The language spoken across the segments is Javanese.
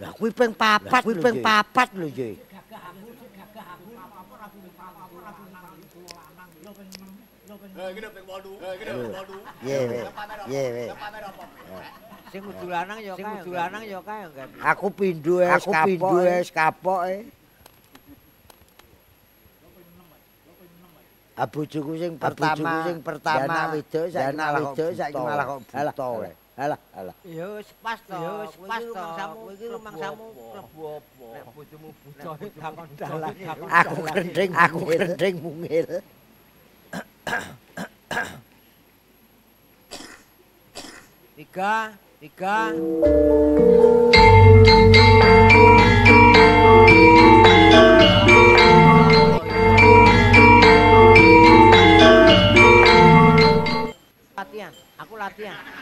Lha kuwi ping papat kuwi ping papat lho Gagah gagah aku, aku. ye. Sing kudu lanang ya kae. Sing kudu lanang ya kae. Aku pindu es kapok. Aku pindu es kapok e. Abujuku ah, ah, sing pertama. Abujuku sing pertama. Jana wedok saiki malah kok buta. Alah, alah. Ya pas to. Ya pas to. Kowe iki rumangsamu klebu apa? Nek bojomu takon dalan. Aku kendring, aku kendring mungil. Tiga, tiga. Latihan, aku latihan.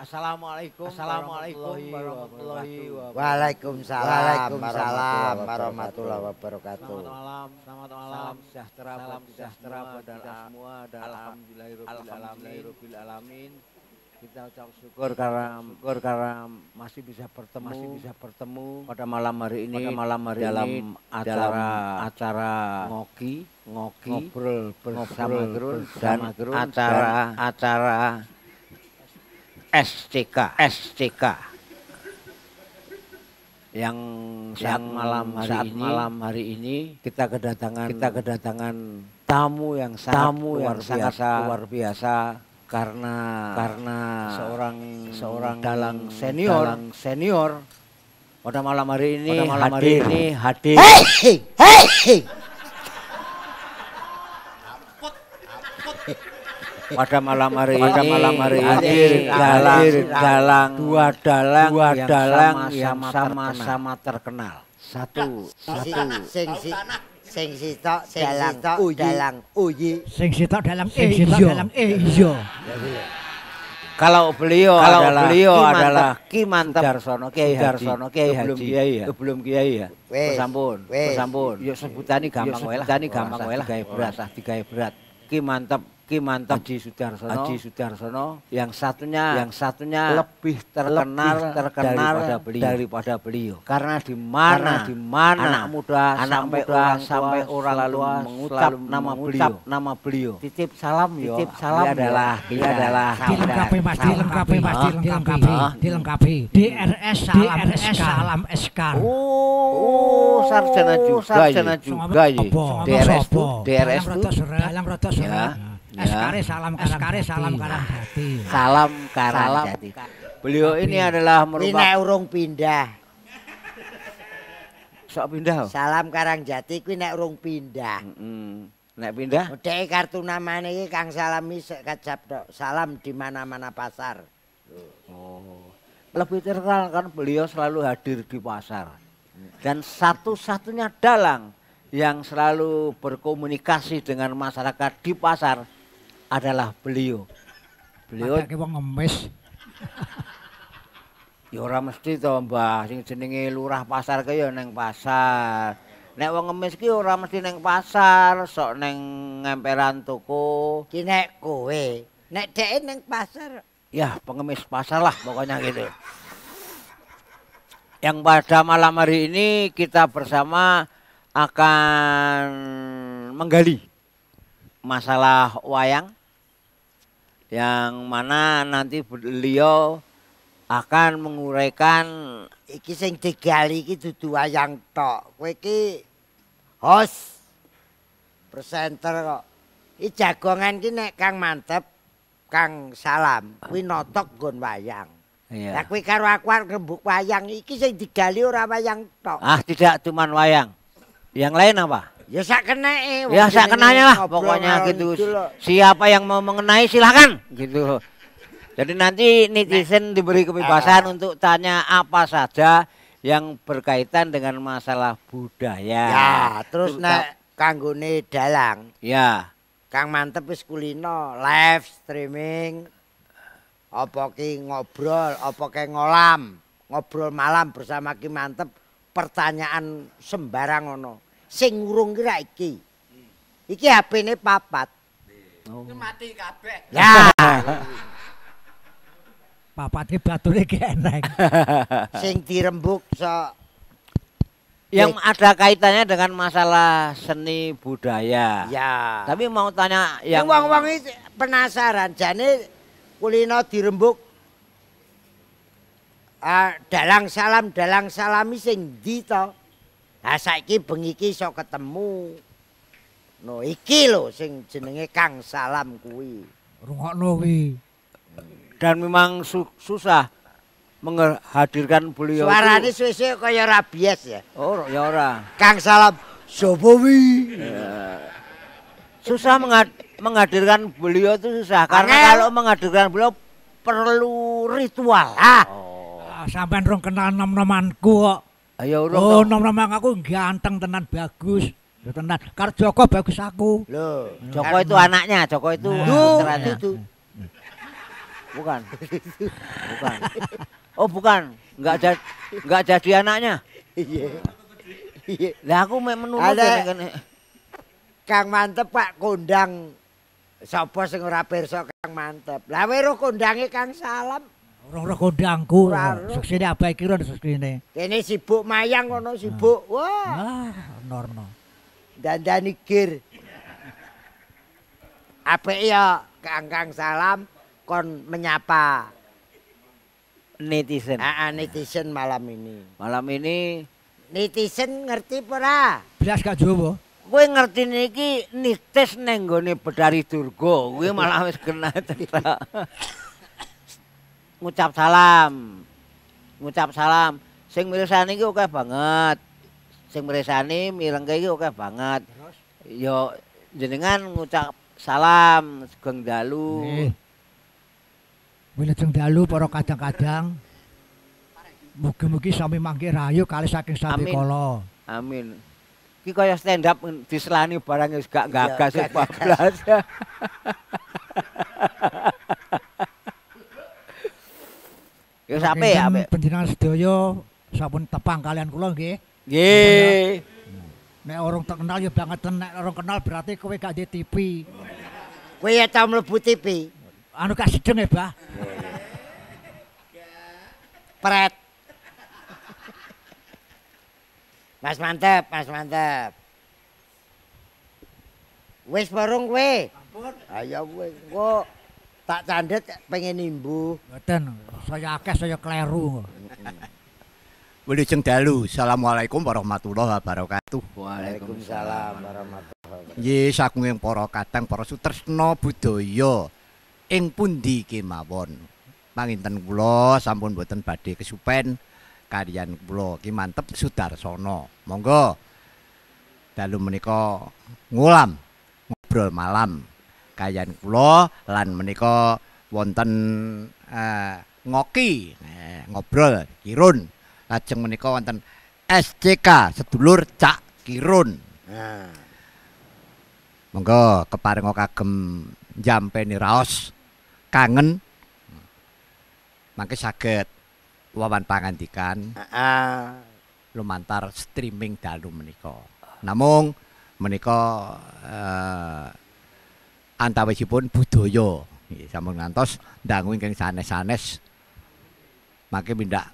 Assalamualaikum. Assalamualaikum warahmatullahi wabarakatuh. Waalaikumsalam. Waalaikumsalam warahmatullahi wabarakatuh. Selamat malam. Selamat malam. Sejahtera salam sejahtera pada semua dan alhamdulillahirabbil alamin. Kita ucap syukur karena syukur karena masih bisa bertemu masih bisa bertemu pada malam hari ini pada malam hari dalam ini, acara acara ngoki ngoki ngobrol bersama, ngobrol bersama dan acara acara STK STK yang saat yang malam hari saat ini, malam hari ini kita kedatangan kita kedatangan tamu yang sangat tamu luar yang biasa sangat luar biasa karena karena seorang seorang dalang senior dalang senior pada malam hari ini pada malam hadir. hari ini hadir hey, hey, hey. pada malam hari pada malam hari ini dalang dalang dua dalang dua dalang yang sama-sama terkenal satu satu sing si sing sitok sing sitok dalang uyi sing sitok dalang sing sitok dalang eh iya kalau beliau kalau adalah beliau Ki adalah Ki Mantep Darsono Kiai Darsono Kiai Haji belum Kiai ya belum Kiai ya sampun sampun ya sebutane gampang wae lah sebutane gampang wae lah gawe berat lah digawe berat Ki Mantep Ki Mantap Haji Sudarsono, Haji Sudarsono yang satunya yang satunya lebih terkenal lebih terkenal daripada beliau. daripada beliau. Karena di mana di mana anak muda anak sampai muda, orang sampai orang lalu mengucap nama beliau. nama beliau. Titip salam yo. Titip salam dia adalah dia iya. adalah dilengkapi Mas, dilengkapi Mas, dilengkapi, dilengkapi. DRS salam salam SK. Oh, oh, sarjana juga. Sarjana juga. DRS DRS itu dalam rata ya. sore, dalam rata ya. sore. Ya. Eskare salam karang salam karang jati. Salam karang jati. Beliau ini adalah merupakan Ini urung pindah. Sok pindah. Salam karang jati kuwi nek urung pindah. Mm Nek pindah? udah kartu nama ini Kang Salami kecap dok Salam di mana-mana pasar. Oh. Lebih terkenal kan beliau selalu hadir di pasar. Dan satu-satunya dalang yang selalu berkomunikasi dengan masyarakat di pasar adalah beliau. Beliau ki wong ngemis. ya ora mesti to, Mbah, sing jenenge lurah pasar kaya ya pasar. Nek wong ngemis ki ora mesti neng pasar, sok neng ngemperan toko. Ki nek kowe, nek dhek neng pasar. Ya, pengemis pasar lah pokoknya gitu. yang pada malam hari ini kita bersama akan menggali masalah wayang yang mana nanti beliau akan menguraikan iki sing digali iki dudu wayang tok kowe iki host presenter kok iki jagongan iki nek kang mantep kang salam kuwi notok nggon wayang iya lah kuwi karo aku rembuk wayang iki sing digali ora wayang tok ah tidak cuman wayang yang lain apa Ya sak kena Ya sak kenanya lah pokoknya gitu. Siapa yang mau mengenai silahkan gitu. Jadi nanti netizen diberi kebebasan ah. untuk tanya apa saja yang berkaitan dengan masalah budaya. Ya, terus nak kanggone dalang. Ya. Kang mantep wis kulino live streaming apa ki ngobrol apa ke ngolam ngobrol malam bersama ki mantep pertanyaan sembarang ngono sing urung ki iki. Iki HP-ne papat. Oh. mati kabeh. Ya. papat ki baturi keneng. sing dirembuk so yang ada kaitannya dengan masalah seni budaya. Ya. Tapi mau tanya yang wong-wong iki penasaran jane kulino dirembuk Uh, ah, dalang salam dalang salam salami sing ndi to? Lah saiki bengi iki iso ketemu. No nah, iki lho sing jenenge Kang Salam kuwi. Rungokno kuwi. Dan memang su susah menghadirkan beliau. Suarane suwe-suwe kaya ora bias ya. Oh, ya ora. Kang Salam sapa wi? Eh, susah menghad menghadirkan beliau itu susah Angel. karena kalau menghadirkan beliau perlu ritual. Ah. Oh. Ah, Sampai rong kenal nom-nomanku kok. Ayo urung. Oh, nom-nom aku ganteng tenan bagus. Ya tenan. Karo Joko bagus aku. Lho, hmm. Joko itu anaknya, Joko itu Itu. Bukan. Bukan. Oh, bukan. Enggak jadi enggak jadi anaknya. Iya. Iya. Lah aku mek menunggu kene. Kang mantep Pak kondang sapa sing ora pirsa Kang mantep. Lah weruh kondange Kang Salam. Roro godangku. Sesine abai kira sesine. Kene sibuk mayang ngono sibuk. Ah. Wah. Wah, norno. Dandani gir. Apik ya kangkang salam kon menyapa netizen. Heeh, ah, ah, netizen malam ini. Malam ini netizen ngerti ora? Blas gak jowo. Kowe ngerti niki nitis neng gone Bedari Durga. Kuwi malah wis kena tetep. ngucap salam. Ngucap salam. Sing mirsani iki oke banget. Sing mirsani mirengke iki oke banget. Yo ya, jenengan ngucap salam geng dalu. Nggih. Wilajeng dalu para kadang-kadang. Mugi-mugi sami mangke rayu kali saking sate kala. Amin. Ki kaya stand up diselani barang wis gak iya, gagas 14. Wis ape ya, Pak? Bendinan sedaya sampun tepang kalian kula nggih. Nggih. Nek orang terkenal ya banget nek orang kenal berarti kowe gak di TV. Kowe ya ta mlebu TV. Anu gak sedeng e, Bah. Pret. Mas mantep, Mas mantep. Wis burung kowe. Ampun. Ayo wis kok. Tak candet pengen nimbu. Mboten, saya akeh saya kleru. Wedi jeng dalu. Assalamualaikum warahmatullahi wabarakatuh. Waalaikumsalam warahmatullahi wabarakatuh. Nggih, sakunging para kadang para sutresna budaya ing pundi kemawon. Panginten kula sampun mboten badhe kesupen kalian kula iki mantep Sudarsono. Monggo dalu menika ngulam ngobrol malam. kayan kula lan menika wonten eh, ngoki eh, ngobrol kirun lajeng menika wonten SCK sedulur Cak Kirun monggo keparenga kagem jampeni raos kangen mangke saged wawan pangandikan lumantar streaming dalu menika namung menika eh, antawisipun budaya sampun ngantos ndangu ingkang sanes-sanes makke pindah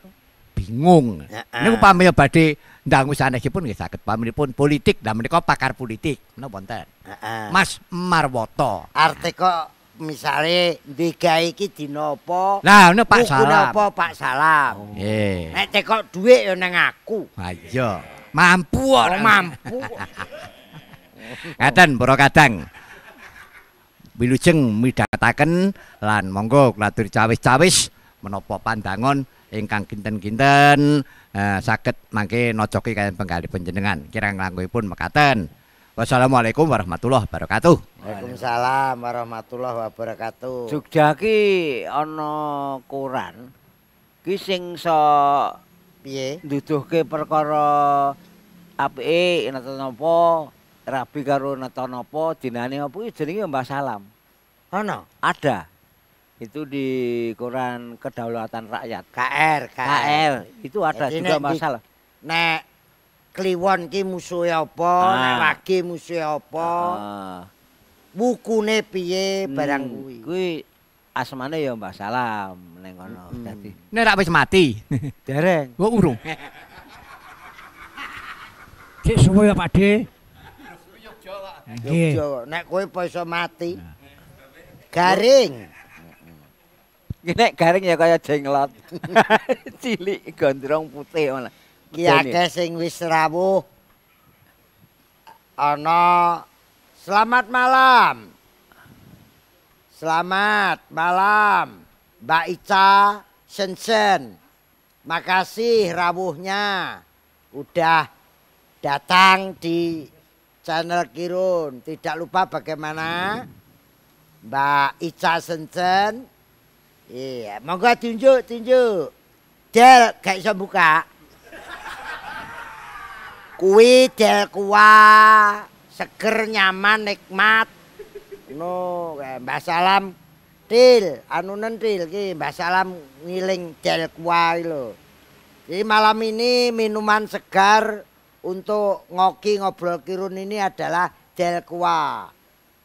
bingung niku uh -uh. pamrih badhe ndangu sanesipun nggih saged pamrihipun politik lah menika pakar politik menapa wonten uh -uh. Mas Marwoto artika misale ndega iki dinapa lah ngono Pak Salam ngono oh. Pak Salam nggih oh. nek tekok dhuwit ya nang aku ha mampu ora oh, mampu Ngaten, Bro Kadang. wilujeng midhataken lan monggo klatur cawis-cawis menapa pandangan ingkang kinten-kinten eh, saged mangke nocoki kaliyan penggalih panjenengan kirang langkungipun mekaten Wassalamualaikum warahmatullahi wabarakatuh. Waalaikumsalam warahmatullahi wabarakatuh. Jogja ki ana Quran ki sing sa piye? Nduduhke perkara apike napa? rabi karo neton apa dinane apa iki jenenge Mbah Salam. Ana ada. Itu di koran Kedaulatan Rakyat, KR, KR. Itu ada juga Mbah Salam. Nek kliwon ki musuhe apa, ah. nek wage musuhe apa. Bukune ah, ah. piye barang hmm, kuwi. Hmm, asmane ya Mbah Salam ning kono. Hmm. Dadi hmm. nek wis mati. Dereng. Kok urung? Ki semua ya Pakde. Nek kowe iso mati. Garing. Nek garing ya kaya jenglot. Cilik gondrong putih ngono. Ki sing wis rawuh. Ana selamat malam. Selamat malam, Mbak Ica Shenzhen. Makasih rawuhnya udah datang di channel Kirun. Tidak lupa bagaimana Mbak Ica Sencen. Iya, monggo tunjuk, tunjuk. Del, gak bisa buka. Kui del kuah, seger, nyaman, nikmat. No, eh, Mbak Salam til, anu nentil ki Mbak Salam ngiling del kuah lo. Jadi malam ini minuman segar untuk ngoki ngobrol kirun ini adalah Delqua.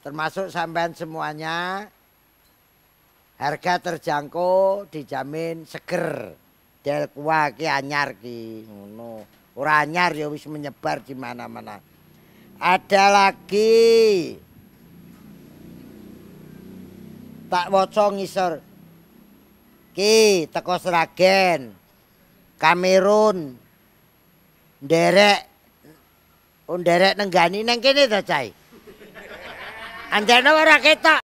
Termasuk sampean semuanya harga terjangkau dijamin seger. Delqua ki anyar ki ngono. Ora anyar ya wis menyebar di mana-mana. Ada lagi tak waca ngisor ki teko Sragen Kamerun Derek Undarek oh, nenggani neng kene ta, Cai? Anjane ora ketok.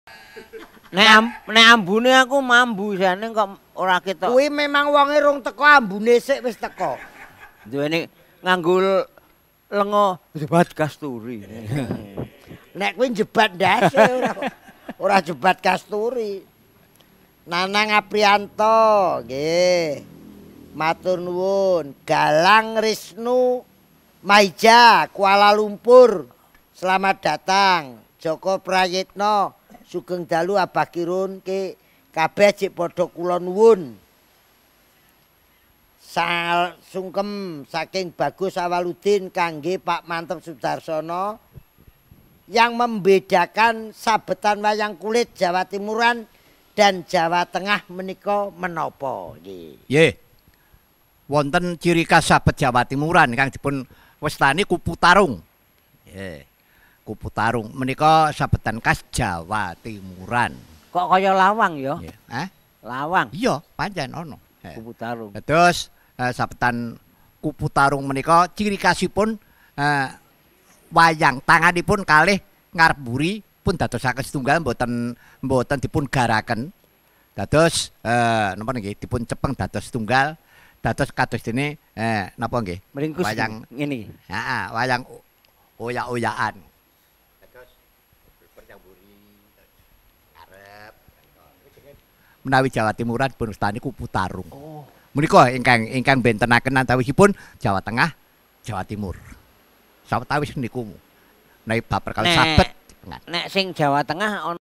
Nek ambune aku mambu jane kok ora ketok. Kuwi memang wonge rung teko ambune sik wis teko. Duwene nganggo lengo jebat kasturi. Nek kuwi jebat ndase ora. Ora jebat kasturi. Nanang Aprianto nggih. Matur nuwun Galang Risnu Maija Kuala Lumpur, selamat datang. Joko Prayitno, Sugeng Dalu Abah Kirun ke kabeh cek padha kula nuwun. Sal sungkem saking Bagus Awaludin kangge Pak Mantep Sudarsono yang membedakan sabetan wayang kulit Jawa Timuran dan Jawa Tengah menika menapa nggih. Nggih. Wonten ciri khas sabet Jawa Timuran kang dipun wastani kupu tarung. Yeah. Kupu tarung menika sabetan khas Jawa Timuran. Kok kaya lawang ya? Eh? Lawang. Iya, pancen ono. Yeah. Kupu tarung. Terus eh, sabetan kupu tarung menika ciri khasipun eh, wayang tanganipun kalih ngarep buri pun dadosaken setunggal mboten mboten dipun garaken. Dados eh uh, napa nggih dipun cepeng dados setunggal dados kados dene eh napa nggih? Meringkus wayang ngene. Heeh, wayang oyak-oyakan. Dados percamburi arep. Menawi Jawa Timuran pun ustane ku putarung. Oh. Menika ingkang ingkang bentenaken antawisipun Jawa Tengah, Jawa Timur. Sapa tawis niku? Nek bab perkawis sabet. Nek sing Jawa Tengah ana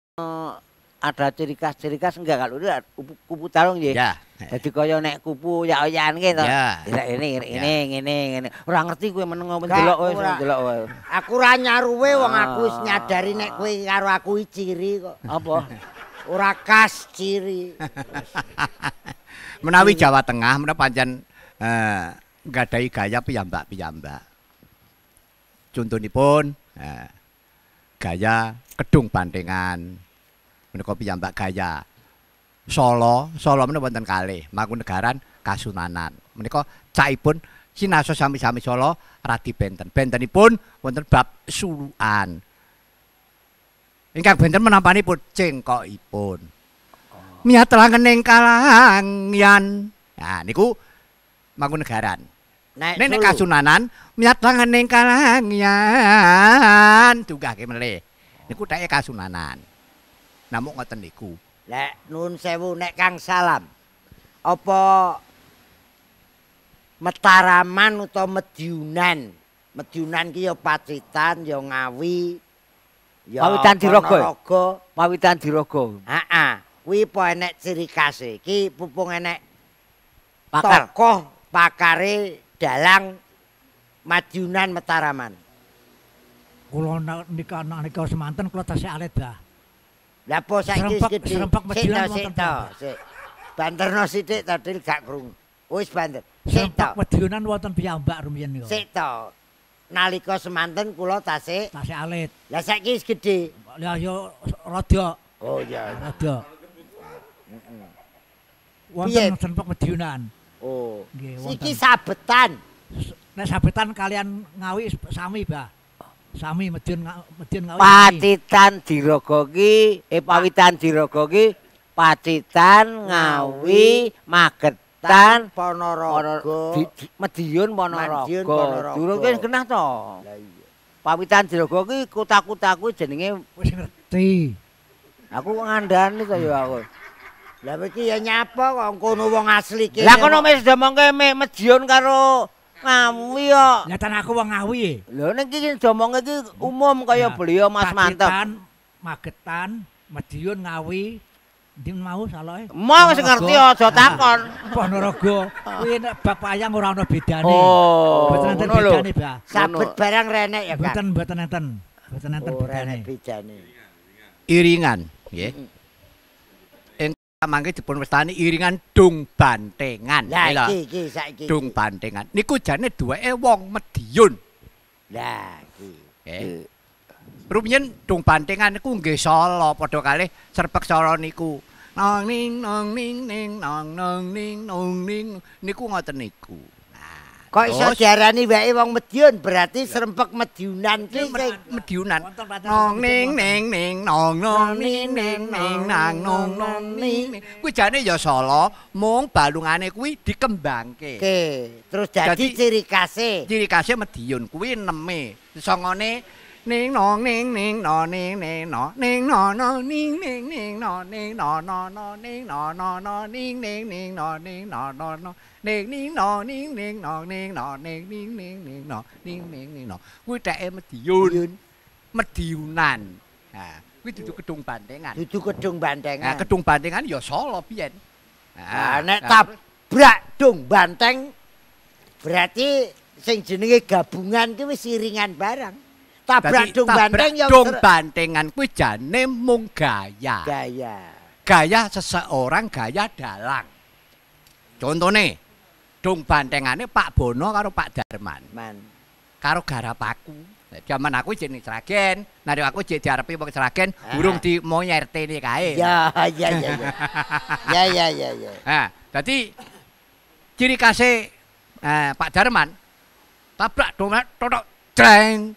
ada ciri khas-ciri khas enggak kalau itu kupu, kupu tarung ya. Yeah. Jadi kaya nek kupu yaoyan oyan gitu. Ya. Ini ini ini ini ini. Ora ngerti kowe meneng ngomong delok wis delok wae. Aku ra nyaruwe wong ah. aku wis nyadari nek kowe karo aku iki ciri kok. Apa? Ora khas ciri. Menawi Jawa Tengah menapa pancen eh gaya piyambak-piyambak. Contohnipun eh gaya kedung pantengan. menika piyambak gaya. Solo, Solo menika wonten kalih Mangkunegaran Kasunanan. Menika pun sinaso sami-sami Solo radi benten. Bentenipun wonten bab suluan. Ingkang benten menampanipun cengkokipun. Miatelangen ing kalangyan. Nah niku Mangkunegaran. Nek, nek, kasunanan miatelangen ing yan Dugahke melih. Niku teke kasunanan. Namu ngoten niku. Lek nuwun sewu nek Kang Salam. Apa metaraman utawa mediunan? Mediunan ki ya pacitan, ya ngawi, ya pawitan diraga. Pawitan diraga. Heeh. Kuwi po enek ciri khase. Ki pupung enek pakar. Tokoh pakare dalang Madiunan Metaraman. Kula nika nika semanten kula tasih aledah. Lah po saiki gedhe. Serempak medhiyan wonten. Sik. sithik tadi gak krungu. Wis banter. Serempak medhiyan wonten piyambak rumiyin niku. Sik to. Nalika semanten kula tasik. Tasik alit. Ya saiki wis gedhe. Lah yo rada. Oh iya. Rada. Wonten serempak medhiyan. Oh. Nggih, sabetan. Nek sabetan kalian ngawi sami, Bah. sami medun medun ngawi pacitan dirogoki eh pawitan dirogoki pacitan ngawi magetan ponorogo medion ponorogo durung wis kenah to pawitan dirogoki kutaku kotaku jenenge wis ngerti aku ngandani ya aku lha iki ya nyapa kok kono wong asli kene lha kono wis ndomongke medion karo ngawi kok. Lah tan aku wong ngawi. E. Lho niki sing diomong iki umum kaya beliau Mas Mantep. Magetan, Madiun ngawi. Dim mau saloe. Mau wis ngerti aja takon. Ponorogo, kuwi nek bab wayang ora ana bedane. Oh, boten enten bedane, Ba. Sabet barang renek ya, Kak. Boten boten enten. Boten enten oh, bedane. Iringan, nggih. Yeah. mangke dipun wastani iringan dung bantengan. Lah iki iki saiki. Dung bantengan. Niku jane duweke wong Madiun. Lah iki. Rupanya dung bantengan niku nggih sala padha kalih serpek soro niku. Nong ning nong ning ning nong nong ning nong ning niku ngoten niku. Kok iso oh, diarani wae wong Madiun berarti serempek Madiunan ki sing Madiunan. Nong ning ning ning nong nong ning ning ning nang nong nong ning. Kuwi jane ya Solo, mung balungane kuwi dikembangke. Oke, terus dadi ciri khase. Ciri khase Madiun kuwi neme, songone kedung นิงนองนิงนิงนอนิงนิงนอนิงนอนอนิงนิงนิงนอนิงนอนอนอนิงนอนอนอนิงนิงนิงนอนิงนอนอนอนิงนิงนอนิงนิงนอนิงนอนิงนิงนิงนิงนอนิงนิงนิงนอกูแต่เอ็มติยืนมาติวนันอ่ากูจุกกระจุงบานแดงันจุกกระจุงบานแดงันกระจุงบานแดงันอย่าซ้อหรอเพี้ยนอ่าเนตับกระจุงบานแดง berarti sing jenenge gabungan kuwi siringan barang Tabrak dong banteng ya dong bantengan kuwi jane mung gaya. Gaya. Gaya seseorang gaya dalang. Contone dong bantengane Pak Bono karo Pak Darman. Man. Karo garapaku. Zaman aku jenis Sragen, nari aku jadi diarepi wong seragen ah. burung di monyet RT ini kae. Ya, ya, ya, ya. ya, ya, ya, ya. Nah, ciri khasnya eh, Pak Darman tabrak dong, totok jeng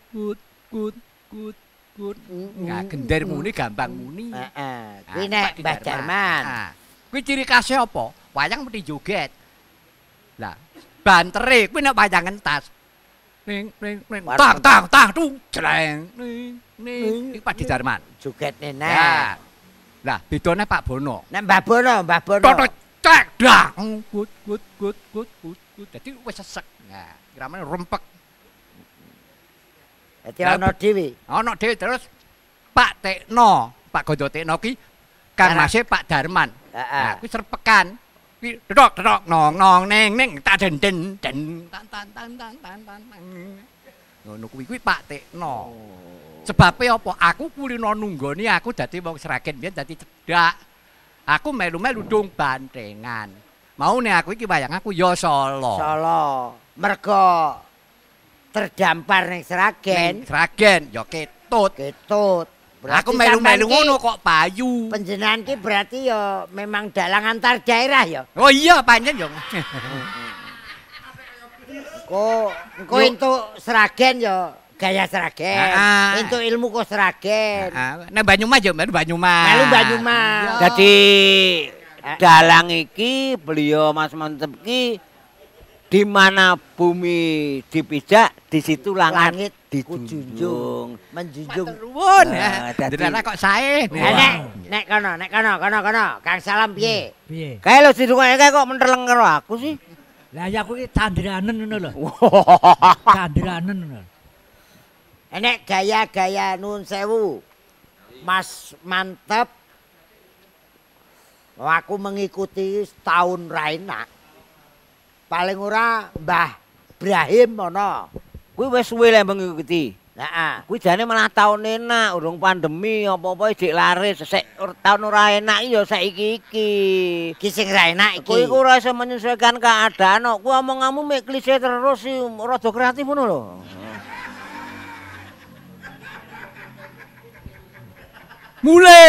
kut kut kut. nggak gender muni gampang muni. Heeh. Ah, kuwi nek Mbah Jerman. Ah. Kuwi ciri khase apa? Wayang mesti joget. Lah, bantere kuwi nek wayang entas. Ning ning ning tang tang tang tung jleng ning ning iki Pak Jerman. Joget nenek. Nah. Lah, bedone Pak Bono. Nek Mbah Bono, Mbah Bono. cek dah. Gut gut gut gut gut. Dadi wis sesek. Nah, gramane rempek. Dadi ana dhewe. Ana dhewe terus Pak Tekno, Pak Gondo Tekno ki kan masih Pak Darman. Heeh. pekan. serpekan. Dok, dok, nong, nong, neng, neng, tak den, den, den, tan, tan, tan, tan, tan, tan, tan, ngono kuwi kuwi Pak Tekno. Oh. Sebabe apa? Aku kulino nunggoni aku dadi wong seragen biyen dadi cedak. Aku melu-melu dong bantengan. Mau nek aku iki bayang aku ya Solo. Solo. Mergo terdampar ning seragen. Seragen, ya ketut. Ketut. Aku melu-melu ngono kok payu. Panjenengan ki berarti ya memang dalang antar daerah ya. Oh iya panjen yo. kok engko entuk seragen, ya gaya seragen. Entuk ilmu kok Sragen. Heeh. Nang Banyumas yo melu Banyumas. Melu Banyumas. Dadi dalang iki beliau Mas Mantep ki di mana bumi dipijak di situ langit, langit dijunjung menjunjung nuwun nah, dadi eh, kok sae nah, nek nek kono nek kono kono kono Kang Salam piye hmm, piye kae lho didungoke kok menteleng karo aku sih lah ya aku iki tandranen ngono lho tandranen ngono enek eh, gaya-gaya nun sewu Mas mantep aku mengikuti tahun Raina paling ora Mbah Ibrahim ana. Kuwi wis suwe le mengikuti. Heeh. Kuwi jane malah taun enak urung pandemi apa-apa dik laris sik taun ora enak ya saiki iki. Ki sing ra enak iki. Kuwi ora iso menyesuaikan keadaan kok. Kuwi omonganmu mek klise terus si rada kreatif ngono lho. Mule.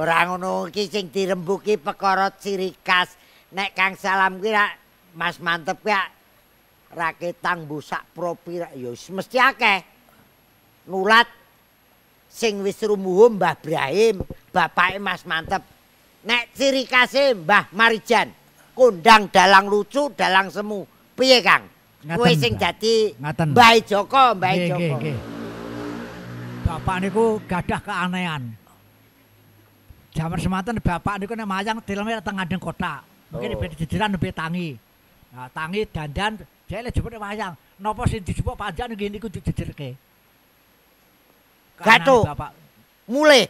Ora ngono iki sing dirembuki perkara ciri khas nek kang salam ki Mas mantep ki raketang busak propi ra ya mesti akeh nulat sing wis rumuh Mbah Ibrahim bapake Mas mantep nek ciri kasih Mbah Marijan kondang dalang lucu dalang semu piye Kang kowe sing dadi Mbah Joko Mbah Joko Bapak niku gadah keanean. Jaman semanten bapak niku nek mayang dilemer teng ngadeng kotak. Mungkin oh. ben dijeran nembe tangi. Nah, tangi dandan jek jebule wayang. Napa sing dijupuk panjang ngene iku dijejerke. Gatuk. Mulai.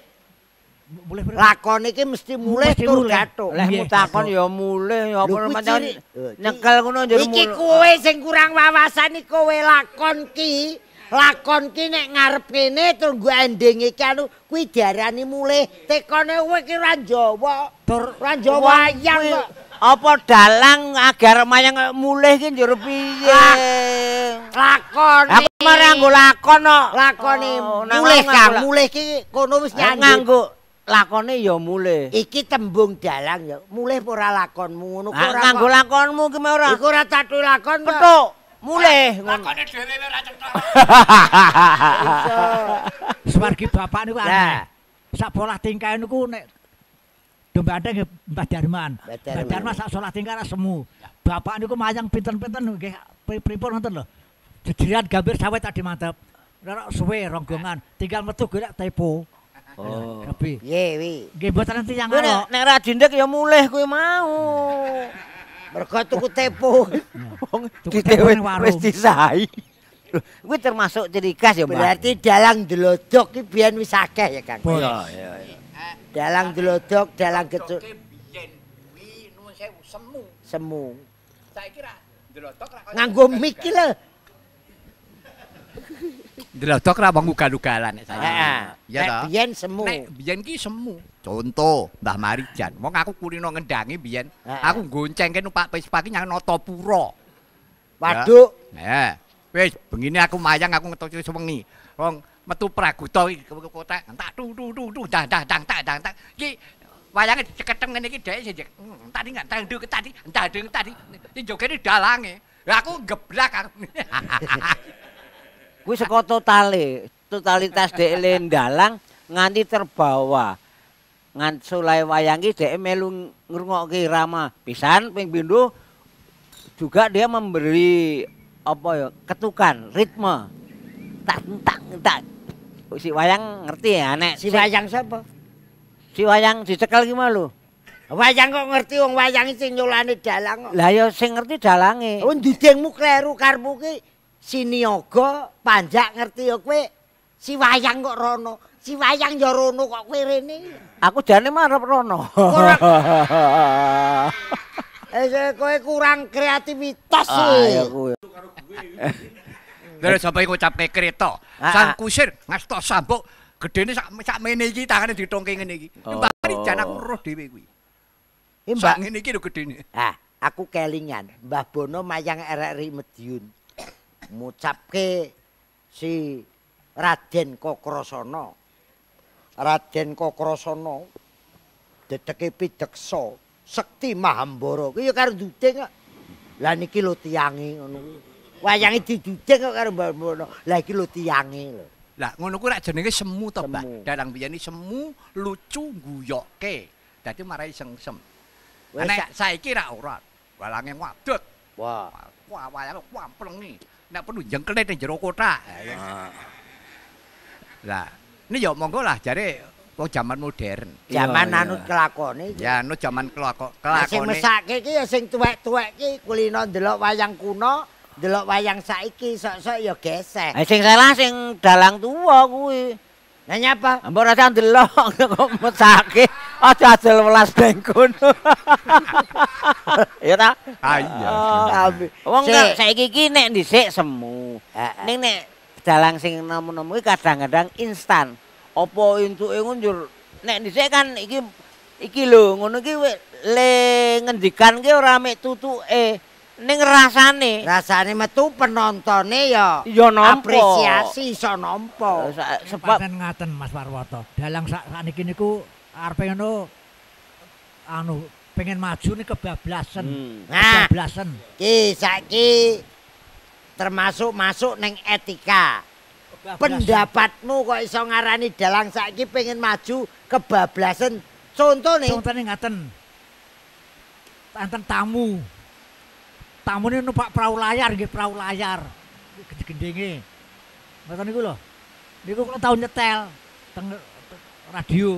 Mulih. Lakon iki mesti mulih tur gatuk. Lah mutakon ya mulih ya apa menen. Eh, nyekel ngono njur mulih. Iki kowe sing kurang wawasan iki kowe lakon ki. Lakon ki nek ngarep kene terus go ending iki anu kuwi diarani mulih. Tekone kowe ki ora Jawa. Ora Jawa wayang kok. apa dalang agar mayang mulih ki njur piye lakon aku mari anggo lakon kok lakone oh, mulih kang mulih ki kono wis nyanyi nganggo lakone ya mulih iki tembung dalang ya mulih ora lakonmu ngono ora nganggo lakonmu ki ora iku ora catu lakon petuk mulih ngono lakone dhewe ora cetok swargi bapak niku aneh sak bolah tingkae niku nek domba ada ke Badarman. Badarman sak salat tinggal semu. Bapak niku mayang pinten-pinten nggih pripun ngoten lho. Jejeran gambir sawet tadi mantep. Ora suwe ronggongan, tinggal metu golek tepo. Oh. tapi, ye wi? Nggih mboten nanti yang ngono. Nek ra dindek ya mulih mau. Mergo tuku tepo. Wong ditewe wis disahi. Kuwi termasuk ciri khas ya, Mbak. Berarti dalang delodok ki biyen wis akeh ya, Kang. Iya, iya, iya. dalang gelodok dalang getuk semu semu saiki ra gelodok ra nganggo mik le gelodok ra wong ugal-ugalan nek saya ya ta biyen semu nek biyen ki semu contoh Mbah Marijan wong aku kulino ngendangi biyen aku goncengke numpak Vespa ki nyang nata pura waduh heeh wis bengine aku mayang aku ngetok sewengi wong metu Praguta iki kotak tak tu tu tu tu dang dang dang tak dang tak iki wayange ceketeng ngene iki dhek sik hmm, tadi enggak tang duk tadi entah duk tadi iki jogene dalange aku geblak aku kuwi saka totale totalitas dhek lendalang nganti terbawa ngan sulai wayang iki dhek melu ngrungokke irama pisan ping pindho juga dia memberi apa ya ketukan ritme tang tang tang. Oh, si wayang ngerti ya, Nek. Si wayang sapa? Si wayang dicekel ki mau Wayang kok ngerti wong wayang sing nyolane dalang kok. Lah ya sing ngerti dalange. Oh ndidengmu kleru karepmu ki si Niyoga panjak ngerti ya kowe. Si wayang kok rono. Si wayang ya rono kok kowe rene. Aku jane marep rono. Eh kowe kurang kreativitas sih. Ah ya kowe. Lha sapa iki ngucapke kereta. Ah, Sang ah. kusir ngasta sambuk gedene sak sak mene iki tangane ditongke ngene iki. Mbak oh. Rijan aku roh dhewe kuwi. Eh Mbak ngene iki gedene. Ah, aku kelingan Mbah Bono mayang erek ri Medyun. Ngucapke si Raden Kokrosono. Raden Kokrosono, dedeke pideksa sekti Mahambara. Kuwi karo dute kok. Lah niki lho tiange ngono. Hmm. wayange dijujeng kok karo mbono. Lah iki lho tiyange lho. Lah ngono kuwi rak jenenge semu to, Mbak. Dalang biyen iki semu lucu guyoke. Dadi marai sengsem. Nek saiki rak ora. Walange wadut. Wah. Wah, wayange kuampleng iki. Nek perlu jengkelet nang jero kota. Ah. Lah, ini ya monggo lah jare wong oh, jaman modern. Jaman oh, anu kelakone. Ya anu jaman kelakone. Sing mesake iki ya sing tuwek-tuwek iki kulino ndelok wayang kuno. delok wayang saiki sok-sok ya gesek. Eh, sing salah sing dalang tuwa kuwi. Lah nyapa? Mbok rasa delok kok mesake. Aja ajel welas bengkon. Ya ta? Ha ah, iya. Oh, Wong nek saiki iki nek dhisik semu. Ning nek dalang sing nemu-nemu kadang-kadang instan. Apa entuke ngunjur nek dhisik kan iki iki lho ngono iki le ngendikan ki ora mek tutuke. Ning rasane. Rasane metu penontone ya. Ya nampa. Apresiasi iso nampa. Sebab Pasen ngaten Mas Warwoto. Dalang sakniki niku arepe ngono anu pengen maju ni kebablasan. Hmm. Nah, kebablasan. Ki saiki termasuk masuk ning etika. Kebablasan. Pendapatmu kok iso ngarani dalang saiki pengen maju kebablasan. Contone Contone ngaten. Anten tamu. tamune numpak perahu layar nggih perahu layar gede-gendenge ngoten niku lho niku kula tau nyetel teng radio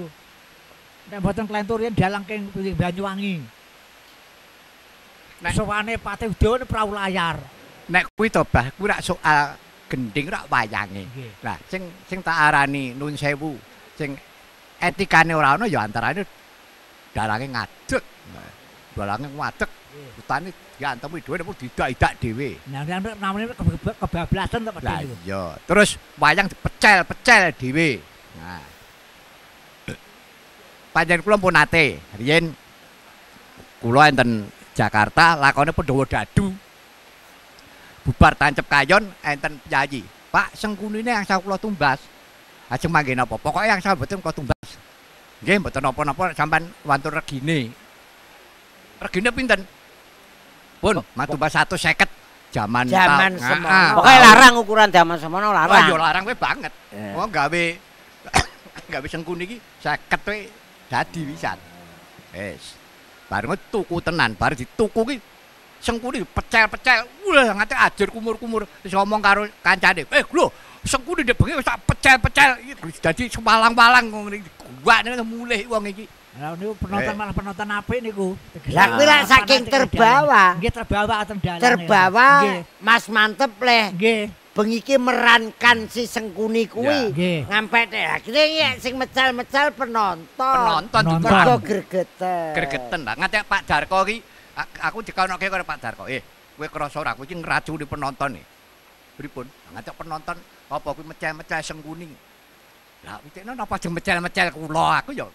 nek mboten klentur yen dalang Banyuwangi nek sowane pate udawane perahu layar nek kuwi to bah kuwi rak soal gending rak wayange lah sing sing tak arani nun sewu sing etikane ora ana ya antarane dalange ngadeg dalange ngadeg utane Ya antemu dhewe nemu didak-idak dhewe. Nah, namane kebablasan kok padha niku. Iya, terus wayang dipecel-pecel dhewe. Nah. Panjen kula pun nate riyen kula enten Jakarta lakone Pendowo Dadu. Bubar tancep kayon enten penyanyi. Pak sengkunine yang saya kula tumbas. Ajeng manggen apa? Pokoke yang saya mboten kula tumbas. Nggih mboten napa-napa sampean wantur regine. Regine pinten? pun matu pas satu seket zaman zaman semua ah, ah. pokoknya larang ukuran jaman semua larang wah oh, yo larang gue banget yeah. oh gawe gawe sengkun iki seket we dadi bisa es baru tuku tenan baru dituku ki sengkuni pecel pecel wah ngate ajar kumur kumur terus ngomong karo kancane eh lo sengkuni dia bengi pecel pecel jadi sepalang-palang. ngomong ini gua nih mulai uang ini Lah niku penonton eh. malah penonton apik niku. Lah kuwi lak saking terbawa. Nggih terbawa tendalane. Ya. Terbawa Mas Mantep leh. Nggih. iki merankan si Sengkuni kuwi. Ngampe akhire ya e. sing mecal-mecal penonton. Penonton juga gregeten. Gregeten lah. Ngate Pak Darko iki aku dikonoke karo Pak Darko. Eh, kowe krasa ora kuwi iki ngracuni penonton iki. E? Pripun? Ngate penonton apa kuwi mecel-mecel Sengkuni. Lah apa napa jemecel-mecel kula aku ya.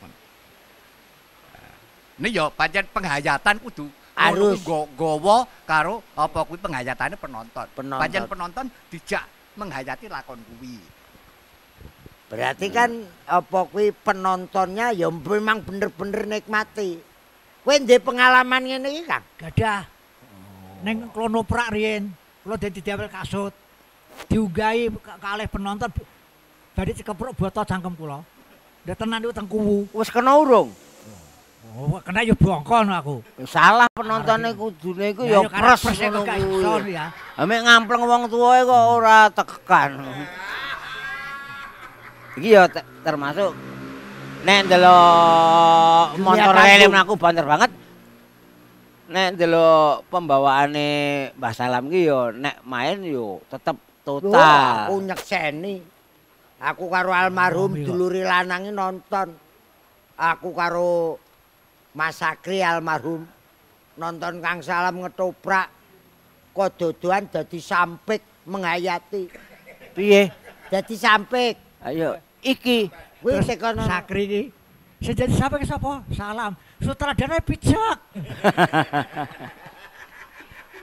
Ini ya pancen penghayatan kudu harus gowo karo apa kuwi penghayatane penonton. penonton. Pancen penonton dijak menghayati lakon kuwi. Berarti hmm. kan apa kuwi penontonnya ya memang bener-bener nikmati. kuwi ndek pengalaman ngene iki, Kang? Gadah. klonopra Ning klono prak riyen, kula dadi diawel kasut. Diunggahi kalih penonton badhe cekepruk boto jangkem kula. datenan tenan niku teng kuwu. kena urung. Oh, kena yo bongkon aku. Salah penontone kudune iku yo pres ngono Amek ngampleng wong tuwae kok ora tekan. Iki yo termasuk nek ndelok motor helm aku banter banget. Nek ndelok pembawaane Mbah Salam iki yo nek main yo tetep total. Loh, aku nyekseni. Aku karo almarhum dulure lanange nonton. Aku karo Mas Sakri almarhum nonton Kang Salam ngetoprak kododoan dadi sampik menghayati. Piye? Dadi sampik. Ayo iki kuwi sekono Sakri iki. Sejati sampik sapa? Salam. Sutradara pijak.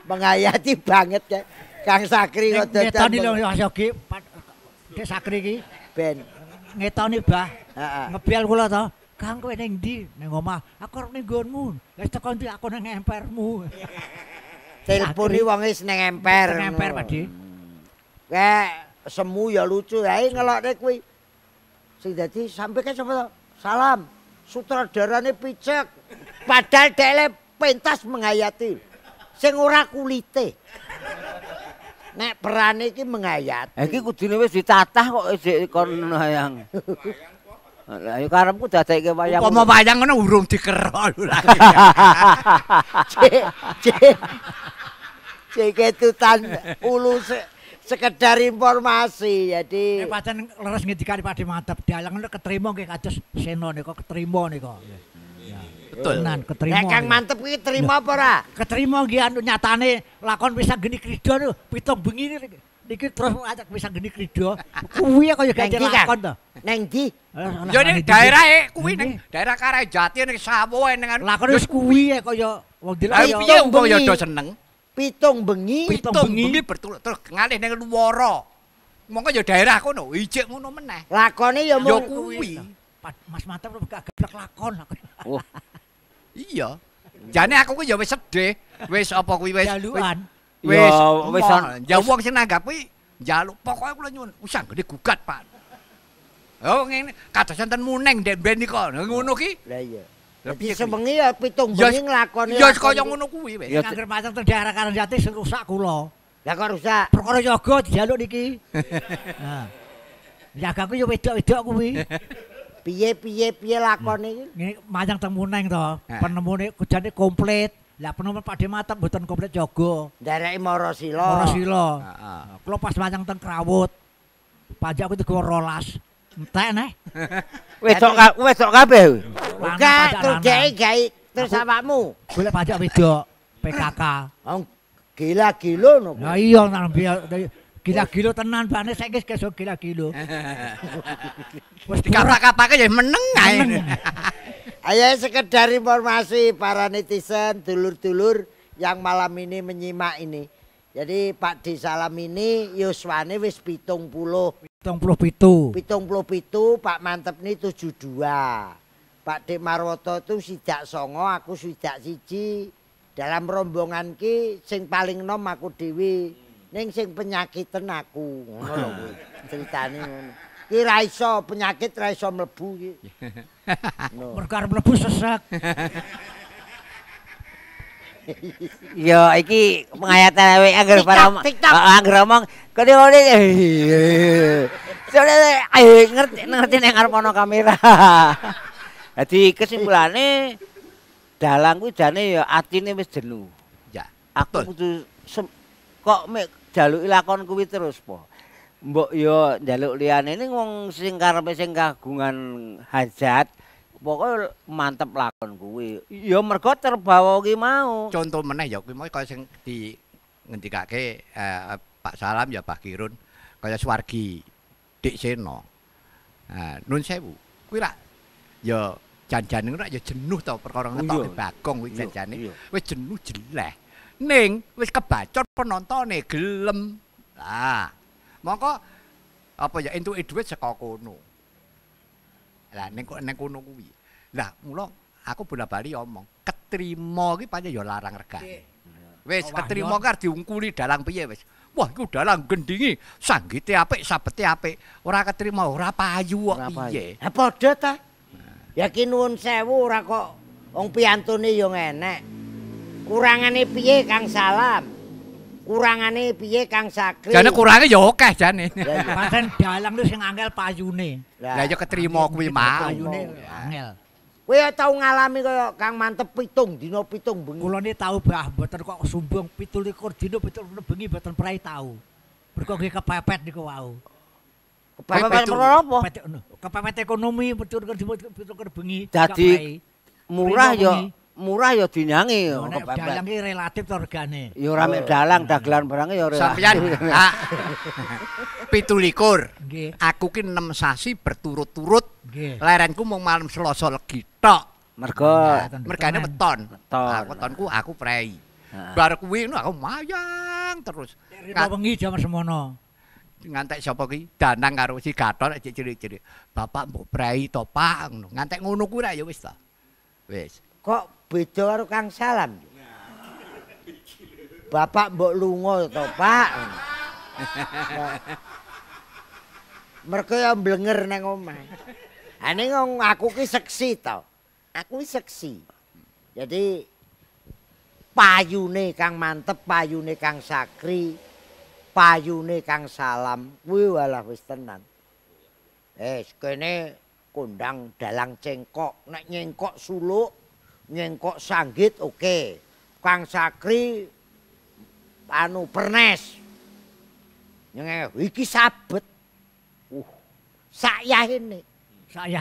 menghayati banget ya. Kang Sakri kododoan. Ngetoni lho Mas Yogi. Dek Sakri iki ben ngetoni bah. Heeh. Ngebyal kula to. Kang kowe ning ndi? Ning omah. Aku arep ning gonmu. Wis teko ndi aku ning empermu. Telepone wong wis ning emper. Ning semu ya lucu. Ae ngelokne kuwi. Sing dadi sampe ke sapa? Salam. Sutradarane picek. Padahal dhele pentas menghayati. Sing ora kulite. Nek peran iki menghayati. Iki kudune wis ditatah kok kon hayang. Lah yo karepku dadekke wayang. Apa wayang ngono urung dikerok lho lagi. Cek. Cek ketutan ulu sekedar informasi. Jadi Nek eh, pancen leres ngendikane Pakde Madep dalang ngono keterima nggih kados Seno keterima. ketrima nika. Betul. Nah, ketrima. Nek Kang mantep kuwi trima apa ora? Ketrima nggih nyatane lakon wis anggeni krida lho pitung bengi Iki terus ngajak pisang geni krido. Kuwi kaya gawe lakon to. Eh, nang ndi? Yo ning daerah e kuwi ning daerah Karajati ning Sawoe ning lakon wis kuwi e kaya wong dile. Ayo piye wong ya seneng. Pitung bengi, pitung bengi bertulut terus ngalih ning Luwara. Monggo ya daerah kono, ijek, ngono meneh. Lakone ya mung kuwi. Mas Mata kok gak gebrak lakon. Oh. Iya. Jane aku ku ya wis sedih, wis apa kuwi wis. Jaluan. Wis, wis njawuk sing nanggap kuwi njaluk pokoke kula nyun. usah gede gugat, Pak. Oh ngene, kados enten muning ndek ben iki kok. Ngono ki. Lah iya. Lah piye semengi ya pitung bengi nglakoni. Ya kaya ngono kuwi wis. Ya anggere pasang terdiarah sing rusak kula. Lah kok rusak? Perkara jaga dijaluk niki. Nah. Jaga ku yo wedok-wedok kuwi. Piye piye piye lakone iki? Ngene majang temuneng to. Penemune kujane komplit. Lah penumpang padhe mateng mboten komplit jaga. Ndereki Marasila. Marasila. Heeh. Kulo pas wayang teng Krawut. Pajak kuwi tegur 12. Entek neh. Wedok wedok kabeh. Enggak, tegeki gawe terus awakmu. Golek pajak wedok PKK. Oh, gila gila no. Lah iya nang Gila-gila kilo tenan bane saiki gila kira kilo wis dikata-katake ya meneng ae ayo sekedar informasi para netizen dulur-dulur yang malam ini menyimak ini jadi Pak Di Salam ini Yuswane wis pitung puluh pitung puluh pitu pitung puluh pitu Pak Mantep ini tujuh dua Pak Di Marwoto itu sidak songo aku sidak siji dalam rombongan ki sing paling nom aku Dewi ning sing penyakit aku. ngono lho kuwi ah. critane ngono ki iso penyakit ra iso mlebu ki mergo arep mlebu sesek Ya iki pengayat awake anggere para ah, anggere omong kene Sore ngerti ngerti nek arep ana kamera. Dadi kesimpulane dalang kuwi jane ya atine wis jenuh. Ya. Aku kudu kok jaluki lakon kuwi terus po. Mbok yo njaluk liyane ning wong sing karepe sing kagungan hajat pokoke mantep lakon kuwi. Ya mergo terbawa ki mau. Contoh meneh ya kuwi mau kaya sing di ngendikake eh, Pak Salam ya Pak Kirun kaya swargi Dik Seno. Eh, nun sewu. Kuwi lak ya jan-jan ngono ya jenuh to perkara ngetok bagong kuwi jan-jane. Wis jenuh jeleh. Neng, wis kebacor, penonton, penontone gelem. Lah, mongko apa ya entuke dhuwit saka kono. Lah ning kok nang kono kuwi. Lah mulo aku bola-bali omong, ketrima iki pancen ya larang regane. Wis ketrima kar diungkuli dalang piye wis. Wah, iku dalang gendingi, sanggite apik, sabete apik. Ora ketrima, ora payu kok piye. Lah padha ta. Ya ki nuwun sewu ora kok wong piantune ya enek. kurangane piye Kang Salam? Kurangane piye Kang Sakri? Jane kurange ya akeh jane. Pancen dalang lu sing angel payune. Lah ya ketrima kuwi mau. Payune angel. Kowe tau ngalami kaya Kang mantep pitung dina pitung bengi. Kula ne tau bah mboten kok sumbung 17 dina 17 bengi mboten prai tau. Berko nggih kepepet niku wau. Kepepet apa? Kepepet ekonomi mboten kok dipitung bengi. Dadi murah Ya. murah ya dinyangi yo. Nek dalang iki relatif regane. Yo ora mek dalang dagelan barang yo ora. Sampeyan 17. Nggih. Aku ki 6 sasi berturut-turut. Nggih. Lerenku mung malam Selasa legi tok. Mergo mergane weton. Ah, wetonku aku prei. Bar kuwi aku mayang terus. Ka wengi jam semono. Ngantek sapa ki? Danang karo si Gator cilik-cilik. Bapak mbok prei to, Pak. Ngantek ngono kuwi ra ya wis ta. Wis. kok beda karo Kang Salam. Bapak mbok lunga to, Pak. Mergo ya blenger nang omah. Ane ngong aku ki seksi to. Aku seksi. Jadi payune Kang mantep, payune Kang Sakri, payune Kang Salam, kuwi walah wis tenan. Eh, kene kondang dalang cengkok, nek nyengkok suluk kok sanggit oke kang sakri anu pernes nyeng iki sabet uh saya ini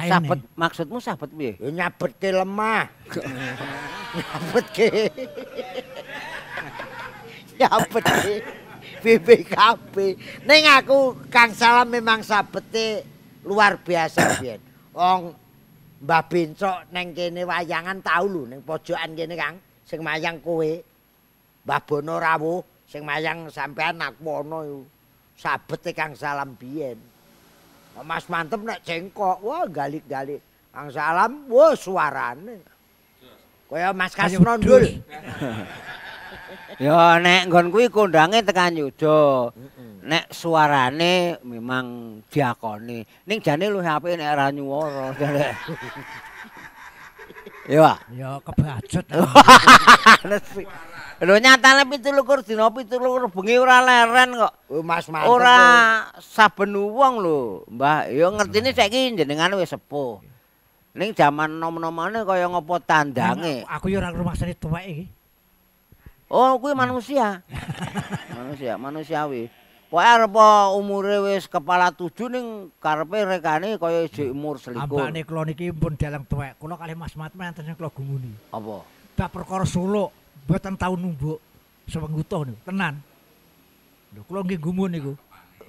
sabet maksudmu sabet piye ya, nyabet ke lemah nyabet ke nyabet ke BBKB ning aku kang salam memang sabete luar biasa pian wong Mbah Bencok neng kene wayangan tau lho ning pojokan kene Kang, sing mayang kowe. Mbah Bono rawuh sing mayang sampean Nakwono iku. Sabete Kang Salam biyen. Mas mantep nek cengkok, wah galik-galik. Kang Salam, wah suarane. Kaya Mas Kasno ndul. Ya nek nggon kuwi kondange tekan yudo. Nek suarane memang diakoni. Ning jane luwih apik nek ora nyuwara. Yo. Yo kebajut. Lho nyatane 27 dina 27 bengi ora leren kok. Oh, Mas mantep. Ora saben wong lho, Mbah. Ya ngertine saiki jenengan wis sepuh. Ning jaman nom-nomane kaya ngopo tandange. Aku ya ora ngrumaksani tuwek iki. Oh, kuwi hmm. manusia. manusia, manusiawi. Pokoke arep umure wis kepala tujuh ning karepe rekane kaya isih hmm. umur selikur. Apane kula niki pun dalang tuwek. Kula kali Mas Mat men terus kula gumuni. Apa? Bab perkara suluk mboten tau numbuk sewengguto niku. Tenan. Lho kula nggih gumun niku.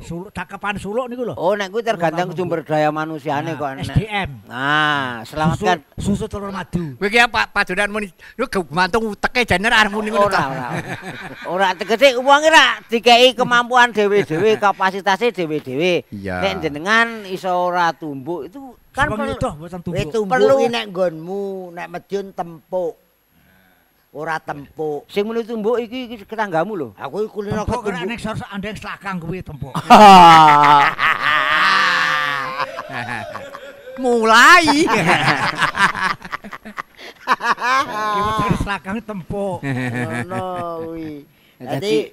suluk cakapan suluk niku lho oh nek kuwi tergantung sumber daya manusiane kok nek SDM nah selamatkan susu, telur madu kowe ki Pak padonan muni yo gumantung uteke jener arengmu niku ora ora ora tegese wong ora dikeki kemampuan dhewe-dhewe kapasitasnya dhewe-dhewe nek jenengan iso ora tumbuk itu kan perlu itu perlu nek nggonmu nek medyun tempuk ora tempuk. Sing muni tembuk iki iki tetanggamu lho. Aku iki kulino kok ora nek sor andeng slakang kuwi tembuk. Mulai. Iki slakang tempuk. Ngono kuwi. Dadi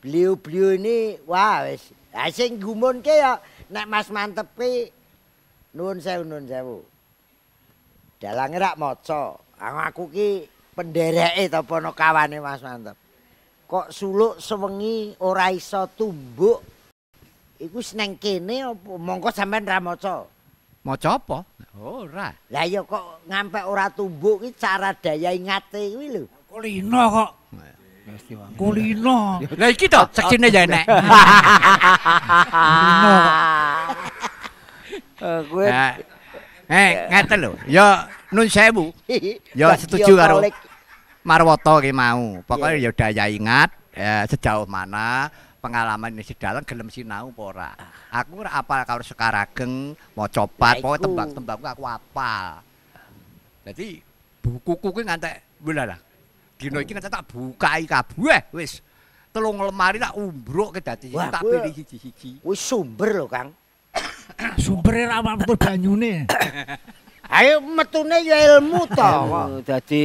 beliau-beliau ini wah wis. Ha sing gumunke ya nek Mas mantep ki nuwun sewu nuwun sewu. Dalange rak maca. Aku ki pendereke ta apa kawane Mas Mantep. Kok suluk sewengi ora iso tumbuk. Iku seneng kene apa mongko sampean ra maca. apa? Oh, ora. Oh, lah ya kok ngampe ora tumbuk iki cara daya ingate kuwi lho. Kulino kok. Kulino. Lah iki to cekine ya enak. Kulino. Eh, ngaten lho. Ya nun sewu. Ya setuju karo Marwoto iki mau. Pokoke ya daya ingat sejauh mana pengalaman ini sedalam gelem sinau apa ora. Aku ora apal karo sekarageng, maca pat, pokoke tembang-tembangku aku apal. Jadi bukuku kuwi ngantek bola lah. Dino iki ngantek tak bukai kabeh wis. Telung lemari tak umbruk ke dadi tak pilih siji-siji. Wis sumber lho, Kang. Sumbere ra mampu banyune. Ayo metune ya ilmu to. Dadi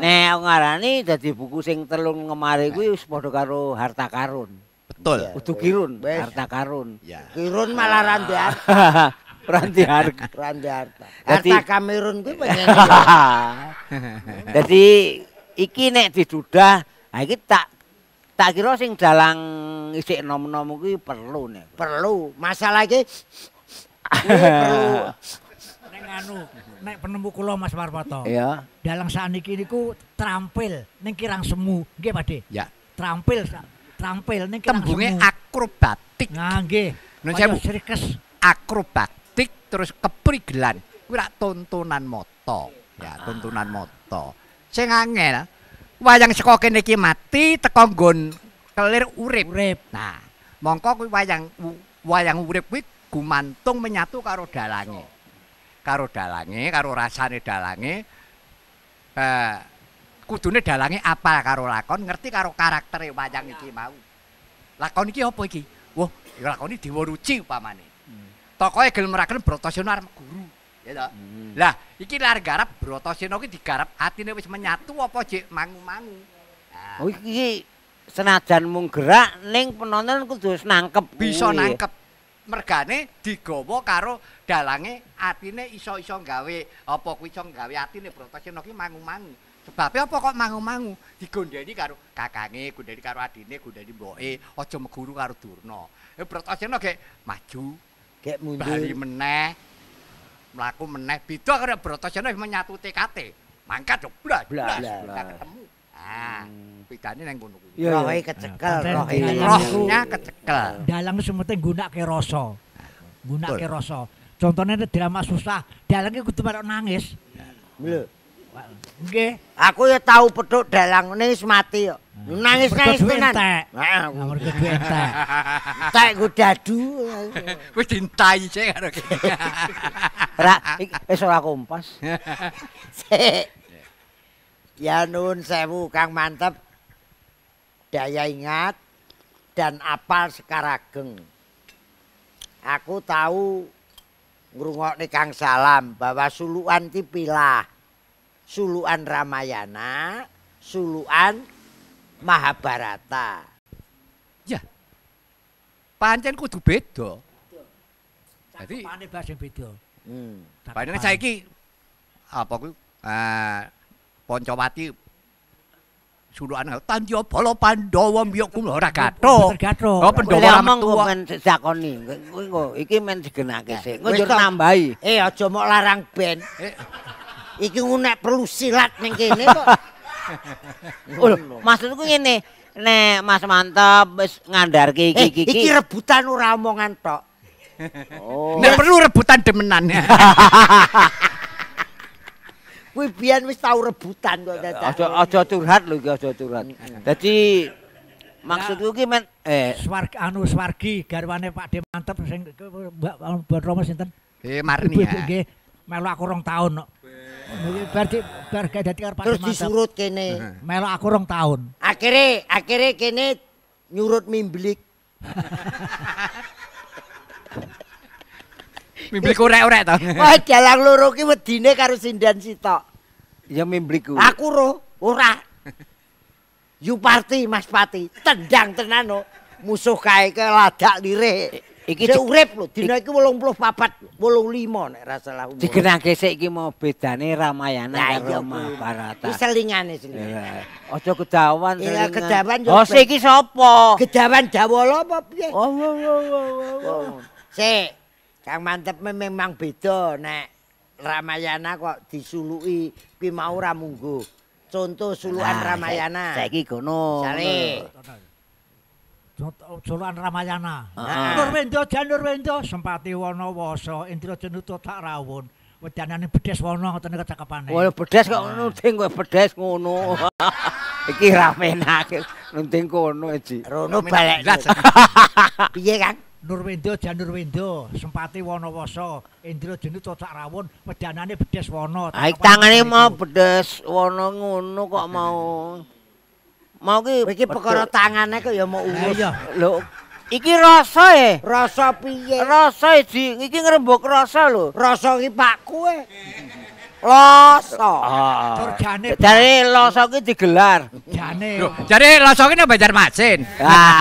nek ngarani dadi buku sing telung ngemari kuwi wis padha karo harta karun. Betul. Kudu kirun, harta karun. Ya. Kirun malah randi harta. randi harta. Randi harta. Dadi, harta kamerun kuwi pengen. Dadi iki nek didudah, ha iki tak tak kira sing dalang isik nom-nom kuwi perlu nek. Perlu. Masalah iki perlu. Neng anu, nek penemu kulo Mas Warpoto. Iya. Dalang saniki ku trampil ning kirang semu, nggih Pakde. Ya. terampil, terampil neng. kirang Tembunge semu. akrobatik. Nah, nggih. Nun akrobatik terus keprigelan. Kuwi tak tuntunan moto. Ya, tuntunan moto. Sing angel wayang saka kene iki mati teko nggon kelir urip. Urip. Nah, mongko wayang wayang urip kuwi gumantung menyatu karo dalange. karo dalange karo rasane dalange uh, kudune dalange apa karo lakon ngerti karo karaktere wayang iki mau lakon iki apa iki wah lakon iki dewa ruci upamane hmm. tokoe gelem raken brotosena arep guru ya toh hmm. lah iki lar garap brotosena iki digarap atine wis menyatu apa jek mangu-mangu nah. oh iki senajan mung gerak ning penonton kudu nangkep bisa nangkep mergane digawa karo dalange atine iso-iso gawe apa kuwi iso gawe atine protesno ki mangu-mangu sebabe apa kok mangu-mangu digondheni karo kakange gondheni karo adine gondheni mboke aja meguru karo durna ya eh, protesno gek maju gek mundur meneh mlaku meneh beda karo protesno menyatu TKT mangkat blas blas ketemu Ah, hmm. pidane nang ngono kuwi. Rohe kecekel, rohe kecekel. Dalang semete nggunakke rasa. Nggunakke rasa. Contone nek drama susah, dalange kudu marok nangis. Nggih. Aku ya tau petuk dalange wis mati yo. Nangis nangis tenan. Heeh. Ngamur ke duwe entek. ku dadu. Wis dintai sik karo kene. Ora, wis ora kompas. Sik. Ya nun sewu kang mantep daya ingat dan apal sekarageng. Aku tahu ngrungokne Kang Salam bahwa suluan tipilah suluan Ramayana, suluan Mahabharata. Ya. Pancen kudu beda. Dadi pancen beda. Hmm. Pancen saiki apa kuwi? Eh, Pancawati suluan tanji apa lo Pandhawa mbiyok kula ora katok. Ora katok. Oh Pandhawa metu men sakoni. Kuwi engko iki men digenake sik. Ngunjur nambahi. Eh aja mok larang ben. Eh. Iki ngunek perlu silat ning kene kok. Maksudku ngene, nek Mas Mantep wis ngandharke iki-iki. Eh, iki rebutan ora omongan tok. Oh. Nek perlu rebutan demenan. kuwi biyen wis tau rebutan kok dadah. Aja aja curhat lho iki aja curhat. Dadi maksudku ki men eh swarga anu swargi garwane Pak De mantep sing Mbak Bon Romo sinten? Eh Marni ya. Nggih. Melu aku rong taun kok. Nggih bar di dadi karo Pak mantep. Terus disurut kene. Melu aku rong taun. Akhire akhire kene nyurut mimblik. mimblik korek-korek to. Wah, dalang loro ki wedine karo sindan sitok. Ya mimbliku. Aku ro, ora. Yu party Mas Pati, tendang tenan musuh kae ke ladak lirik. Iki urip lho, dina iki 84, 85 nek rasane umur. Digenangke sik iki mau bedane Ramayana nah, karo Mahabharata. Wis selingane sing. Aja kedawan Iya, kedawan yo. Oh, sik iki sapa? Kedawan Jawala apa piye? Oh, oh, oh, oh, oh. Sik, kang mantep memang beda nek Ramayana kok disuluki kuwi mau ora munggah. Conto suluhan Ramayana. Saiki kono. Sare. Suluhan Ramayana. Nurwendo Janur Wendo sempati wana wasa Indra Jenuta tak rawun. Wedanane bedhes wana ngoten kecakapane. Wah bedhes kok ngono ding kowe bedhes ngono. Iki ramenake nunting kono iki. Rono balek. Piye Kang? Nurwendo jan Nurwendo sempati wanawasa Indra jenut cocok rawon wedanane bedes wana. Ai tangane mau bedes wana ngono kok mau. Mau ki iki perkara tangane kok ya mau uwes. Lho iki rasa e. Rasa piye? Rasa e iki ngrembug rasa lho. Rasa iki Pak kuwe. Loso. Dari ah, ah, ah. Jare loso ki digelar. Jane. Jare loso ki nang Banjar Masin.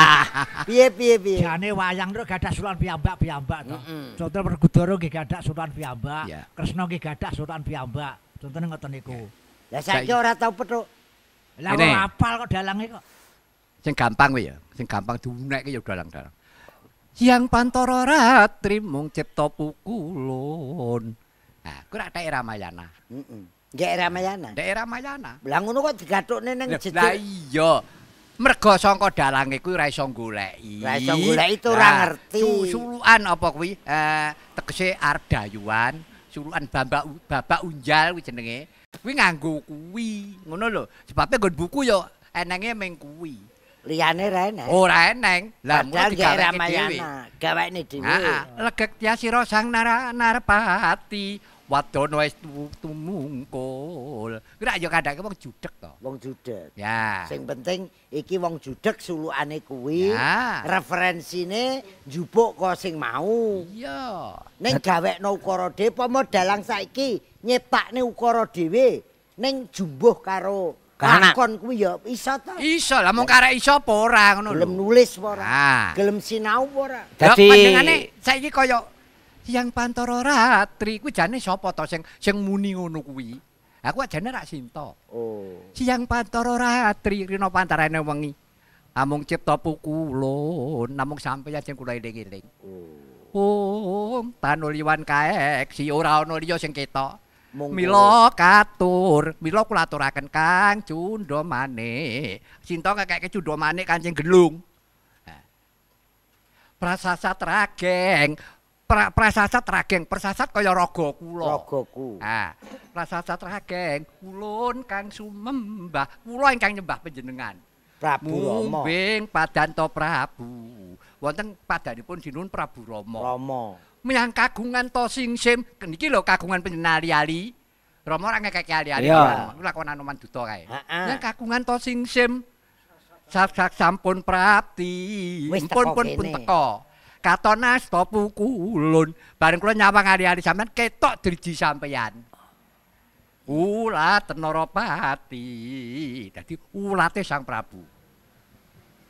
Piye piye piye. Jane wayang ro gadah sultan piyambak-piyambak to. Contone Pergudoro nggih gadah sultan piyambak, Kresna nggih gadah sultan piyambak. Contone ngoten niku. Lah saiki ora tau petuk. Lah ora hafal kok dalange kok. Sing gampang kuwi ya, sing gampang diunekke ya dalang-dalang. Siang pantoro ratri mung cipta pukulon. Nah, kuwi rak daerah Mayana. Heeh. Nggih daerah Mayana. Daerah Mayana. Lah ngono kok digathukne ning jejer. Lah iya. Mergo sangka dalange kuwi ora iso goleki. Ora iso goleki to ora ngerti. Suluan apa kuwi? Eh tegese arep dayuan, suluan Bapak unjal kuwi jenenge. Kuwi nganggo kuwi, ngono lho. Sebabnya nggon buku yo enenge meng kuwi. Liyane ra enek. Oh, ora eneng. Lah mung digawe Ramayana, gaweke dhewe. Heeh. Legek ya sang narepati. Nara wadono wis tumungkul. Ora ya kadange wong judek to. Wong judek Ya. Sing penting iki wong judhek sulukane kuwi referensine njupuk ko sing mau. Iya. Ning gawekno ukara dhewe apa dalang saiki nyepakne ukara dhewe ning jumbuh karo Kakon kuwi ya iso ta? Iso, lah mung karek iso apa ora ngono lho. Gelem nulis apa ora? Gelem sinau apa ora? Dadi panjenengane saiki kaya koyok... Siang pantoro ratri ku jane sapa to sing sing muni ngono kuwi aku jane rak sinto oh yang pantoro ratri rino pantarane wengi amung cipta pukulo namung sampe aja kula eling-eling oh Om, panuliwan kaek si ora ana liya sing ketok Mila katur, mila kula aturaken Kang Cundo Manik. Cinta kakeke Cundo Manik Kancing Gelung. Prasasa trageng, prasasat rageng prasasat kaya raga kula ragaku ha prasasat rageng kulun kang sumembah kula ingkang nyembah panjenengan Prabu Rama bing padanto Prabu wonten padanipun sinun Prabu Rama Rama menyang kagungan to sing sim niki lho kagungan penyenali ali Rama ora ngekek ali ali lakon anuman oman duta kae nang kagungan to sing sim sak sampun prati pun pun pun teko katon astopu kulun bareng kula nyawang ari-ari sampean ketok driji sampean ulat tenoropati dadi ulate sang prabu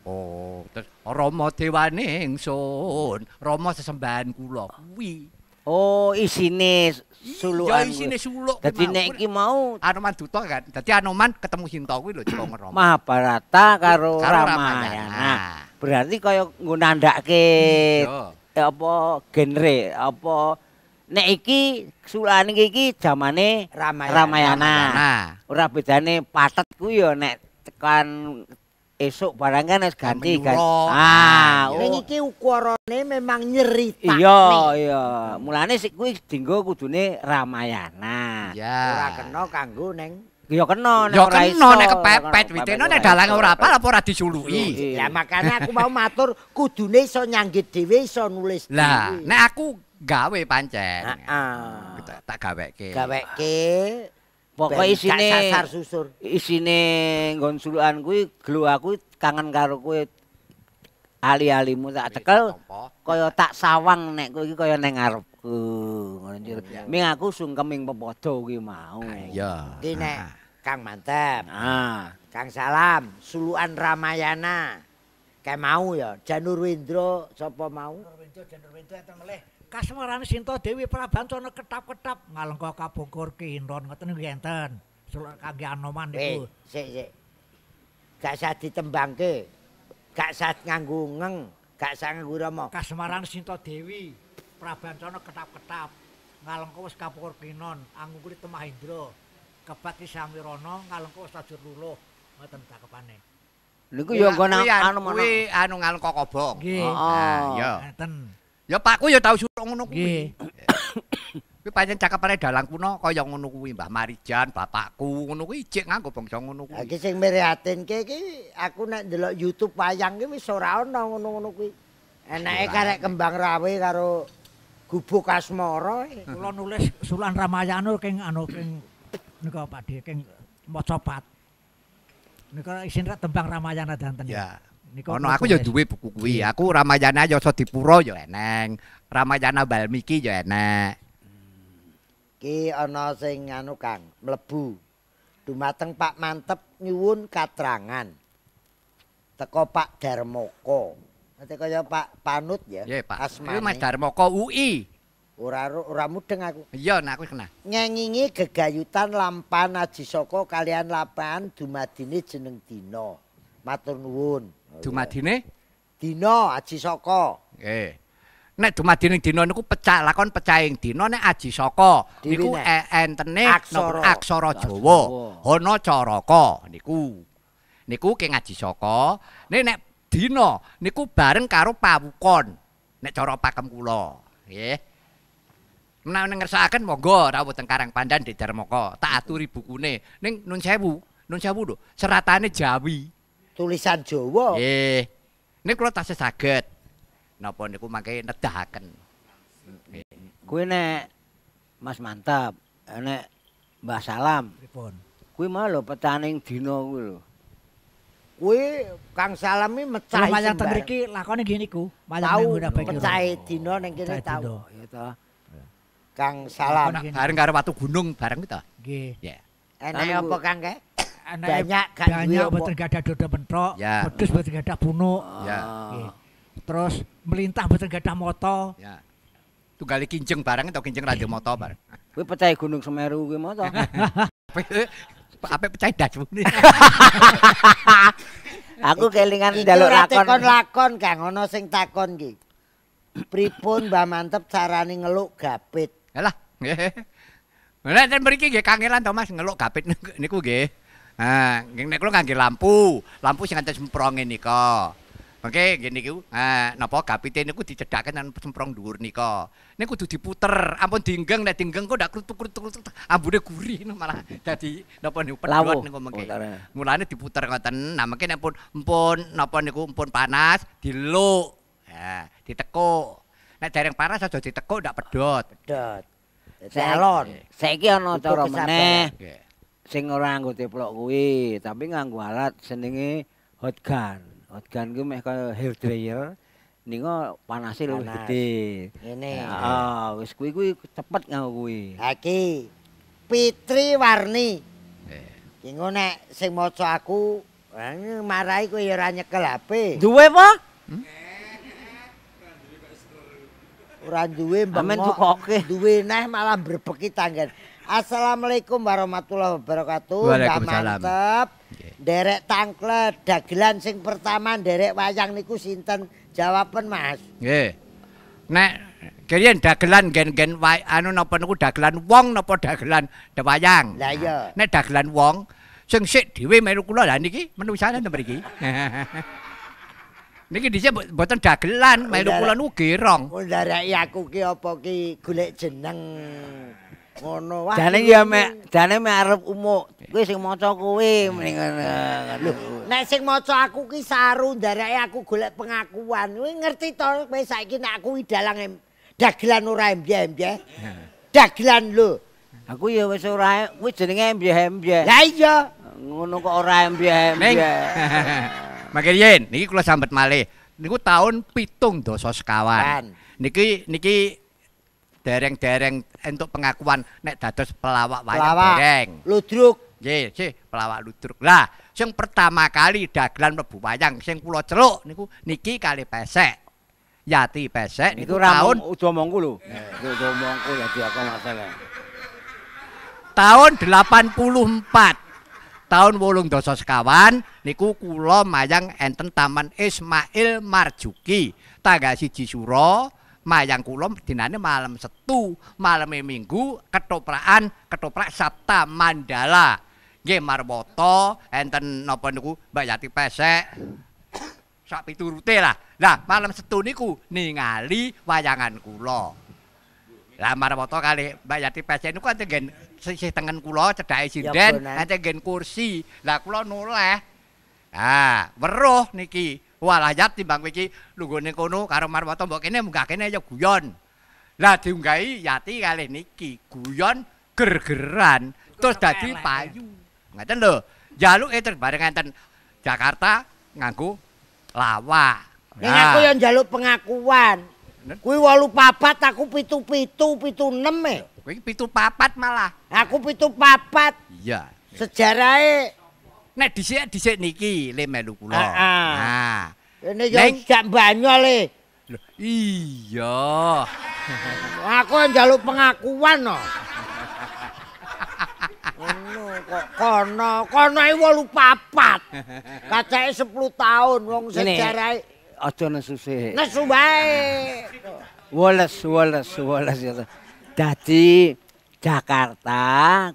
oh terus rama dewane ingsun rama sesembahan kula kuwi oh isine suluan ya isine suluk dadi nek iki mau anoman duta kan dadi anoman ketemu hinta kuwi lho cekong rama mahabharata karo, ramayana. berarti kaya nggunandake apa genre apa nek iki sulane iki jamane Ramayana. Ramayana. Ora bedane patet ku ya nek tekan esuk barang kan ganti kan. Ah, ah ning iki ukurane memang nyerita. Iya, iya. Mulane sik kuwi dienggo kudune Ramayana. Ora kena kanggo Neng Ya kena nek ora iso. Ya kena nek kepepet witene nek dalange ora apa apa ora disuluki. Ya makane aku mau matur kudune iso nyanggit dhewe iso nulis. Lah nek aku gawe pancen. Heeh. Ah, ah. Tak gaweke. Gaweke. Pokoke isine sasar susur. Isine nggon sulukan kuwi glo aku kangen karo kowe. Ali-alimu tak tekel kaya tak sawang nek kowe iki kaya ning ngarep. aku ngono oh, Ming aku sungkeming ing pepodo kuwi mau. Ah, iya. Ki ah. nek Kang mantep. Ah. Kang salam suluan Ramayana. Kae mau ya Janur Wendro sapa mau? Janur Wendro Janur Wendro Kasmaran Sinta Dewi Prabantana ketap-ketap ngalengka kabungkur kinron ngoten nggih enten. Suluk kangge anoman niku. Eh, sik sik. Gak sah ditembangke. Gak sah nganggo ngeng, gak sah nganggo rama. Kasmaran Sinta Dewi. prabancana ketap-ketap ngalengko wis kapukur kinon angungkuri temah indra kebat isamirana ngalengko wis tajur luluh mboten takepane niku ya nggon anu mana kuwi anu ngalengko kobok nggih oh. ya ngeten ya pakku ya tau suruh ngono kuwi kuwi pancen cakepane dalang kuno kaya ngono kuwi Mbah Marijan bapakku ngono kuwi ijik nganggo bangsa ngono kuwi iki sing mirehatin ki aku nek ndelok YouTube wayang ki wis ora ono ngono-ngono kuwi enake karek kembang rawe karo gubuk asmara eh. kula nulis sulan ramayana king anu king nika padhe king maca pat nika isin rak tembang ramayana danten ya ono aku ya duwe buku kuwi aku ramayana ya iso dipura ya eneng ramayana balmiki ya enak ki ana sing anu kang mlebu dumateng Pak Mantep nyuwun katrangan teko Pak Darmoko Nanti kaya Pak Panut ya. Iya, Pak. Asmane. Iku UI. Ora ora mudeng aku. Iya, nah aku kena. Nyengingi gegayutan lampan aji saka kalian lapan dumadine jeneng Dino. Matur nuwun. Dumadine Dino aji saka. Nggih. Eh, nek dumadine Dino niku pecah lakon pecahing Dino nek aji saka niku e-, entene aksara aksara Jawa. Hana caraka niku. Niku ke ngaji saka. Nek dina niku bareng karo pawukon nek cara pakem kula nggih menawa ngersakaken monggo rawuh teng Karang Pandan di Darmoko tak aturi bukune ning nun sewu nun sewu lho seratane Jawi tulisan Jawa nggih niku kula tasih saged napa niku mangke nedahaken kuwi nek Mas mantap nek Mbah Salam pripun kuwi mah lho petaning dina kuwi lho kuwi Kang Salami mecah wayang teng mriki lakone ngene ku malam ora bae mecahe dina ning kene e tau ya to Kang Salam bareng karo watu gunung bareng to nggih ya enek apa Kang ke banyak gak banyak boten gadah dodo bentrok pedes boten gadah bunuh ya terus melintah boten gadah moto ya tunggal kinjeng bareng to kinjeng radio moto bareng kuwi pecahe gunung semeru kuwi moto apa pecah dah cuma aku kelingan jalur lakon lakon lakon kan ngono sing takon ki pripun Mbak mantep carane ngeluk gapit alah Nah, dan beri gak kangelan ngeluk gapit niku gak. Nah, ini kalau kangen lampu, lampu sih nanti semprongin nih kok. Oke, gini ah, ku. Nah, napa kapiten niku dicedhakke nang semprong dhuwur nika. Niku kudu diputer. Ampun dinggeng nek dinggeng kok ndak krutuk-krutuk. Ambune gurih no, malah dadi napa niku pedot niku mengke. Oh, Mulane diputer ngoten. Nah, mengke nek pun empun napa niku empun panas, diluk. Ya, ah, ditekuk. Nek dereng panas aja ditekuk ndak pedot. Pedot. Selon. Saiki ana cara meneh. Sing ora anggo teplok kuwi, tapi nganggo alat senenge hot gun. Hot ku meh kaya hair dryer. Ninga panase luwih gedhe. Ngene. Heeh, ah, wis kuwi kuwi cepet ngono kuwi. Ha iki Pitri Warni. Eh. Nggih. Ngono nek sing maca aku eh, marahi kuwi ya ora nyekel HP. Duwe apa? Hmm? Ora duwe, Mbak. Amen cukoke. Duwe neh malah brebeki tanggen. Assalamualaikum warahmatullahi wabarakatuh. Waalaikumsalam. Mantep. Derek tangkle dagelan sing pertama derek wayang niku sinten? Jawaban Mas. Nggih. Nek kalian dagelan gen-gen anu napa niku dagelan wong napa dagelan wayang. Lah iya. Nah, nek dagelan wong sing sik dhewe melu kula lah niki menusane to mriki. Niki dhisik mboten dagelan, melu kula nu gerong. Kondhareki oh, aku ki apa ki golek jeneng. ngono wae. Jane ya mek, jane mek arep umuk. Kuwi sing maca kowe mrene. Lho, nek sing moco aku ki saru ndareke aku golek pengakuan. Kuwi ngerti to kowe saiki nek aku idalange dagelan ora embye-embye. Dagelan lho. Aku ya wis ora kuwi jenenge embye-embye. Lah iya. Ngono kok ora embye-embye. Mangke yen niki kula sambet malih. Niku taun pitung dosa sekawan. Niki niki dereng-dereng untuk pengakuan nek dados pelawak wayang dereng. Ludruk. Nggih, sih pelawak ludruk. Lah, sing pertama kali dagelan mlebu wayang sing kula celuk niku niki kali pesek. Yati pesek niku tahun udah mongku lho. Udah mongku ya diakon masalah. Tahun 84. Tahun wolung dosa sekawan niku kula mayang enten Taman Ismail Marjuki, tanggal siji Suro, Mayang kula dinane malam Setu, maleme Minggu, ketopraan, ketoprak Sabta Mandala. Nggih Marwoto, enten napa niku Mbak Yati Pesek. Sak piturute lah. Lah, malam Setu niku ningali wayangan kula. Lah marboto kali Mbak Yati Pesek niku enten gen sisih tengen kula cedhake ya, sinden, enten gen kursi. Lah kula nuleh, Ah, weruh niki. walayat timbang kowe iki lunggone kono karo marwata mbok kene munggah kene ya guyon. Lah diunggahi yati kalih niki guyon gergeran terus dadi payu. Ngaten lho. Jaluke terbareng enten Jakarta nganggo lawa. Ya. Nah. aku yang jaluk pengakuan. Kuwi walu papat aku pitu pitu pitu enam eh. Kuwi pitu papat malah. Aku pitu papat. Iya. Sejarahnya nek dhisik dhisik niki le melu kula. Heeh. Nah. Ini yo gak banyol e. iya. Aku njaluk pengakuan no. kono kono ae wolu 10 tahun wong sejarah aja nesuse. Nesu wae. Wales wales wales Dadi Jakarta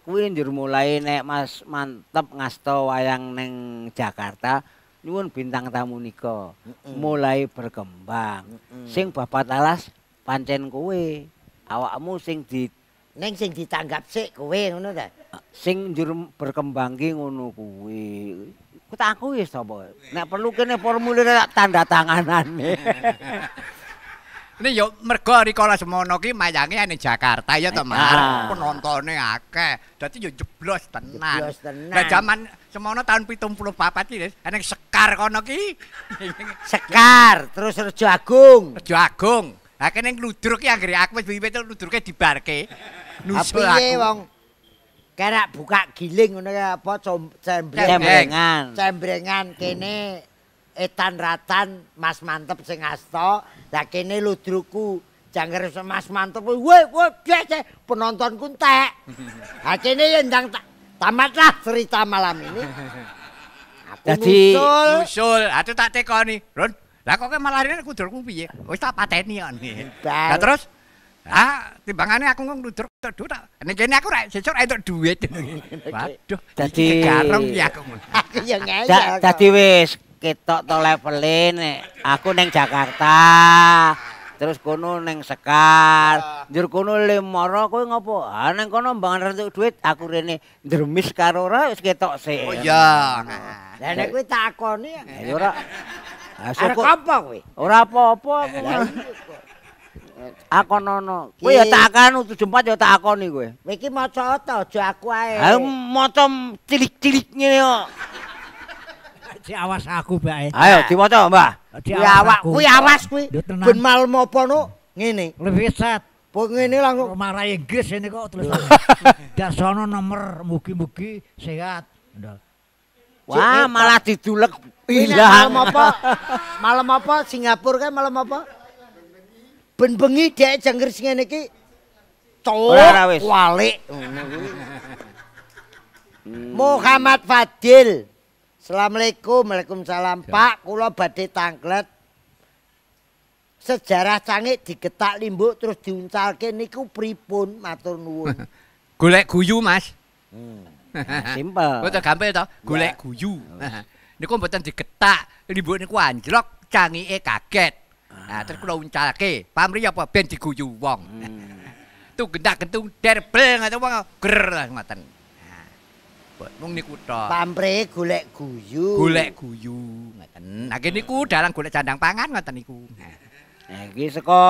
kuwi njur mulai nek Mas mantep ngasto wayang neng Jakarta nyuwun bintang tamu niko, mulai berkembang sing Bapak Talas pancen kowe awakmu sing di neng sing ditanggap sik kowe ngono ta sing njur berkembang ngono kuwi ku tak aku wis sapa nek perlu kene formulir tak tanda tanganane Ini yuk mergo Rikola Semono ki mayangi ane Jakarta ya toh mar. Ah. Penontonnya ake. Dati yuk jeblos tenang. Nah jaman Semono tahun pitung puluh papat ini, ane sekar kono ki. sekar, terus Rejo Agung. Rejo Agung. Ake neng ludruk ya ngeri, aku masih bimbing ludruknya di bar ke. Nusul aku. wong, kera buka giling, ini apa, cembrengan. Cembrengan, cembrengan kene. etan ratan mas mantep sing asta la kene ludruku jangger mas mantep weh weh dhece penonton ku entek ha kene yen tamatlah cerita malam ini aku Jadi, musul musul tak tekoni run lah kok malah rene kudurku piye wis tak pateni kok nah terus Ha, timbangane aku ngono ndur tak. Nek kene aku rek sesuk entuk dhuwit. Waduh, dadi garung ya aku. Aku ya ngene. Dadi wis ketok to levelin eh, aku neng Jakarta terus kono neng sekar njur kono lemoro kowe ngopo ha ah, neng kono mbangan rentuk duit aku rene dremis karo ora wis ketok se oh iya lha nek kowe takoni ya eh, ora Aku ah, apa kowe? Ora apa-apa aku. Aku nono. Kowe ya tak akan untuk ya takakoni, akoni kowe. Iki maca ta aja aku ae. Ha maca cilik-ciliknya yo. si awas aku bae. Eh. Ayo diwaca, Mbah. Di aku kuwi awas kuwi. Ben mal mopo nu no lebih Lewisat. Po ngene langsung marah Inggris ini kok tulisane. Dasono nomor mugi-mugi sehat. Wah, malah didulek ilang. Malam apa? Malam apa Singapura kan malam apa? Ben bengi dia jengger sing ngene iki. Cok, walik. Muhammad Fadil. Assalamualaikum, Waalaikumsalam. Pak, kula badhe tanglet. Sejarah cangik digetak limbuk terus diuncalke niku pripun? Matur nuwun. Golek guyu, Mas. Hmm. Simpel. Boten gampil to, golek guyu. niku mboten digetak, limbuk niku anjlok, e kaget. Nah, terus kula uncalke, pamri apa ben diguyu wong. Hmm. Tu gendak gendung derbel ngaten wong ger ngaten. mbok. Mung niku tok. Pamre golek guyu. Golek guyu ngoten. Nah kene niku dalang golek candang pangan ngoten niku. Nah iki saka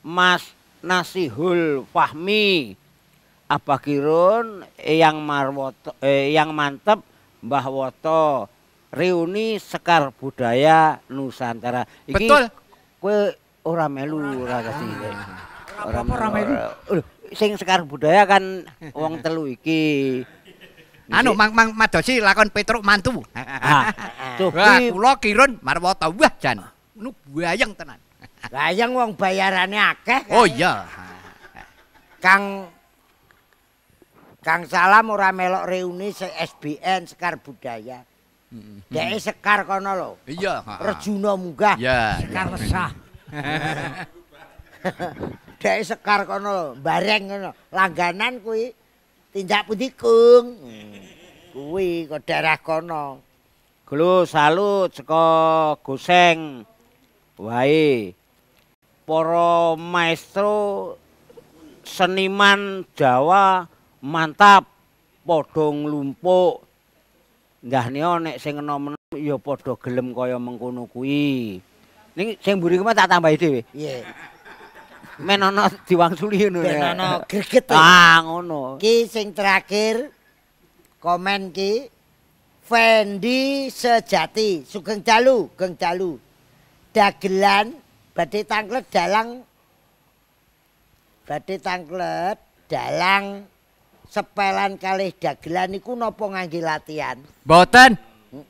Mas Nasihul Fahmi. Apa kirun eh, yang marwoto eh yang mantep Mbah Woto reuni sekar budaya Nusantara. Iki Betul. Kowe ora melu ora kasih. Ah. Ora apa ora melu. Sing sekar budaya kan wong telu iki. anu mang mang madosi lakon petruk mantu ah. tuh kula kirun marwata wah jan nu bayang tenan bayang wong bayarane akeh oh iya kang kang salam ora melok reuni se SBN sekar budaya mm-hmm. Dek sekar kono lho. Iya, heeh. Rejuna munggah. Sekar resah. Dek sekar kono lho, bareng ngono. Langganan kuwi tindak pun dikung. Hmm. Kuwi kok daerah kono. Glu salut saka guseng. Wae. Para maestro seniman Jawa mantap padha nglumpuk. Ndah neo nek sing ana ya padha gelem kaya mengkono kuwi. Ning sing mburi kuwi tak tambahi dhewe. Nggih. menono diwangsuli ngono ya. Menono greget. Ah, ngono. Ki sing terakhir komen ki Fendi Sejati, Sugeng Dalu, Geng Dalu. Dagelan badhe tanglet dalang badhe tanglet dalang sepelan kalih dagelan iku napa ngangge latihan? Mboten.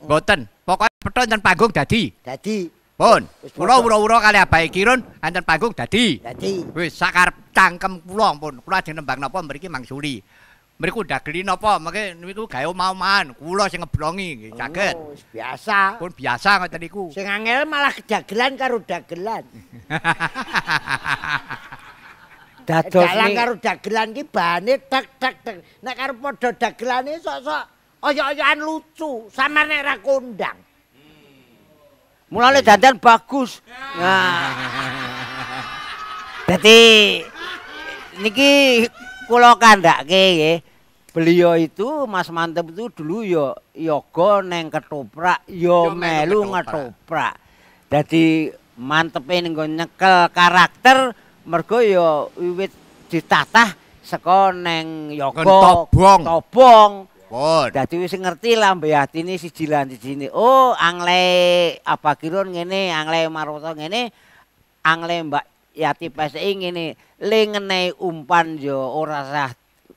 Mboten. Pokoke petho nyen panggung dadi. Dadi. Pun, kula ura-ura kali abai kirun, anten panggung dadi. Dadi. Wis sakar cangkem kula pun, kula ajeng nembang napa mriki mangsuli. Mriku dagli napa, mengke niku gawe omah-omahan, kula sing ngeblongi nggih caket. Oh, biasa. Pun biasa ngoten niku. Sing angel malah dagelan, karo dagelan. Dados Dalang karo dagelan ki bane tek tek tek. Nek karo padha dagelane sok-sok oyok-oyokan lucu, samar nek ra kondang. mulane dandan bagus. Nah. Dadi niki kula kandhake nggih. Beliau itu Mas Mantep itu dulu yo yoga neng ketoprak, yo melu ngetoprak. Dadi mantepe nenggo nyekel karakter mergo yo wiwit ditatah saka neng yoga tobong. Pun. Dadi wis ngerti lambe atine siji lan siji. Oh, angle abagirun ngene, angle maroto ngene. Angle Mbak Yati PSI ngene. Lingene umpan yo ora sah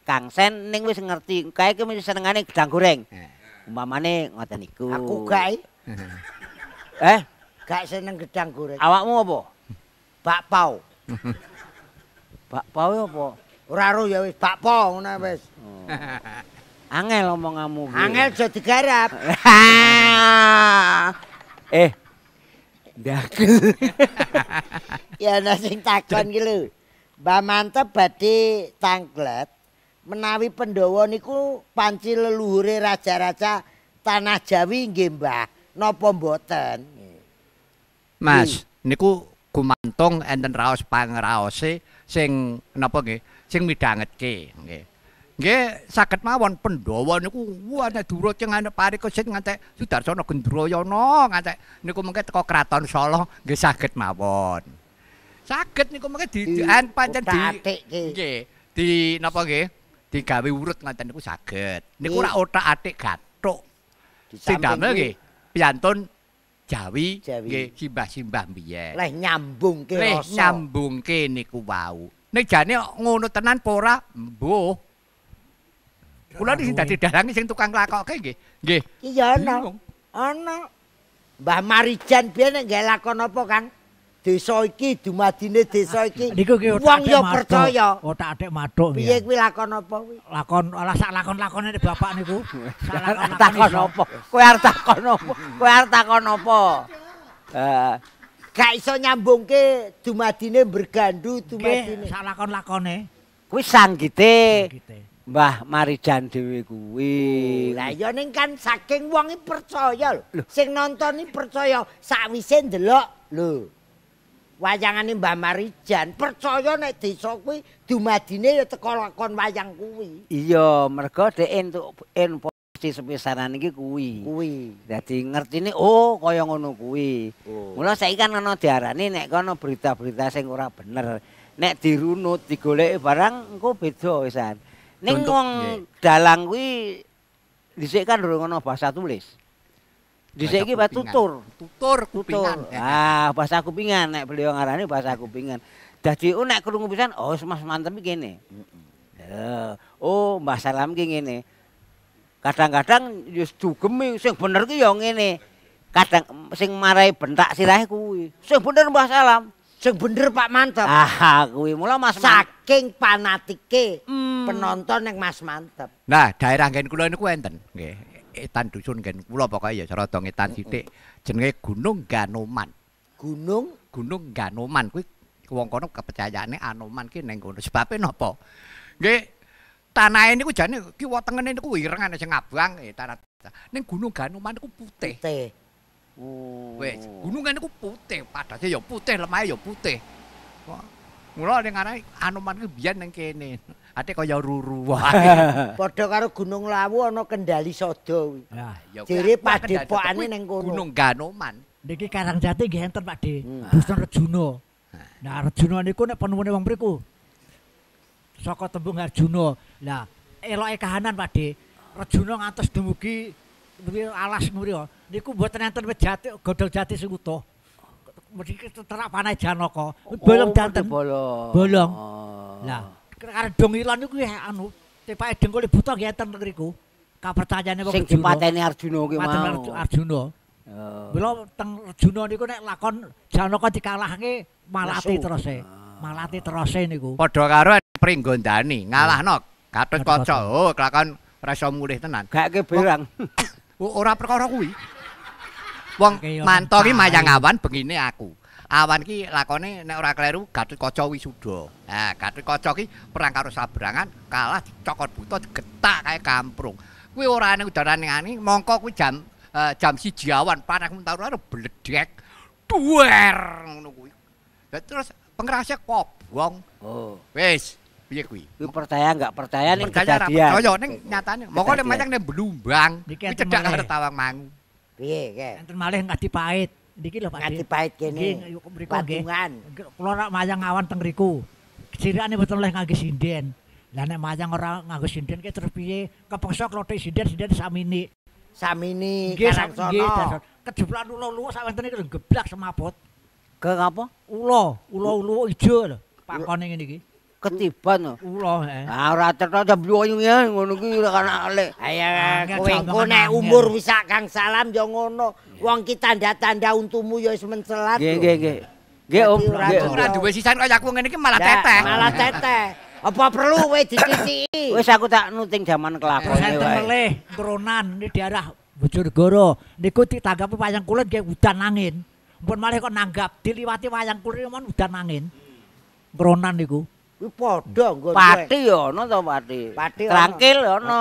Kang Sen ning wis ngerti. Kae ki senengane gedang goreng. Umpamane ngoten niku. Aku gae. eh, gak seneng gedang goreng. Awakmu apa? Bakpao. Bakpao apa? Ora ro ya wis bakpao ngono wis. Oh. Angel omonganmu. Angel aja digarap. eh. Ndakel. ya ana sing takon iki lho. Mbah mantep badhe tanglet menawi Pandhawa niku panci leluhure raja-raja tanah Jawi nggih Mbah. Napa mboten? Mas, niku kumantung enten raos pangraose sing napa nggih, sing midhangetke nggih. Nggih, saged mawon Pandhawa niku wane durut sing ana parika sing ngantek Sudarsana Gendrayana ngantek niku mengke teko kraton Solo nggih saged mawon. Saged niku mengke di pancen di nggih, di napa nggih? Digawe urut ngantek niku saged. Niku ora otak atik gathuk. Didamel nggih piantun Jawi nggih simbah-simbah biyen. Leh nyambungke rasa. Leh nyambungke niku wau. Nek jane ngono tenan ora mboh. Kula iki sing dadi dalange sing tukang nglakoke nggih. Nggih. Iya ana. Ana. Mbah Marijan biyen nek nggae lakon apa, Kang? Desa iki dumadine desa ah, iki. Wong yo percaya. Otak adek madok nggih. Piye kuwi lakon apa kuwi? Lakon ala sak lakon-lakone nek bapak niku. Salah takon apa? Kowe arep takon apa? Kowe arep takon apa? Eh, gak iso nyambungke dumadine bergandu dumadine. Salah lakon-lakone. Kuwi sanggite. Mbah Marijan dhewe kuwi. Oh, lah ya ning kan saking wong iki percaya lho. Sing nonton iki percaya sakwise ndelok lho. Wayangane Mbah Marijan percaya nek desa kuwi dumadine ya teko lakon wayang kuwi. Iya, mergo dhek entuk informasi sepisanan iki kuwi. Kuwi. Dadi ngertine oh kaya ngono kuwi. Oh. Mula saiki kan ana diarani nek kono berita-berita sing ora bener. Nek dirunut digoleki barang engko beda wisan. Neng wong dalang kuwi dhisik kan durung ana basa tulis. Dhisik iki wae tutur, tutur kupingan. Ah, basa kupingan nek beliau ngarani basa kupingan. Dadi oh nek krungu pisan, oh Mas mantep iki ngene. Oh, Mbah Salam ki ngene. Kadang-kadang yo dugemi, e, sing bener ki yo ngene. Kadang sing marai bentak sirahe kuwi. Sing bener Mbah Salam. sing bener Pak Mantep. kuwi mula Mas saking fanatike hmm. penonton yang Mas Mantep. Nah, daerah ngen kula niku enten, nggih. Etan dusun ngen kula pokoke ya cara dong sithik jenenge Gunung Ganoman. Gunung Gunung Ganoman kuwi wong kono kepercayaane Anoman ki ning kono. Sebabe napa? Nggih, tanah ini jane kiwa tengene niku ireng ana sing abang, eh, tanah. Ning Gunung Ganoman niku putih. Putih. Wes, gunungan ku putih, padhase ya putih, lemahe ya putih. Mula ning arah Anoman ku biyen nang kene. Ate kaya ruru wae. Padha karo Gunung Lawu ana kendali sodo kuwi. Lah, jere padepokane ning kono. Gunung Ganoman. Niki Karang Jati nggih enten, Pak De. Dusun Rejuna. Nah, Rejuna niku nek penemune wong mriku. Saka tembung Arjuna. Lah, eloke kahanan, pakde. De. Rejuna ngantos dumugi mriyo alas mriyo niku mboten enten wit jati godhong jati sing utuh mriki tetrak panah janaka bolong oh, danten bolong oh. lah karo dong ilon niku anu tepake dengkul buta ngeten ngriku kapertanyane sing dipateni Arjuna ki mau Arjuna Bila oh. teng Arjuna niku nek lakon Janaka dikalahke malati terus e. Ah. Malati terus e niku. Padha karo Pringgondani ngalahno Gatotkaca. Oh, lakon rasa mulih tenan. Gaeke berang. ora perkara kuwi. Wong manto ki mayang awan begini aku. Awan ki lakone nek ora kleru gatut kaca wisuda. Ha, gatut kaca ki perang karo sabrangan kalah dicokot buta getak kaya kamprung. Kuwi ora ana udarane ngani, mongko kuwi jam uh, jam 1 awan panah mentar karo bledek. Duer ngono kuwi. Terus pengrasek kobong. Oh. Wis, piye kuwi? Kuwi percaya enggak percaya ning kejadian. Percaya ning nyatane. Moko nek macam nek blumbang, kuwi cedak karo tawang mangu. Piye ke? Enten malih ngati pahit. Niki lho Pak. Ngati pahit kene. Patungan. Kula rak mayang awan teng riku. Cirikane betul leh ngangge sinden. Lah nek mayang ora nganggo sinden ki terus piye? Kepeksa klothik sinden-sinden samini. Samini karangsono. Kejeblan ula luwes sawentene geblak semaput. Ke apa? Ula, ula ula ijo lho. Pakone ngene iki. ketiban oh. ulo ha eh. ah, ora cetha jembluwung ya ngono kuwi ora ana ale ayo ah, kowe nek umur wis kang salam ya ngono wong ki tanda-tanda untumu ya wis mencelat nggih nggih nggih nggih om ora duwe sisan kaya aku ngene iki malah teteh malah teteh apa perlu kowe dititiki wis aku tak nuting Zaman kelakone wae wis kronan di daerah Bojonegoro niku ditanggapi wayang kulit nggih udan angin pun malah kok nanggap diliwati wayang kulit udan angin kronan niku Kuwi padha nggone. Pati ana to pati. Pati. Krangkil ana.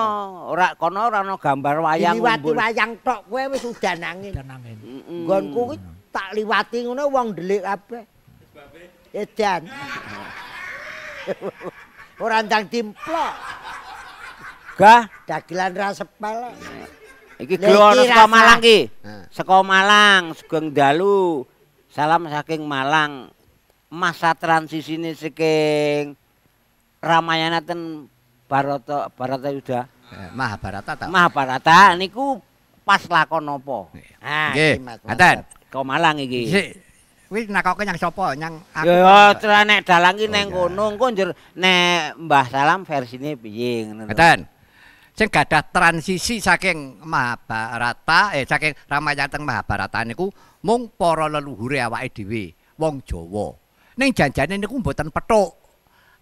Ora kono ora ana gambar wayang. Liwati wayang tok kowe wis udan angin. Udan angin. Nggonku kuwi tak liwati ngono wong delik kabeh. Edan. Ora ndang timplok. Gah, dagilan ra sepel. Iki glono saka Malang iki. Saka Malang, Sugeng Dalu. Salam saking Malang. masa transisi ini saking Ramayana ten Barata Barata Yuda. Eh, Mahabharata ta. Mahabharata niku pas lakon apa? Nggih. Nah, Nggih. Kok malang iki? Nggih. Kuwi nakoke nyang sapa? Nyang aku. Yo ora nek dalang iki oh, neng kono engko njur nek Mbah Salam versine piye ngono. Ngaten. Sing gadah transisi saking Mahabharata eh saking Ramayana teng Mahabharata niku mung para leluhure awake dhewe wong Jawa. Ning janjane niku mboten petuk.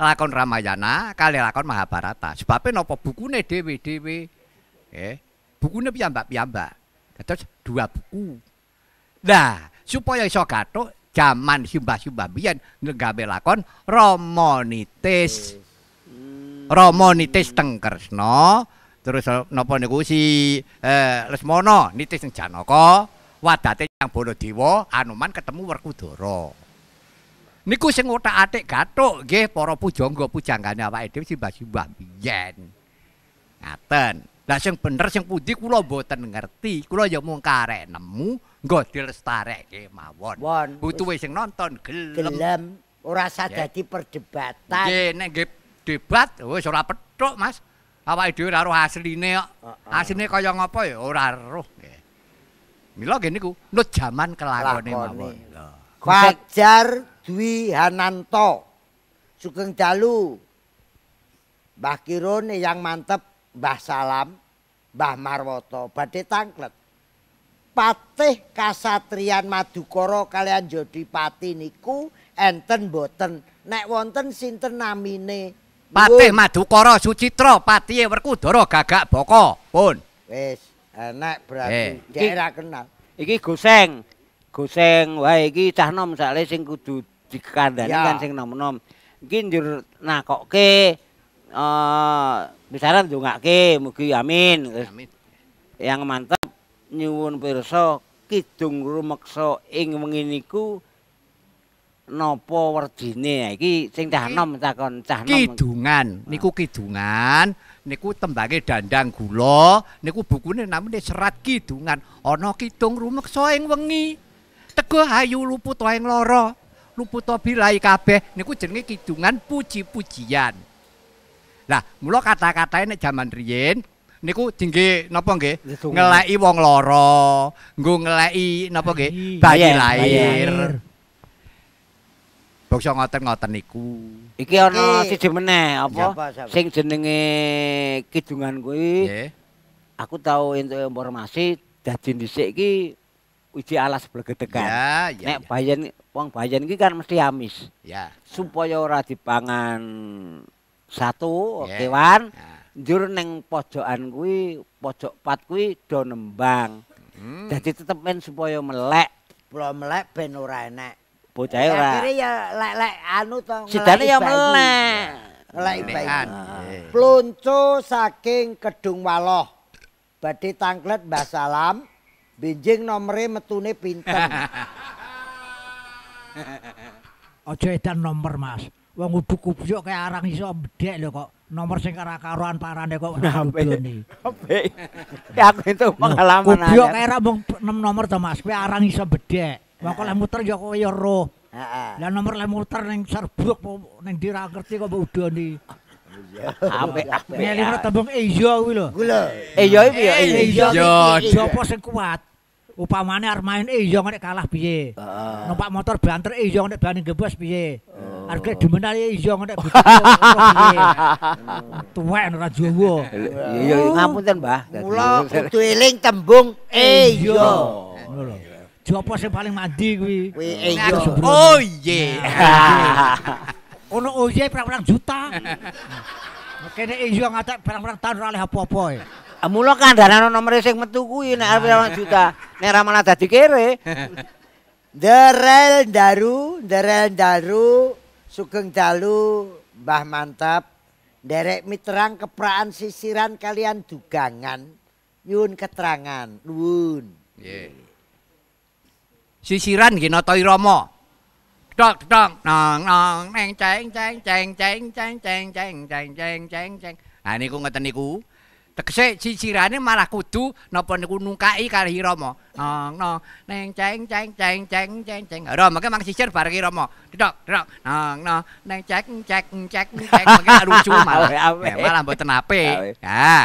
Lakon Ramayana kali lakon Mahabharata. Sebabe napa bukune dhewe-dhewe. Eh, bukune piyambak-piyambak. Terus dua buku. Nah, supaya iso gathuk jaman simbah-simbah biyen nggawe lakon Romonitis hmm. Romonitis teng Kresna, terus napa niku si eh, Lesmana nitis teng Janaka, wadate yang Baladewa, anuman ketemu Werkudara. niku sing utak-atik gathuk nggih para pujangga pujangane awake dhewe simbah-simbah biyen ngaten lah sing bener sing pundi kula mboten ngerti kula ya mung karek nemu nggo dilestareke mawon butuhe sing nonton gelem, gelem. ora usah dadi perdebatan nggih nek nggih debat oh, wis ora petuk mas awake dhewe ora roh asline kok uh asline kaya ngapa ya ora roh nggih mila gene ku nut jaman kelakone mawon lho wajar Dwi Hananto Sugeng Dalu Mbah Kirun yang mantep Mbah Salam Mbah Marwoto Badi Tangklet Patih Kasatrian Madukoro Kalian jadi pati niku Enten boten Nek wonten sinten namine Patih Madukoro Sucitra, Patih Werkudoro Gagak Boko Pun Wis Enak eh, berarti eh. Jaya kenal Iki goseng Goseng Wah iki cah nom Sali sing kudut dikandani kan sing nom-nom. Iki njur nakoke eh misaran ndongake mugi amin. Amin. Yang mantep nyuwun pirsa kidung rumeksa ing wengi niku napa werdine iki sing cah nom takon cah nom kidungan ah. niku kidungan niku tembange dandang gula niku bukune namine serat kidungan ana kidung rumeksa ing wengi teguh ayu luput wae ing lara luputo birai kabeh niku jenenge kidungan puji-pujian. Lah, mula kata-katane nek jaman riyen niku jengge napa nggih? Ngeleki wong lara, nggo ngeleki napa nggih? Bayi lair. lahir. Boksa ngoten-ngoten niku. Iki ana siji meneh apa? Sing jenenge kidungan kuwi. Aku tau entuk informasi dadi dhisik iki uji alas blegedegan. Nek ya. bayan wong bayan iki kan mesti amis. Ya. Supaya ora dipangan satu yeah. kewan yeah. njur ning pojokan kuwi pojok pat kuwi do nembang. Hmm. Jadi tetep men supaya melek, pula melek ben ora enak. Bocah ora. Akhire ya lek-lek anu to. Sidane ya melek. Melek bayi. Ah. ah. Plunco saking kedung waloh. Badhe tanglet Mbah Salam. Benjing nomere metune pinten. Ojo edan nomor, Mas. Wong udu kupyuk kaya arang iso bedek lho kok. Nomor sing karo-karoan parane kok ngene. Ya aku itu pengalaman aja. Kupyuk kaya ra 6 nomor to, Mas. Kaya arang iso bedek. Wong kok muter yo kaya roh. Heeh. Lah nomor le muter ning serbuk ning dira ngerti kok mbok udoni. Ape ape. Nyeli ro tembung iya kuwi lho. Kuwi lho. Iya iya. Iya. Sopo sing kuat? upamane arep main eh, iya nek kalah piye uh. numpak motor banter eh, iya, oh. eh, iya nek bani gebos piye uh. arep dimenal iya nek tuwek ora Jawa iya, iya ngapunten Mbah kula kudu eling tembung iya. iya ngono Jopo sing paling mandi kuwi. Kuwi iya. Oh iya. Nah, ono oh iya perang juta. Kene iya ngatak perang-perang tahun ora oleh apa-apa. E. Mula kandhanan nomor sing metu kuwi nek arep juta, nek ra malah dadi kere. Derel Daru, Derel Daru, Sugeng Dalu, Mbah Mantap, derek miterang kepraan sisiran kalian dugangan, nyun keterangan, nuwun. Sisiran nggih nata irama. nang nang neng ceng ceng ceng ceng ceng ceng ceng ceng ceng ceng. Ah niku ngeten niku. Tegese cicirane malah kudu napa niku nungkai kali Rama. Oh, nong neng ceng ceng ceng ceng ceng ceng. Ora mengke mang cicir bareng Rama. Didok, didok. Nong oh, nong neng cek cek cek cek mengke lucu malah. Ya, malah mboten apik. Ha. Ya.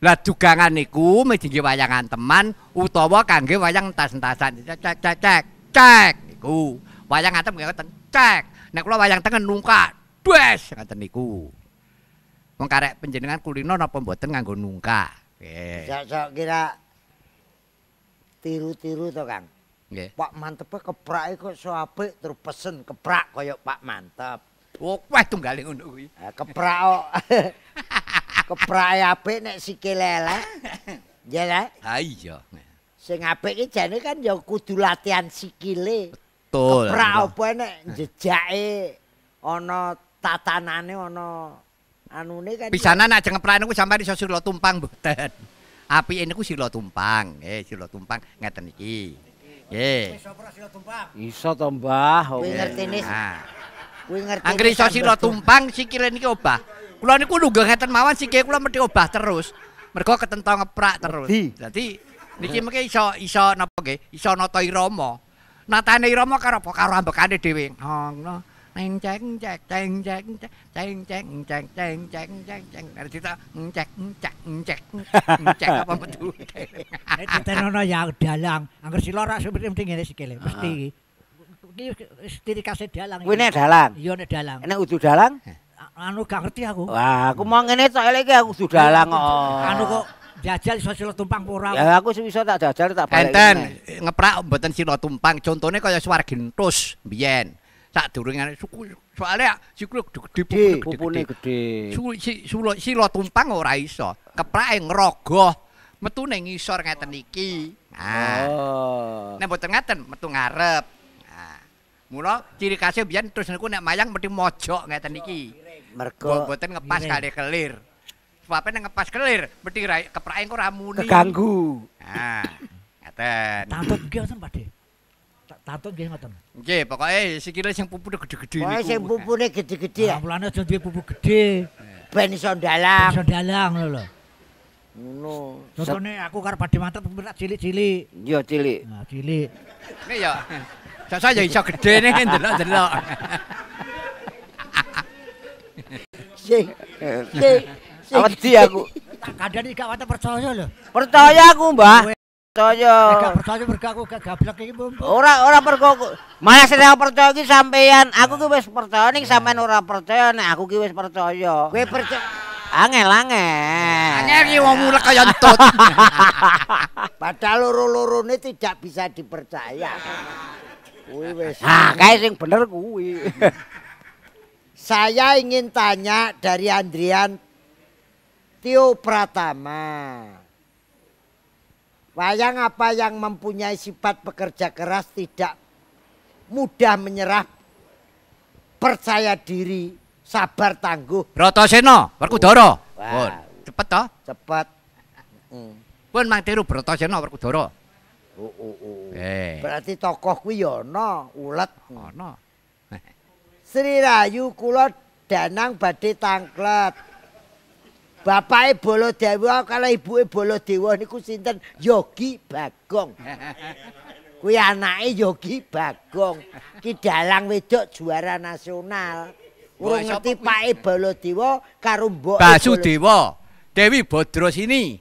Lah dugangan niku midhi wayangan teman utawa kangge wayang entas-entasan. Cek cek cek cek niku Wayang antem ngoten. Cek. Nek kula wayang tengen nungka, Dues ngoten niku. Wong karek panjenengan kulino napa mboten nganggo nungka. Sok-sok kira tiru-tiru to, Kang. Nggih. Pak mantep e kok so apik tur pesen keprak kaya Pak mantep. Oh, wah, wah tunggale ngono kuwi. Keprak kok. Keprake apik nek sikil elek. Ya Ha iya. Sing apik iki jane kan ya kudu latihan sikile. Betul. Keprak apa nek jejake ana tatanane ana ono... anune kan pisanan nak jengepran niku sampai iso sila tumpang mboten api ini ku sila tumpang eh sila tumpang ngeten iki nggih iso to mbah kuwi ngerti ini kuwi ngerti anggere iso sila tumpang sikile niki obah kula niku lungguh ngeten mawon sikile kula mesti obah terus mergo ketentu ngeprak terus dadi niki mengke iso iso napa nggih iso nata irama natane irama karo apa karo ambekane dhewe ha oh, no. ceng ceng ceng ceng ceng ceng ceng ceng ceng ceng ceng ceng ceng cerita ngecek ngecek ngecek ngecek apa betul kita nono ya dalang angker si lorak seperti mending ini sih kalian pasti ini sendiri kasih dalang ini dalang iya ini dalang ini utuh dalang anu gak ngerti aku wah aku mau ini soalnya lagi aku sudah dalang anu kok jajal iso silo tumpang pura ya aku iso tak jajal tak balik enten ngeprak buatan silo tumpang contohnya kaya suar gintus sak durunge suku soalnya siku gede pupune gede. Suluk sila tumpang ora iso. Keprake ngrogoh metu ning ngisor ngeten iki. Nah. Oh. Nek ngaten metu ngarep. Nah. Mula ciri khasnya biyen terus niku nek mayang mesti mojok ngeten iki. Mergo ngepas kali kelir. Sebabnya nek ngepas kelir mesti keprake engko ramuni. Keganggu. Nah. Ngaten. Tantut ki ngoten Pak Tato nggih ngoten. Nggih, pokoke sikile sing pupune gede-gede niku. yang sing pupune gede-gede. Lah mulane aja duwe pupu gede. Ben iso ndalang. Iso ndalang lho Ngono. Contone aku karo Padi Mantet pemirsa cilik-cilik. Iya, cilik. Nah, cilik. Nek ya. Sasa ya iso gede ning delok-delok. Sih. Sih. Wedi aku. Tak kandhani gak wate percaya lho. Percaya aku, Mbah percaya. Eh, gak percaya aku gak gablek iki, Mbok. Ora ora mergo malah sing percaya iki sampean. Aku gue wis percaya ning eh. sampean ora percaya nih aku gue wis percaya. Gue percaya Angel angel. Angel iki wong mulek kaya entut. Padahal loro ini tidak bisa dipercaya. Kuwi wis. Ah, kae sing bener kuwi. Saya ingin tanya dari Andrian Tio Pratama. Wayang apa yang mempunyai sifat pekerja keras tidak mudah menyerah, percaya diri, sabar tangguh. Bratasena, Werkudara. Oh. Pun, cepet toh? Cepet. Mm. Pun mang tiru Bratasena Werkudara. Oh, oh, oh. Eh. Berarti tokoh kuwi ya ana ulet. Ana. Sri Rayu kula danang badhe tangklet. Bapake Bola Dewa kalau ibuke Bola Dewa niku sinten? Yogi Bagong. Kuwi anake Yogi Bagong. Ki dalang wedok juara nasional. Ora ngerti Pake Bola Dewa karo mbok Basu Dewa. Dewi Bodro sini.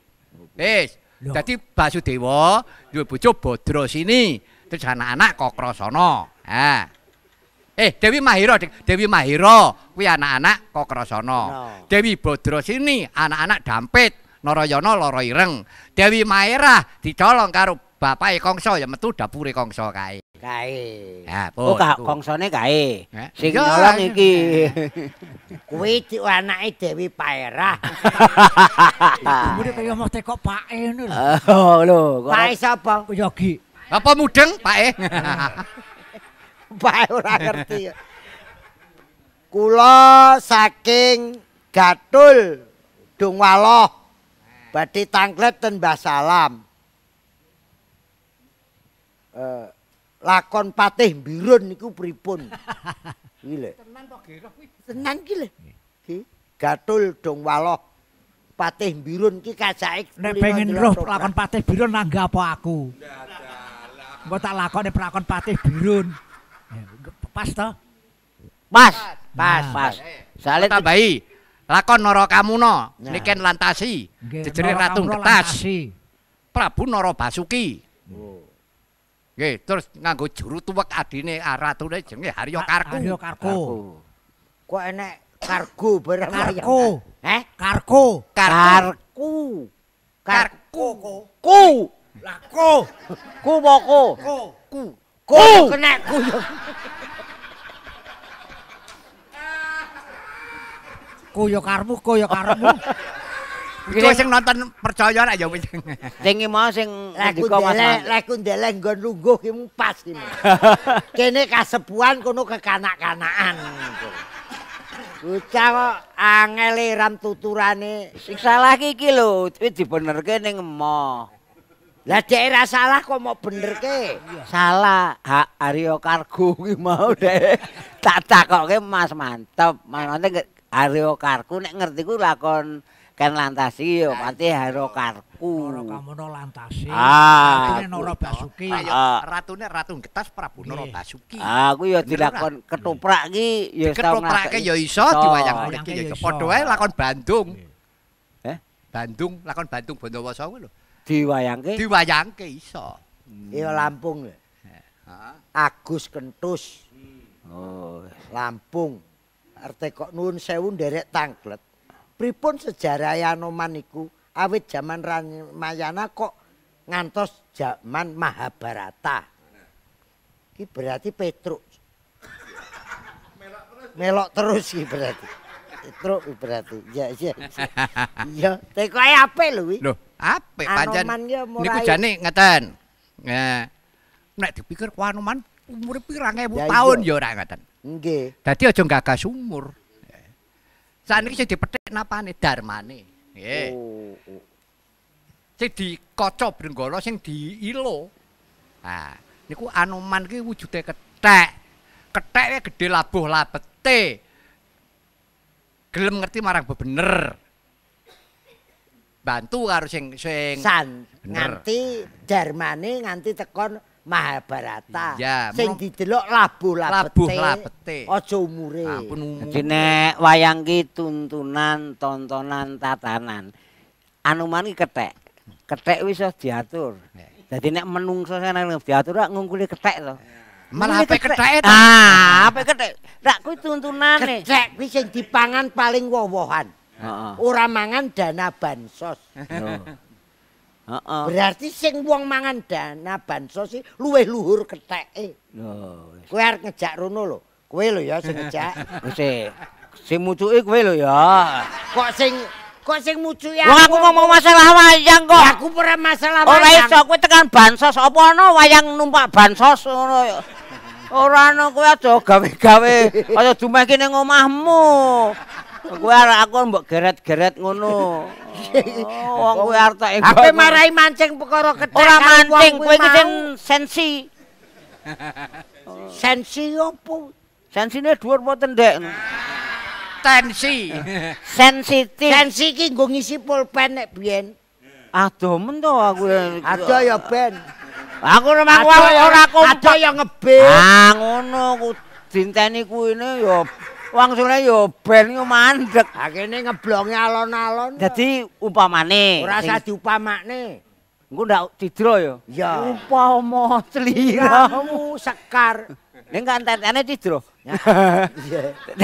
Wis. Dadi Basu Dewa duwe bojo Bodro sini. Terus anak-anak kok krasana. Ha. Eh Dewi Mahira, Dewi Mahira kuwi anak-anak kok krasana. Dewi Badra sini anak-anak dampit, Narayana lara ireng. Dewi Maerah ditolong karo bapake Kongso, ya metu dapure Kongso kae. Kae. oh, ka, Kangsane kae. Sing nolong iki. kuwi anake Dewi Paera. Umure kaya mau teko pake ngono lho. Oh, lho. Pake sapa? Yogi. Apa mudeng, Pak? E? Pak ora ngerti. Kula saking Gatul waloh badhe tanglet ten Mbah Salam. Uh, lakon Patih Birun niku pripun? Iki lho. Tenan to gero kuwi. Tenan iki lho. Gatul Dungwaloh Patih Birun iki kajake nek pengen roh lakon Patih Birun nanggap apa aku? Enggak ada. Mbok tak lakone prakon Patih Birun. pas toh pas pas pas salah tambahi lakon noro kamu no lantasi jejeri ratung getas prabu noro basuki Oke, oh. terus nganggo juru tuwek adine Ratu ne jenenge Haryo Karku. Kok enek kargo barang ayam. Karku. Heh? Karku. Karku. Karku. Ku. Lah ku. Ku Ku. KU! oh. kena kuyuk. kuyuk karmu, kuyuk karmu. Kuwi sing nonton percaya nek ya wis. Sing mau sing ndika Mas. Lek ku ndelek nggon lungguh ki pas iki. Kene kasepuan kono kekanak-kanakan. Bocah kok e, ram tuturane. Sing salah iki lho, dipenerke ning emoh. Lah daerah salah kok mau bener ke? Salah, ha, Aryo Kargo mau deh. Tak tak kok ke mas mantep. Mas mantep Aryo Kargo, nek ngerti ku lakon kan lantasi yo, pati Aryo Kargo. Noro kamu no lantasi, ah, ini Noro Basuki. Ah, ah. Ratu ini Ratu Prabu Noro Basuki. Ah, aku ah, yo dilakon nah. Hmm. ketoprak ki. Ketoprak ke yo iso, diwayang mulik ke yo iso. Podohnya lakon Bandung. Eh? Bandung, lakon Bandung, Bondowoso lho. diwayangke diwayangke iso hmm. ya Lampung lho Agus Kentus hmm. Oh, Lampung RT kok nuwun sewu nderek tanglet pripun sejarah Yanoman niku awit jaman Ramayana kok ngantos jaman Mahabharata iki berarti Petruk melok terus Melok terus iki berarti Petruk berarti Iya, ya ya teko ae apik lho apik panjan, niku jane ngeten nah nek dipikir kanoman umure pirang ewu taun ya ora ngaten. nggih dadi aja gagas umur saniki sing dipetik napane darmane nggih oh, oh. sing dikocok brenggala sing diilo nah niku anuman ki wujude kethek kethek gede labuh labete gelem ngerti marang bebener bantu karo sing sing San, nganti Jermane nganti tekan Mahabharata iya, sing didelok labuh-labete aja umure dadi nek wayang ki tuntunan tontonan tatanan anuman ki kethek kethek wis diatur dadi nek menungso sing nang diatur ngungkuli kethek to malah ape kethek ah ape kethek rak kuwi tuntunane kethek wis sing dipangan paling wowohan Ah, ah. ora mangan dana bansos. Uh Berarti sing wong mangan dana bansos iki luweh luhur ketheke. Lho. No. Kowe arep ngejak rono lho. Kowe lho ya sing ngejak. Sik. Eh. Sing mucuke kowe lho ya. Kok sing kok sing mucuke aku. Lho aku ngomong masalah wayang kok. Ya aku ora masalah wayang. Ora iso kowe tekan bansos apa ana wayang numpak bansos ngono ya. Ora ana kowe aja gawe-gawe. Aja dumeh kene ngomahmu. Aku arek aku mbok geret-geret ngono. Wong oh, kuwi arek tak ego. Ape marahi mancing perkara kethek. Ora mancing kowe iki sing sensi. Sensi opo? Sensine dhuwur apa tendek? Tensi. Sensitif. Sensi iki nggo ngisi pulpen nek biyen. Aduh men to aku. Aduh ya ben. Aku remang ora aku. Aduh ya ngebe. Ah ngono ku dinteni kuwi ne ya Wong ya yo ben yo mandeg. Ha kene ngeblonge alon-alon. Dadi upamane. Ora usah diupamane. Engko ndak tidro Ya. Upama kamu sekar. Ning kantene tidro Ya.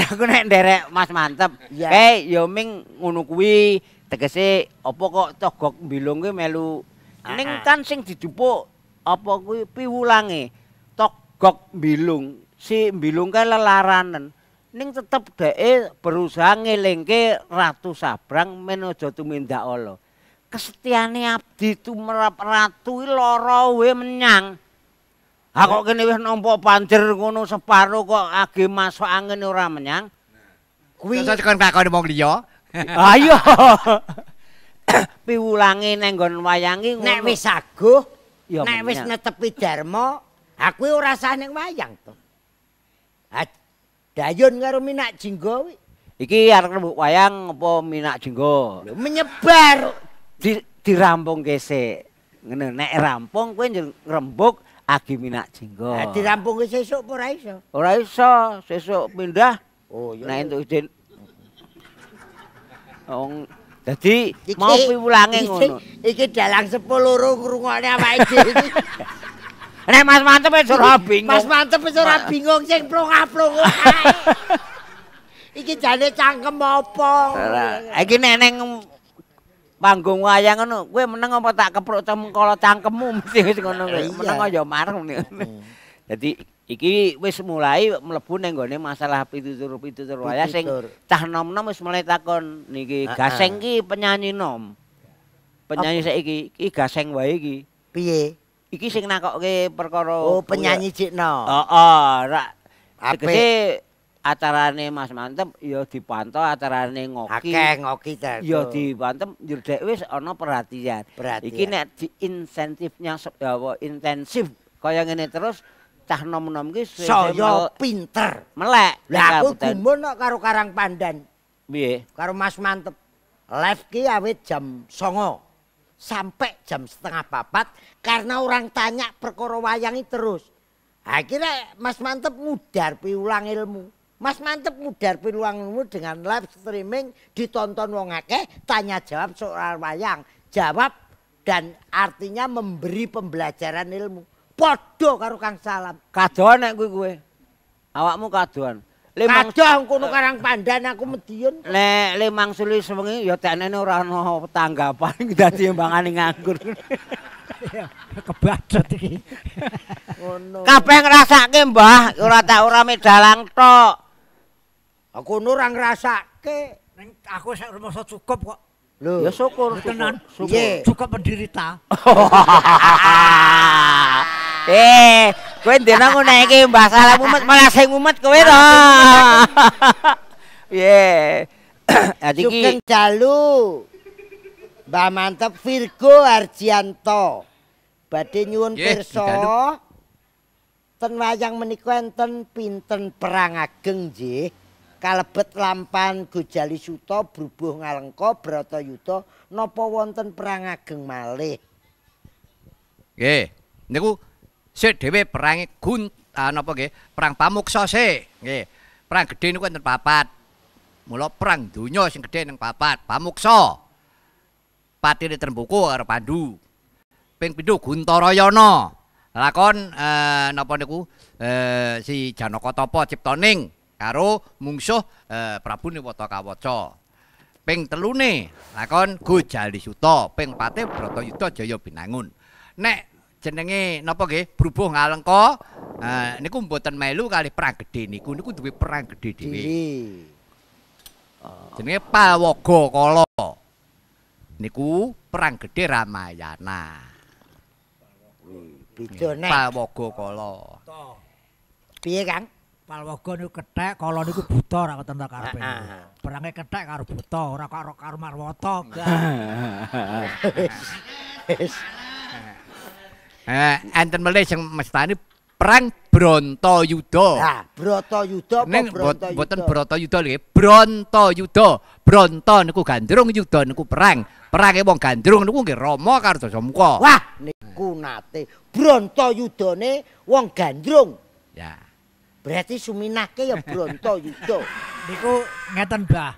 Aku nek nderek Mas mantep. Kae yo ming ngono kuwi tegese apa kok togok mbilung kuwi melu ah, ning ah. kan sing didupuk apa kuwi piwulange togok mbilung si mbilung kae lelaranen. ning tetep dhewe berusaha ngelengke ratu sabrang menojo tumindak Allah. Kesetiane abdi tumrap ratu lara we menyang. Ha kok kene wis nampa pancer ngono separo kok age masuk angin ora menyang. Kuwi kon kakon mong liya. Ayo. Piwulangi neng nggon wayangi ngono. Nek wis aguh, nek wis netepi dharma, aku ora sah ning wayang to. dayun ngaro minak jinggo kuwi iki arep wayang apa minak jinggo menyebar di dirampung kesek ngene nek rampung kowe ngrembug agi minak jinggo nah, dirampung ke sesuk ora iso ora iso sesuk pindah oh iya nek entuk izin dadi mau piwulange ngono iki dalang 10 loro ngrungokne awake dhewe Nek Mas mantep wis ora bingung. Mas mantep wis ora bingung sing plong-plong. Iki jane cangkem apa? Iki neneng panggung wayang ngono, kowe meneng apa tak keprok cemkolo cangkemmu mesti wis ngono kowe. Meneng ya marem. Hmm. Dadi iki wis mulai mlebu ning gone masalah pitutur-pitutur wayang sing cah nom-nom wis mulai takon niki gaseng ki penyanyi nom. Penyanyi saiki iki gaseng wae iki. Piye? iki sing nakoke perkara oh penyanyi cikno heeh oh, oh, acarane Mas Mantep ya dipantau acarane ngoki akeh ngoki ta ya dipantem njur dhek wis ana perhatian. perhatian iki nek di insentifnya intensif kaya ngene terus cah nom-nom iki saya pinter melek lah aku gumun karo Karang Pandan piye karo Mas Mantep live ki awet jam 09.00 Sampe jam setengah papat karena orang tanya perkara wayang terus. Akhirnya Mas Mantep mudar piulang ilmu. Mas Mantep mudar piulang ilmu dengan live streaming ditonton wong akeh tanya jawab soal wayang, jawab dan artinya memberi pembelajaran ilmu. Podo karo Kang Salam. Kadoan nek kuwi kowe. Awakmu kadoan. Kadoh ngkono karang pandan aku medion. Lek limang suli sewengi ya tenene ora ana tanggapan dadi mbangane nganggur. Kebadet iki. Ngono. Kabeh ngrasake, Mbah, ora tak ora medalang tok. Aku nur ora ngrasake. Ning aku sak rumoso cukup kok. Lho, ya syukur. Tenan, syukur. Cukup menderita. Eh, kowe dene ngunehke mbah salah mumet malah sing mumet kowe to piye adik iki sugeng jalu mbah mantep Virgo Arjianto badhe nyuwun pirsa ten wayang menika enten pinten perang ageng nggih kalebet lampan Gojali Suta brubuh ngalengka Bratayuda napa wonten perang ageng malih nggih niku sik dhewe perang gun uh, nggih perang pamuksa sik nggih perang gedhe niku enten papat mula perang donya sing gedhe nang papat pamuksa patire trembuku karo pandu ping pindho guntarayana lakon eh, napa niku eh, si janaka tapa ciptaning karo mungsuh Prabuni eh, prabu niwata ping telune lakon gojali suta ping pate brata jaya binangun nek jenenge napa nggih berubah ngalengka ha uh, niku mboten melu kali perang gedhe niku niku duwe perang gedhe dhewe jenenge Palwaga Kala niku perang gedhe Ramayana bidone Palwaga Kala piye Kang Palwaga niku kethek Kala niku buta ora ketemu ta karepe ah, ah, ah. perange kethek karo buta ora karo Marwata guys Eh, enten melih sing mestane perang Bronto Yudo. Nah, Bronto Yudo apa Neng, Bronto Yudo? Boten Bronto Yudo lho, Bronto Yudo. Bronto niku gandrung Yudo niku perang. Perang e wong gandrung niku nggih Rama karo Dasamuka. Wah, niku nate Bronto Yudone wong gandrung. Ya. Berarti suminake ya Bronto Yudo. niku ngeten, Mbah.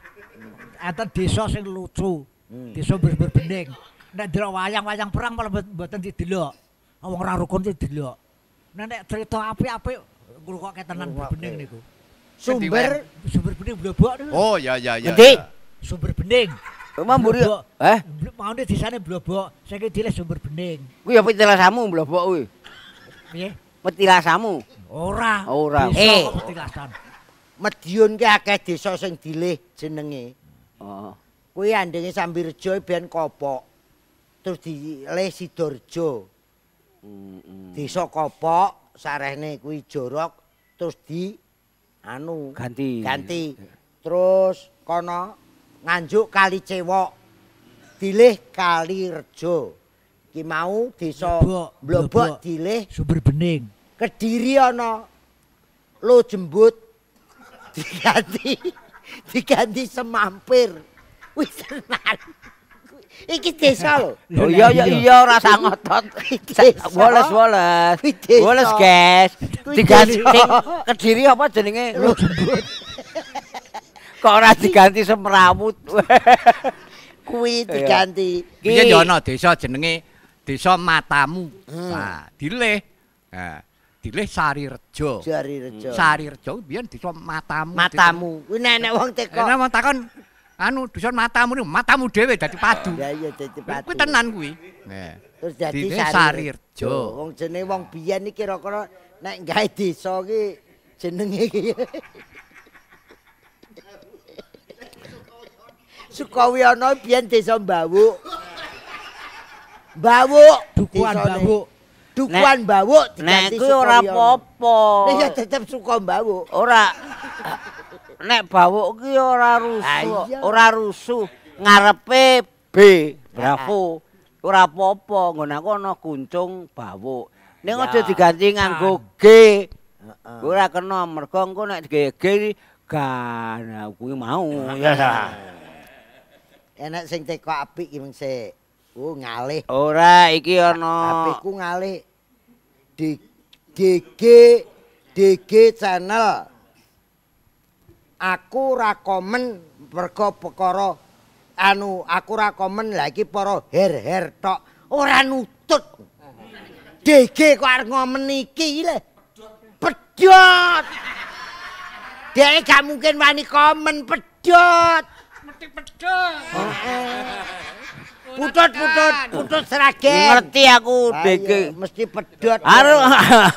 Atur desa sing lucu. Hmm. Desa berbening. Nek ndelok wayang-wayang perang malah mboten didelok. wong ora rukun iki delok. Nek cerita apik-apik kulo kok ketenan bening niku. Sumber sumber bening blobok niku. Oh ya ya ya. Endi? Sumber bening. Rumah mburi. Eh? Maune disane blobok, saiki dile sumber bening. Kuwi ya petilasamu blobok kuwi. Piye? Petilasamu. Ora. Ora. Eh, petilasan. Madiun ki akeh desa sing dilih jenenge. Oh. Kuwi andenge Sambirejo ben kopok. Terus dilih Sidorejo. Disok kopok sarehne kuwi jorok terus di anu ganti. Ganti. Terus kono nganjuk kali cewok. Dileh kali rejo. Iki mau desa Blobok dileh sumber bening. Kediri ana lo jembut diganti diganti semampir. Wis tenan. Iki desa lho. Iya iya iya rasa ngotot. Woles-woles. Woles, guys. Diganti Kediri apa jenenge? Kok ora diganti Semrawut. Kuwi diganti. Iki yo ana desa jenenge Desa Matamu. Nah, hmm. dileh. Nah, dileh Sarirejo. Sarirejo. Sarirejo biyen desa Matamu. Matamu. Kuwi nek wong teko. Nek wong takon anu dusun matamu matamu dhewe dadi padu ya iya dadi padu kuwi tenan kuwi terus dadi sarirjo wong jenenge wong biyen iki kira-kira nek gawe desa iki jenenge iki Sukawiyono biyen desa Mbawuk Mbawuk dukuan Mbawuk dukuan Mbawuk diganti Nek kuwi ora apa-apa Nek ya tetep suka Mbawuk ora nek bawuk ki ora rusuh, ah, ora rusuh ngarepe B, bravo. Ah, ah. Ora apa-apa, nggon aku ana kuncung bawuk. Ning aja diganti nganggo G. Heeh. Ora kena mergo engko nek G kan aku mau ya ta. Enak sing teko apik ki mengse. Oh ngalih. Ora iki ana. Apikku ngalih di GG DG channel. aku ra komen mergo perkara anu aku ra komen lah iki para her-her tok ora nutut DG kok arep ngomen iki le pedot dhek gak mungkin wani komen pedot mesti pedot putut putut putut seragen ngerti aku DG mesti pedot arep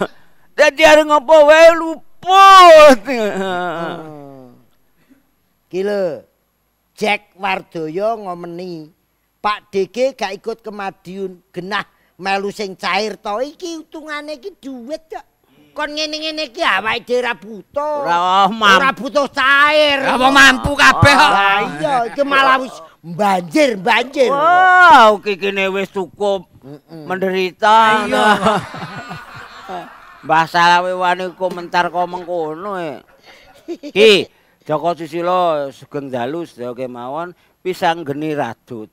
dadi arep ngopo wae luput Ki Jack Wardoyo ngomeni, Pak DG gak ikut ke Madiun, genah melu sing cair to iki utungane iki dhuwit kok. Kon ngene-ngene iki awake dhewe ora butuh. Ora oh, butuh cair. Ora mampu kabeh kok. Lah iya, iki malah wis banjir, banjir. Wah, wow, iki wis cukup menderita. Iya. Mbah Salawe wani komentar kok mengkono. Eh. Ki, Joko Susilo sugeng dalu sedaya kemawon wisanggeni radut.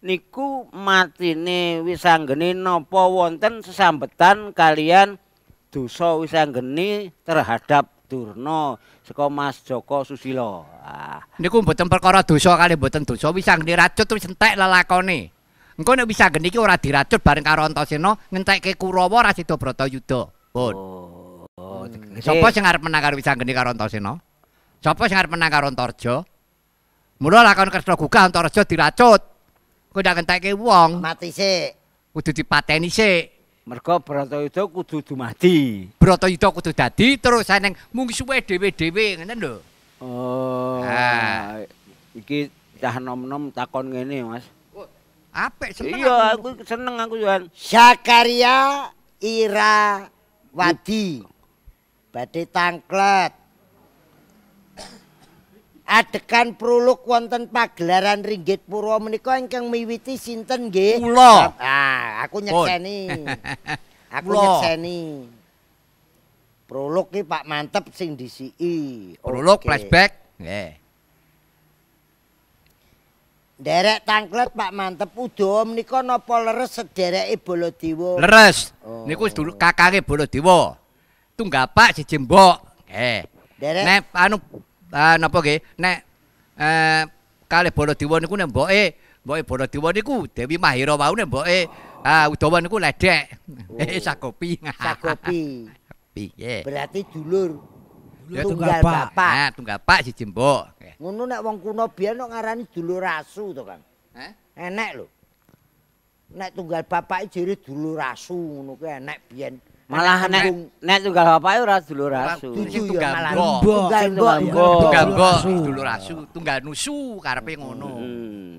Niku matine wisanggeni napa wonten sesambetan kalian dosa wisanggeni terhadap Durna saka Mas Joko Susilo. Ah. Niku mboten perkara dosa kali mboten dosa wisanggeni radut wis entek lelakone. Engko nek bisa geni ora diracut bareng karo Antasena ngentekke Kurawa ra Sidobrata Yuda. Pun. Oh. oh. Sapa sing arep menang karo wisanggeni karo Antasena? Sapa sing arep menang karo Antarjo? Mula lakon Kresna Gugah Antarjo diracut. Kuwi ndak kentekke wong. Mati sik. Kudu dipateni sik. Mergo Bratayuda kudu dumadi. Bratayuda kudu dadi terus ana mung suwe dhewe-dhewe ngene lho. Oh. Nah. Iki cah nom-nom takon ngene, Mas. Apik seneng. Iya, aku. seneng aku Johan. Sakaria Ira Wadi. Badhe tangklet. adekan pruluk wonten pagelaran ringgit purwa menika ingkang miwiti sinten nggih kula ah aku nyekseni aku Ulo. nyekseni pruluk iki Pak mantep sing disiki pruluk okay. flashback nggih Derek tangklet Pak mantep udah menika napa leres sedereke Baladewa Leres oh. niku dulu kakake Baladewa tunggapak siji mbok nggih Derek nek anu ah napa nggih nek eh kalih Baladewa niku nek mboke mboke Baladewa niku Dewi Mahira wau nek mboke ah Udawa niku ledek eh oh. sakopi sakopi piye berarti dulur tunggal bapak nah tunggal bapak siji mbok ngono nek wong kuno biyen kok ngarani dulur rasu to Kang eh? enek lho nek tunggal bapak jere dulur rasu ngono kuwi enek biyen malah nek nek tunggal bapak ora dulur asu tunggal tunggal tunggal dulur asu tunggal nusu karepe ngono hmm.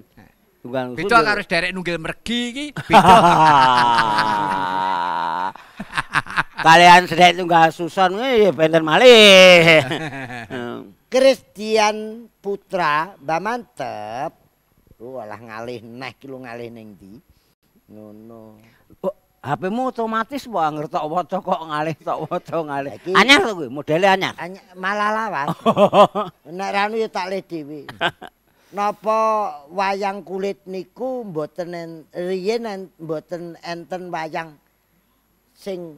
tunggal nusu beda karo derek nunggil mergi iki kalian sedek tunggal susun nggih eh, eh, benten malih Christian Putra mbak mantep Oh, alah ngalih neh ki lu ngalih ning ndi? Ngono. hp otomatis wae ngertok tok kok ngalih tok waca ngalih. Anyar to kuwi modele anyar. Anyar malah lawas. Nek ra anu ya tak le dhewe. Napa wayang kulit niku mboten riyen mboten enten wayang sing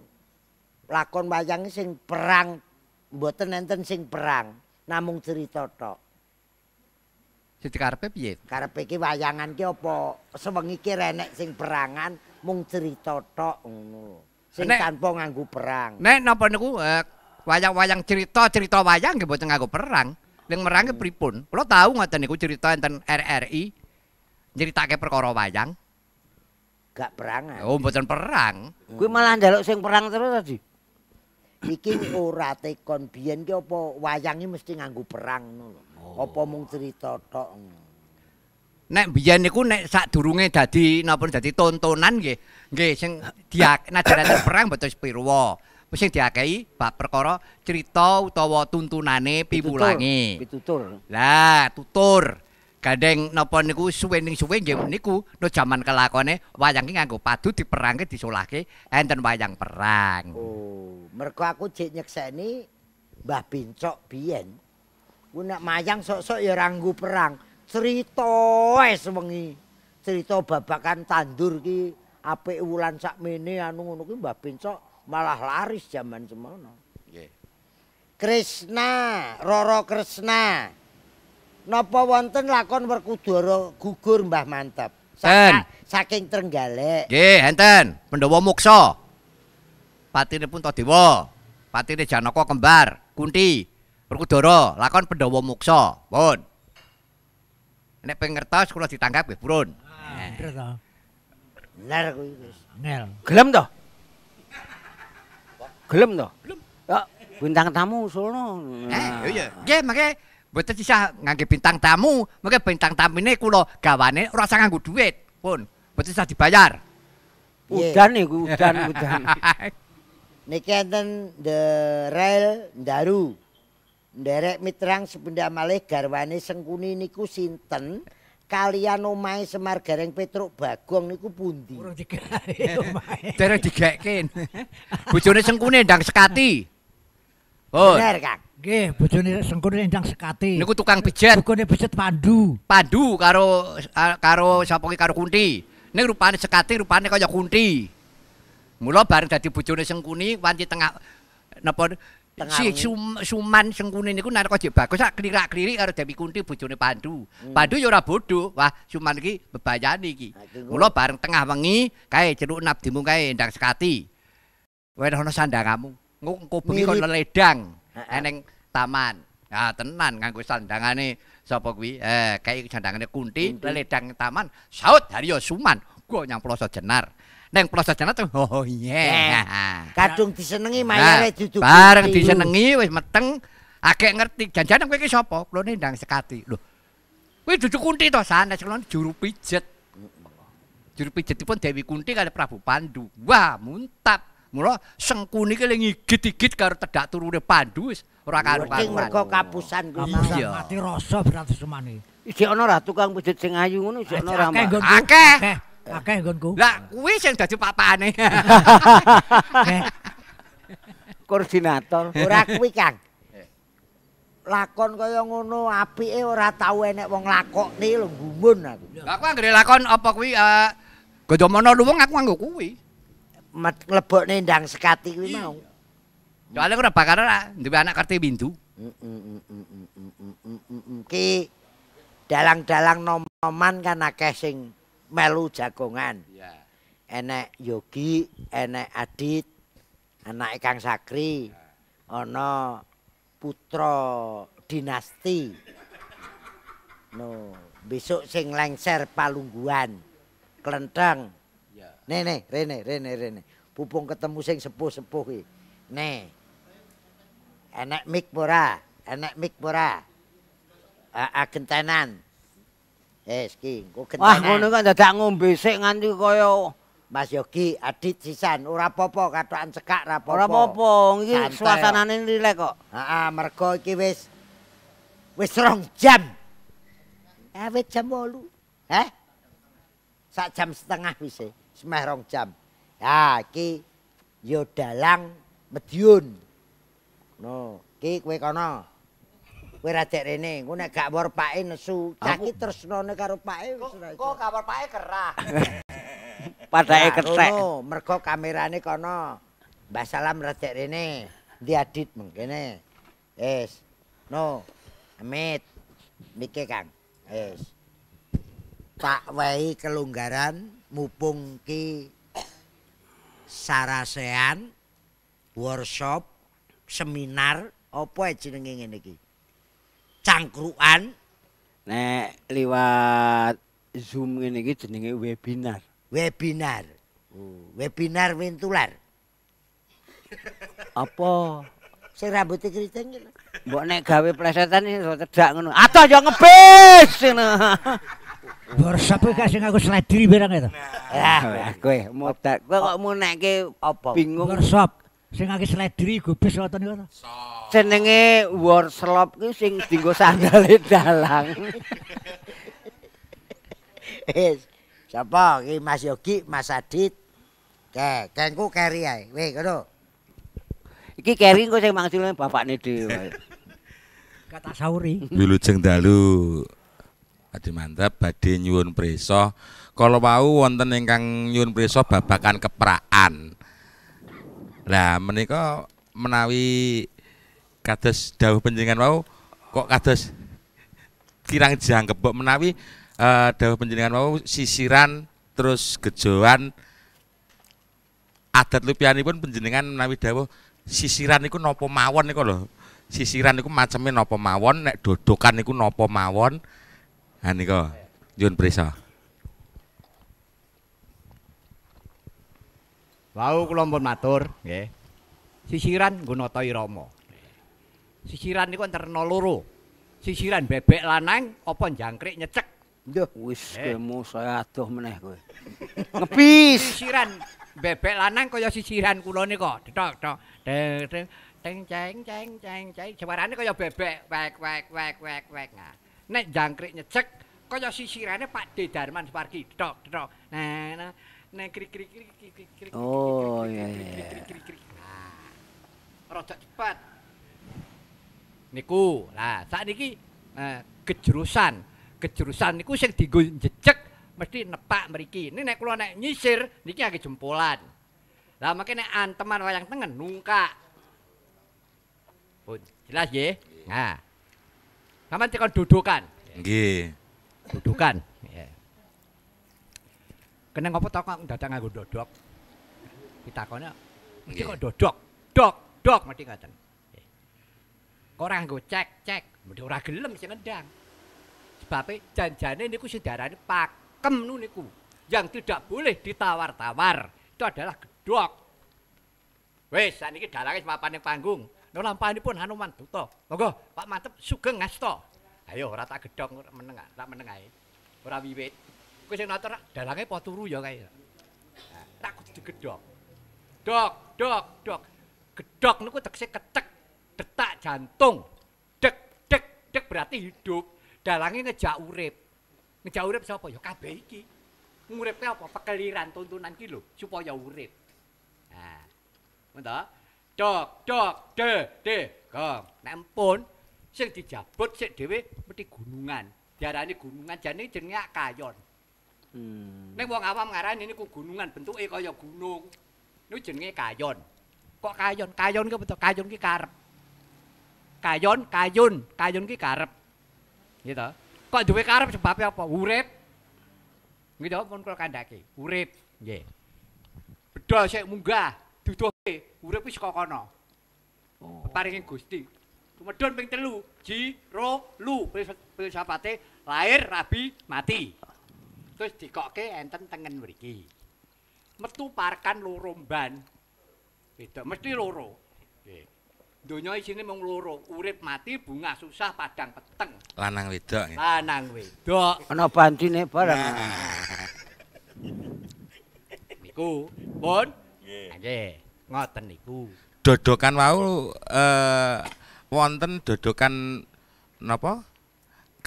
lakon wayang sing perang mboten enten sing perang namung cerita tok. Jadi karpe piye? Karpe ki wayangan ki apa sewengi ki renek sing perangan mung cerita tok ngono. Sing nek, tanpa nganggu perang. Nek napa niku eh, wayang-wayang cerita cerita wayang nggih boten nganggo perang. Ning merang ki hmm. pripun? Kula tau ngoten niku cerita enten RRI nyeritake perkara wayang. Gak perangan. Oh, mboten perang. Hmm. Kuwi malah njaluk sing perang terus tadi. Iki ora tekon biyen ki apa wayangi mesti nganggo perang ngono apa mung cerita tok nek biyen niku nek sadurunge dadi napa dadi tontonan nggih nggih sing diajarane perang betul pirwa wis sing diakei bab perkara cerita utawa tuntunane piwulange pitutur lah tutur Kadeng napa niku suwe-suwe ning nggih meniku no jaman kelakone wayang iki nganggo padu diperangke disolahke enten wayang perang. Oh, merko aku jek nyekseni Mbah Bincok biyen. Gue nak mayang sok-sok ya ranggu perang. Cerita es wengi. Cerita babakan tandur ki. Ape wulan sak mene anu ngono ki mbah bencok malah laris jaman semana. Yeah. Krishna, Roro Krishna. Napa wonten lakon Werkudara gugur Mbah Mantep. Saking, saking Trenggalek. Nggih, enten. Pandhawa Muksa. Patine pun Tadewa. Patine Janaka kembar, Kunti. Perkudara lakon Pandhawa muksa. Pun. Nek pengertos kula ditangkap burun. Purun. Ah, bener to. Bener kuwi, Gus. Nel. Gelem to? Gelem to? Gelem. Ya, bintang tamu sono. Eh, iya. Nggih, mangke boten bisa ngangge bintang tamu, mangke bintang tamune kula gawane ora usah nganggo dhuwit. Pun, boten bisa dibayar. Udah, iku, udan, udan. Niki enten the rail Daru. Nderek mitrang sepinda malih garwane sengkuni niku sinten kalian omai semar gareng petruk bagong niku pundi. Kurang digarek omai. Derek digekin. Bujone sengkuni ndang sekati. Oh. Bener kak. Oke, bujone sengkuni ndang sekati. Niku tukang pijet. Bukone pijat pandu. Pandu karo karo sapoki karo kunti. Ini rupanya sekati rupanya kaya kunti. Mula bareng dadi bujone sengkuni Wanci tengah. Nepon, Si sum, suman sengkune niku narko bagus sak klirak-klirik karo Dewi Kunti bojone Pandu. Hmm. Pandu ya ora bodho, wah suman iki bebayani iki. Mula bareng tengah wengi kae jeruk nabdimu kae ndang sekati. Wene ana sandangamu. Ngko bengi kon ledang eneng taman. Ah tenan nganggo sandangane sapa kuwi? Eh kae sandangane Kunti leledang taman. Saut Haryo Suman, gua nyang ploso jenar. neng pelosok sana tuh oh, oh iya kadung disenengi mayare nah, duduk bareng disenengi wis meteng ake ngerti jan-jan kowe iki sapa kula nendang sekati lho kowe duduk kunti toh sana sekolah juru pijet juru pijet pun Dewi Kunti kali Prabu Pandu wah muntap mula sengkuni kali ngigit-igit karo tedak turunnya Pandu ora karu karu ini mergo kapusan iya mati rosok beratus semua ini ini ada tukang pijet sing ayu ini ada ramah akeh Akeh nggonku. Lah kuwi sing dadi papane. Koordinator. Ora kuwi, Kang. Lakon kaya ngono apike ora tau enek wong lakokne lho gumun aku. Lah aku anggere lakon apa kuwi uh, eh, Godomono luwung aku nganggo kuwi. Lebokne ndang sekati kuwi iya. mau. Soale ora bakal ora duwe anak kerti bindu. Ki dalang-dalang nom-noman kan akeh sing melu jagongan. Iya. Enek Yogi, enek Adit, anake Kang Sakri. Ana putra dinasti. no, besok sing lengser palungguhan. Klentang. Iya. Yeah. Nih, rene, rene, rene. Pupung ketemu sing sepuh-sepuh iki. Nih. Enek mik ora? Enek mik ora? Agentenan. Es ki, ku Wah, ngono kan dadak ngombe sik nganti koyo. Mas Yogi adit sisan ora apa-apa katokan cekak ora apa-apa. Ora apa-apa, iki suasanane rilek kok. Heeh, mergo iki wis wis rong jam. Awet eh, jam 8. Hah? Eh? Sak jam setengah wis e, semeh rong jam. Ha, iki yo dalang Medion. No, iki kowe kono. Kowe ra dek rene, engko nek gak warpake nesu, caki terus none karo pake wis ra. Kok gak warpake kerah. Padake kethek. Oh, mergo kamerane kono. Mbah Salam ra dek rene. Ndi Adit mengkene. Wis. No. Amit. Mikir Kang. Wis. Tak wehi kelonggaran mumpung ki sarasean workshop seminar apa jenenge ngene iki? cangkruan nek liwat Zoom ngene iki jenenge webinar. Webinar. Uh, webinar wentular. Apa sing rambut e keriting ngono? Mbok nek gawe plesetan iso cedak ngono. Atuh ya ngebis ngono. Workshop iki sing aku sledri eh, berang itu. Ya, kowe modak. Kowe kok munekke apa? Bingung. Workshop. sing akeh sledri gobes wonten niku. Jenenge warslop kuwi sing dienggo sandal dalang. Eh, sapa iki Mas Yogi, Mas Adit? Oke, kengku keri ae. Weh, ngono. Iki keri engko sing mangsulane bapakne dhewe. Kata sauri. Wilujeng dalu. Adi mantap badhe nyuwun prisa. Kala wau wonten ingkang nyuwun prisa babakan keprakan. Lah menika menawi kados dawuh panjenengan wau kok kados kirang jangkep kebok menawi uh, dawuh panjenengan wau sisiran terus gejoan adat lupianipun panjenengan menawi dawuh sisiran niku napa mawon niku lho. Sisiran niku maceme napa mawon, nek dodokan niku napa mawon. Ha nika. Nyun prisa. Wau kula mpun matur, nggih. Sisiran gunata irama. Sisiran niku terno loro. Sisiran bebek lanang apa jangkrik nyecek. Duh, wis eh. kemu saya adoh meneh kowe. Ngepis. Sisiran bebek lanang kaya sisiran kula niku, tok tok. Teng teng ceng ceng ceng ceng suarane kaya bebek wek wek wek wek wek. Nah, nek jangkrik nyecek kaya sisirane pakde darman Suparki, tok tok. Nah, nah. Nah, krik krik krik krik krik krik. Oh, iya iya. Rojak cepat. Niku. Lah, sakniki eh kejurusan. Kejurusan niku sing digo jejeg mesti nepak mriki. Ini nek kula nek nyisir niki agak jempolan. Lah makke nek anteman wayang tengen nungka. Pun, jelas nggih? Nah. Sampeyan tekan dudukan. Nggih. Dudukan. Kene ngopo to kok dadak nganggo dodok? Ditakone, "Iki kok dodok? Dok, dok mati ngaten." Eh. Kok ora nganggo cek, cek. Mbe ora gelem sing ngendang. Sebabe janjane niku sing diarani pakem niku. Yang tidak boleh ditawar-tawar itu adalah gedok. Wes, saniki dalange mapan ning panggung. Nang lampahane pun Hanuman Duto. Monggo, Pak Mantep sugeng ngasto. Ayo ora tak gedok meneng, tak meneng ae. Ora wiwit. kowe sing nonton dalange po turu ya kae. Tak kudu Dok, dok, dok. Gedok niku tegese ketek detak jantung. Dek, dek, dek berarti hidup. Dalange ngejak urip. Ngejak urip sapa ya kabeh iki. Nguripke apa? Pekeliran tuntunan iki lho supaya urip. Nah. Dok, dok, de, de. Kom, nempun sing dijabut sik dhewe mesti gunungan. Diarani gunungan jane jenenge kayon. Hmm. Nek wong awam ngarani niku gunungan bentuke kaya gunung. Niku jenenge kayon. Kok kayon? Kayon ki beto kayon ki karep. Kayon, kayon, kayon ki karep. Gitu. Kok duwe karep sebabnya apa? Urip. Gitu pun kok kandake. Urip. Nggih. Bedol sik munggah duduhe urip wis kok kono. Oh. Paringe Gusti. Tumedun ping telu, ji, ro, lu, filsafate lahir, rabi, mati. terus dikokke enten tengen mriki. Metu parkan loro mban. Beda mesti loro. Nggih. Donya isine mung loro, urip mati bunga susah padang peteng. Lanang wedok. Lanang wedok. Ana bantine bareng. Nah. niku, pun. Ah, nggih. Ngoten niku. Dodokan wau eh wonten dodokan napa?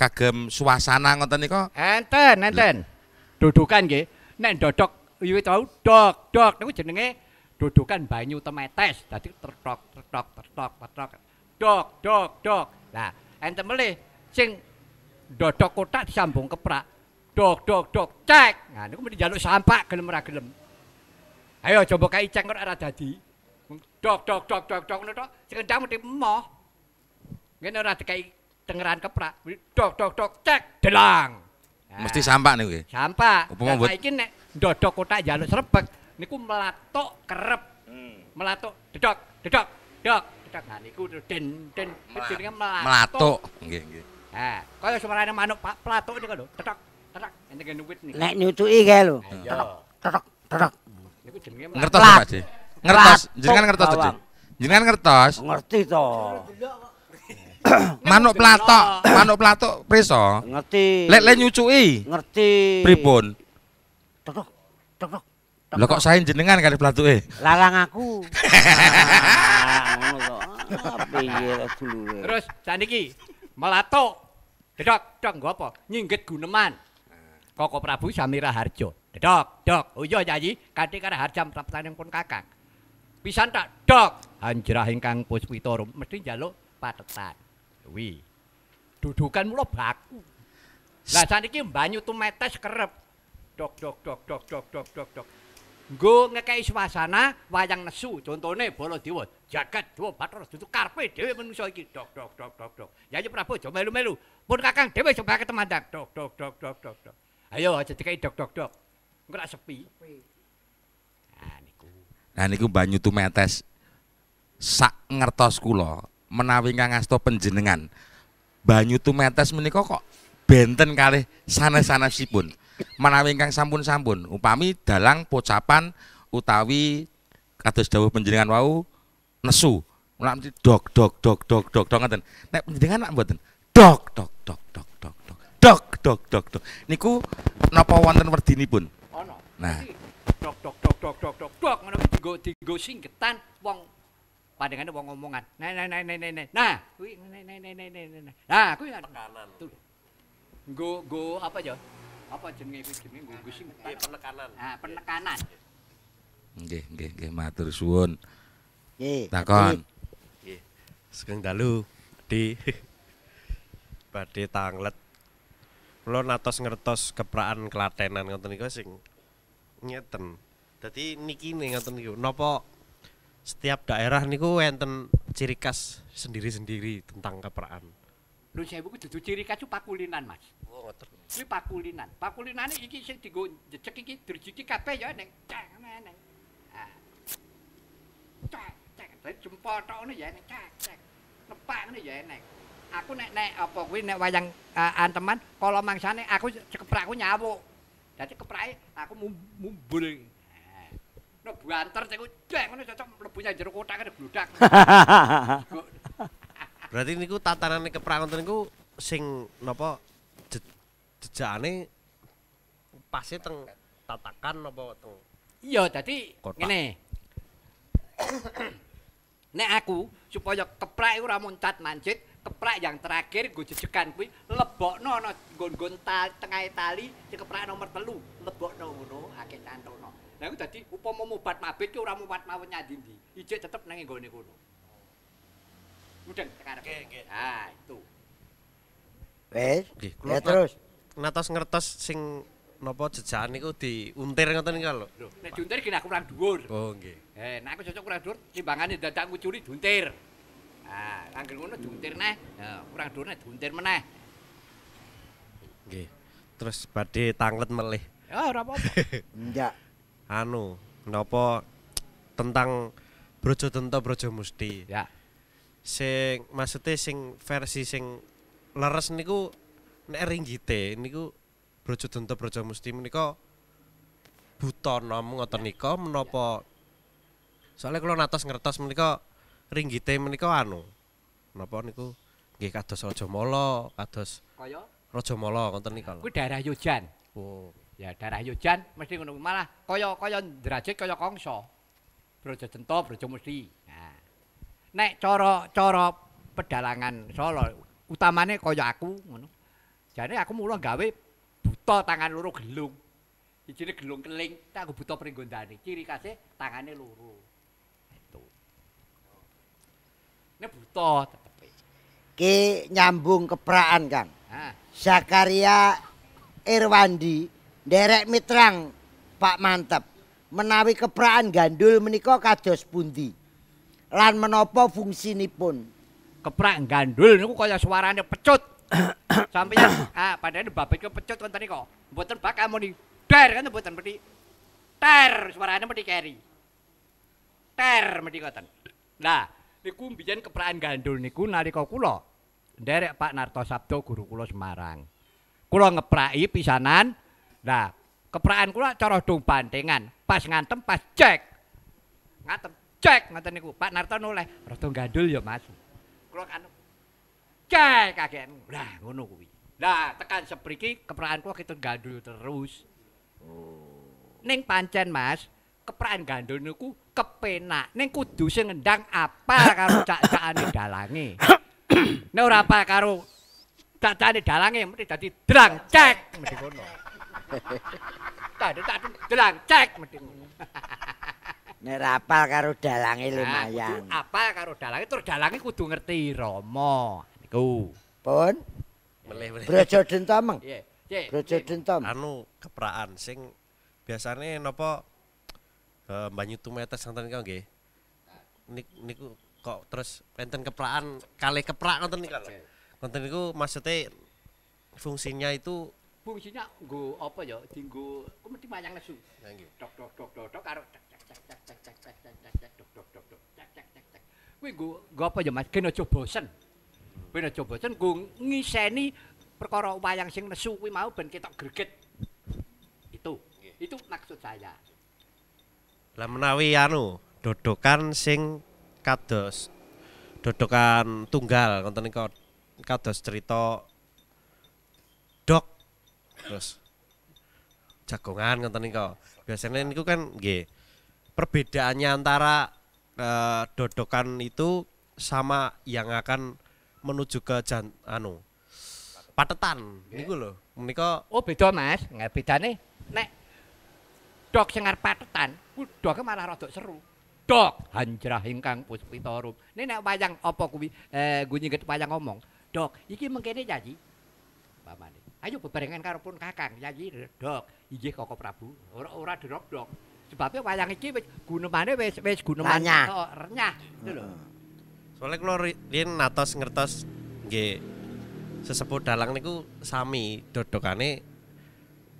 Kagem suasana ngoten nika? Enten, enten. dodokan nggih. Nek dodok wiwit iya tau dok dok niku jenenge dodokan banyu temetes. Dadi tertok tertok tertok tertok. Dok dok dok. Lah enten melih sing dodok kotak disambung keprak. Dok dok dok cek. Nah niku mesti njaluk sampah gelem ora gelem. Ayo coba kae cek ora ora dadi. Dok dok dok dok dok ngono to Sing kendang mesti emoh. Ngene ora dikai dengeran keprak. Dok dok dok cek delang. mesti sampah nih sampah sampah buat... ini nek dodok kotak jalur serbek niku melatok kerep hmm. melatok dedok dedok dedok dedok nah niku den den jenenge melatok melatok nggih nggih ha kaya suarane manuk pak platok niku lho tetok tetok ente ge nuwit niku nek nyutuki ge lho tetok tetok niku jenenge melatok ngertos pak ji ngertos jenengan ngertos to ji jenengan ngertos ngerti to manuk platok, manuk platok preso. Ngerti. Lek lek nyucuki. Ngerti. Pripun? Tok tok Lah kok saya jenengan kali platuke? Larang aku. Ah, iya Terus saniki melatok. Dedok, dok, nggo apa? Nyinggit guneman. Koko Prabu Samira Harjo. Dedok, dok. Oh iya jadi kadhe karo harjam pun kakak, Pisan tak dok. Anjrah ingkang puspita mesti njaluk patetan. Wi. Dudukan mulo baku. Lah saniki banyu tumetes kerep. Dok dok dok dok dok dok dok dok. Nggo ngekei suasana wayang nesu, contone bolo diwa. Jagat dua batra dudu karpe dhewe manusa iki. Dok dok dok dok dok. Ya yo Prabu aja melu-melu. Pun Kakang dhewe sebab ketemandang. Dok dok dok dok dok dok. Ayo aja dikei dok dok dok. Engko ra sepi. Nah niku. Nah niku banyu tumetes sak ngertos kula menawi kang asta panjenengan banyu tumetes menika kok benten kali sana-sana si pun, menawi kang sampun-sampun upami dalang pocapan utawi kados dawuh penjenengan wau nesu nek dok dok dok dok dok dok ngoten nek penjenengan nak mboten dok dok dok dok dok dok dok dok dok dok niku napa wonten werdinipun ana nah dok dok dok dok dok dok dok ngono digo digo singketan wong Pandangannya wong ngomongan. Nah, nah, nah, nah, nah, nah. Nah, nah, nah, nah, nah, nah, nah. Nah, nah kuwi tekanan. Tuh. Go go apa aja? Apa jenenge kuwi jenenge go sing iya, penekanan. Nah, penekanan. Nggih, nggih, nggih matur suwun. Nggih. Takon. Nggih. Sugeng dalu, Di. Badhe tanglet. Kula natos ngertos kepraan Klatenan ngoten niku sing Dadi niki ning ngoten niku. Napa setiap daerah niku enten ciri khas sendiri-sendiri tentang keperaan. Lu saya buku dudu ciri khas pakulinan, Mas. Oh, ngoten. Kuwi pakulinan. ini iki saya digo, jecek iki drejiki kape ya neng cek neng, cek Cek cek jempol tok ya neng cek cek. lepas ngono ya ning. Aku nek nek apa kuwi nek wayang uh, anteman kalau mangsane aku keprakku nyabu, jadi keprake aku mumbul. no banter cek udah ngono cocok mlebune jero kotak kene blodak. Berarti niku tatanane keprangonten niku sing napa jejakane pasti teng tatakan napa teng. Iya, dadi ngene. Nek aku supaya keprak iku ora muncat mancit, keprak yang terakhir gue jejekan kuwi lebokno ana nggon-nggon tengah tali keprak nomor telu lebokno ngono akeh cantol Lah tadi, dadi upama mubat mabit ki ora mubat mawon nyandi ndi. Ijik tetep nang nggone kono. Mudeng sekarang. Nggih, nggih. Ha, ah, itu. Wes. Nggih, kula terus. Natos ngertos sing nopo jejakan niku diuntir ngoten iki lho. Nek diuntir gini kurang dhuwur. Oh, nggih. He, eh, nek aku cocok kurang dhuwur, timbangane dadak ngucuri diuntir. Ah, angger ngono diuntir neh. kurang dhuwur neh diuntir meneh. Nggih. Terus badhe tanglet melih. Oh, ora apa-apa. Enggak. anu nopo tentang brojo tento brojo musti ya sing maksudnya sing versi sing leres niku nek ringgite niku brojo tento brojo musti niko buta nomu ngoten niko menopo soalnya kalau natos ngertos meniko ringgite meniko anu menopo niku nggih kados rojo molo kados kaya rojo molo ngoten niko kuwi daerah yujan oh ya darah yojan mesti ngono malah kaya kaya derajat kaya kongso brojo cento brojo mesti nah. nek cara cara pedalangan solo utamane kaya aku ngono jane aku mulo gawe buta tangan loro gelung iki gelung keling tak aku buta pringgondane ciri kase tangane loro itu nek buta ke nyambung keperaan kang ah. Zakaria Irwandi Derek Mitrang Pak Mantep menawi keperaan gandul menika kados pundi lan menopo nipun. keprak gandul niku kaya suarane pecut sampe ah padahal babe iku pecut kon tani mboten bakal muni der kan mboten peti ter suarane peti keri ter meti koten nah niku mbiyen keprakan gandul niku nalika kula nderek Pak Narto Sabdo guru kula Semarang kula ngepraki pisanan Nah, keperaan kula carah dong bandingan. Pas ngantem pas cek. Ngantem cek ngoten niku. Pak Narto noleh, rada gandul ya, Mas. Kula kan cek kagem. Lah ngono kuwi. Lah tekan sepriki keperaan kula kita gandul terus. Oh. Ning pancen, Mas, keperaan gandul niku kepenak. Ning kudu sing ngendang apa karo cak-cakane dalange. Nek ora apa karo cak-cakane dalange mesti dadi drang cek mesti ngono. Tadi tak dalang cek mending. Nek rapal karo dalange lumayan. Nah, apal karo dalange tur dalange kudu ngerti Romo niku. Pun. Meleh-meleh. Brojo Dentom. Nggih. Yeah. Brojo Dentom. Anu kepraan sing biasane napa uh, eh, Banyu Tumetes santen kok nggih. Nik niku kok terus penten kepraan kali keprak nonton niku. Nonton niku maksudnya fungsinya itu fungsinya go apa ya dienggo ku mesti wayang lesu. Lah nggih. Dok dok dok dok dok karo cek cek cek cek cek cek cek cek cek dok dok dok dok cek cek cek cek. Kuwi go go apa ya Mas, kena aja bosen. kena aja bosen go ngiseni perkara wayang sing lesu kuwi mau ben ketok greget. Itu. Itu maksud saya. Lah menawi anu dodokan sing kados dodokan tunggal ngoten nika kados cerita Terus jagongan ngoten niko. Biasanya niku kan nggih perbedaannya antara uh, dodokan itu sama yang akan menuju ke jan, anu patetan yeah. niku lho menika oh beda Mas nggak beda nih. nek dok sing arep patetan doke malah rada seru dok hanjrah ingkang puspita rum ini nek wayang apa kuwi eh gunyi wayang ngomong dok iki mengkene jadi pamane ayo bebarengan karo pun kakang ya, iki dok iki Koko Prabu ora ora dok dok sebabnya wayang iki wis gunemane wis wis gunemane renyah oh, renyah gitu lho soalnya kalau riyen natos ngertos nggih sesepuh dalang niku sami dodokane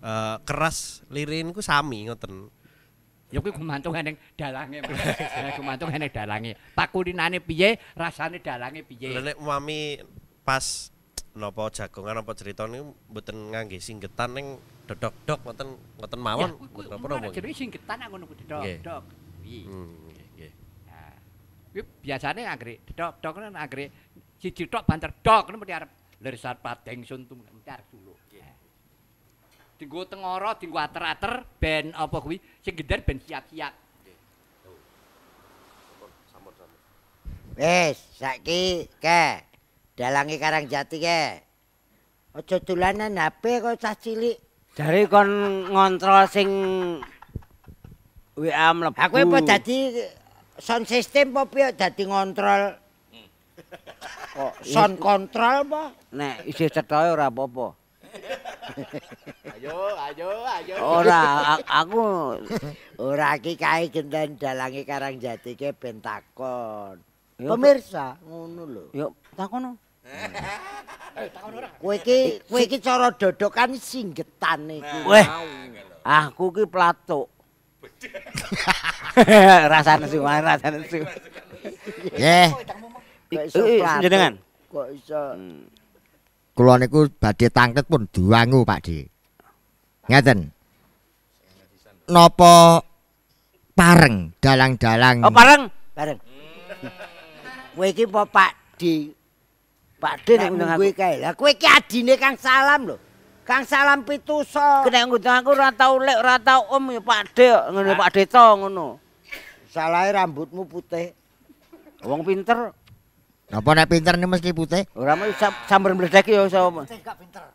uh, keras lirin ku sami ngoten ya kuwi gumantung ning dalange ya, gumantung ning dalange pakulinane piye rasane dalange piye lha nek umami pas nopo jagongan nopo cerita nih mboten ngangge singgetan neng dodok-dok nonton nonton mawon. Ya, napa napa. Jenenge singgetan aku ngono dodok-dok. Kuwi. Nggih, nggih. Nah, kuwi biasane dodok-dok kan anggere siji tok banter dok niku mesti arep lersat pateng suntum entar dulu. Dinggo tengara, dinggo ater-ater ben apa kuwi sing gendher ben siap-siap. Wes, saiki ke. dalangi Karangjati ke ojo tulanan HP kok cah cilik dari kon ngontrol sing WM mlebu aku apa dadi sound system apa piye dadi ngontrol kok sound control apa nek isih cetoke ora apa-apa ayo ayo ayo ora aku ora iki kae genten dalangi Karangjati jati ke pentakon pemirsa ngono lho takono. Eh, kowe iki, kowe iki cara dodokan singgetan iki. Weh. Aku iki platuk. Rasane sing wae, rasane sing. Nggih. Eh, eh, Kok iso jenengan? Kok iso? Kula niku badhe tangket pun diwangu, Pak Di. Ngeten. Napa pareng dalang-dalang? Oh, pareng, pareng. Kowe iki apa, Pak Pakde nek ngundang aku kae. Lah kowe iki adine Kang Salam lho. Kang Salam pituso. Nek ngundang aku ora tau lek ora tau om ya Pakde ngene Pakde to ngono. Salahe rambutmu putih. Wong pinter. Napa nek pinter ni mesti putih? Ora mau sambar meledek ya iso. Putih gak pinter.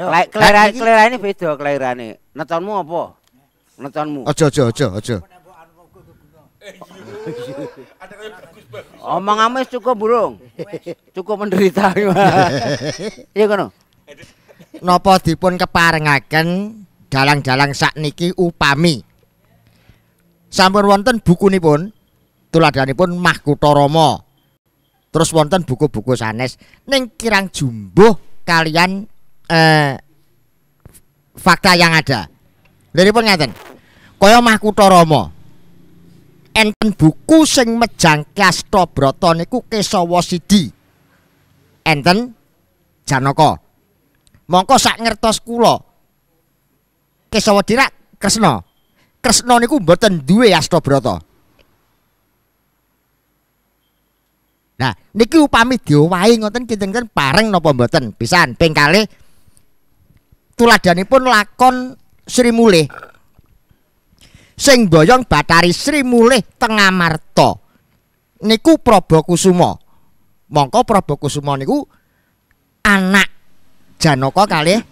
Lek kelahiran kelahirane beda kelahirane. Netonmu apa? Netonmu. Aja aja aja aja. Eh, Omong Ames cukup burung. Cukup menderita. Iya kono. Napa dipun keparengaken dalang-dalang sakniki upami. Sampun wonten bukunipun tuladanipun pun Rama. Terus wonten buku-buku sanes ning kirang jumbuh kalian eh, fakta yang ada. pun ngaten. Kaya Mahkota Rama enten buku sing mejang kasta brata niku Kesawa Sidi enten Janaka mongko sak ngertos kula Kesawa Dirak Kresna Kresna niku mboten duwe Astabrata Nah, niki upami diowahi ngoten kinten kan pareng napa mboten pisan ping kalih tuladanipun lakon Sri Mulih sing boyong Batari Sri Mulih Tengah Marta. Niku Prabu Kusuma. Mongko Prabu Kusuma niku anak Janaka kalih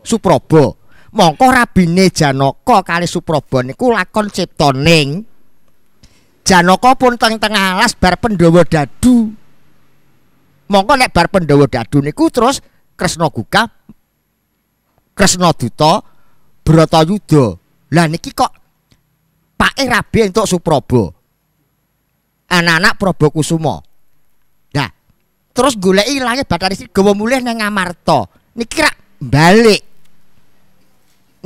Suprabo. Mongko rabine Janaka kalih Suprabo niku lakon ciptoning. Janaka pun teng tengah alas bar Pandhawa dadu. Mongko nek bar Pandhawa dadu niku terus Kresna Gukah Kresna Duta Bratayuda. Lah niki kok bapake Rabi untuk Supraba. Anak-anak kusumo Nah, terus goleki langit Bathari Sigawa mulih nang Amarta. Niki rak balik.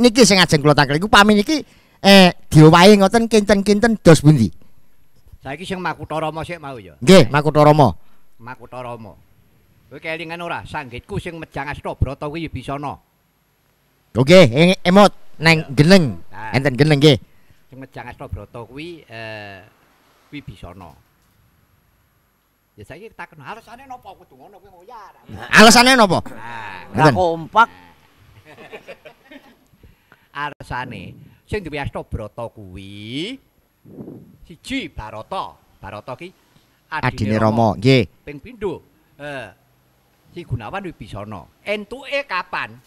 Niki sing ajeng kula gue pamit pami niki eh diowahi ngoten kinten-kinten dos pundi. Saiki maku toromo sih mau ya. toromo. Maku toromo. Oke kelingan ora sanggitku sing mejang asta brata kuwi Bisana. Oke, okay, emot neng geneng. Nah. Enten geneng ge. sing ngejang Asna Brata kuwi eh kuwi bisana. Ya saiki tak kenal alasane napa kudu ngono kuwi ngoyar. Alasane napa? Nah, kompak. Alasane sing duwe Asna Brata kuwi siji Barata. Barata ki adine Rama, nggih. Ping pindho. Eh, si Gunawan wis bisana. Entuke kapan?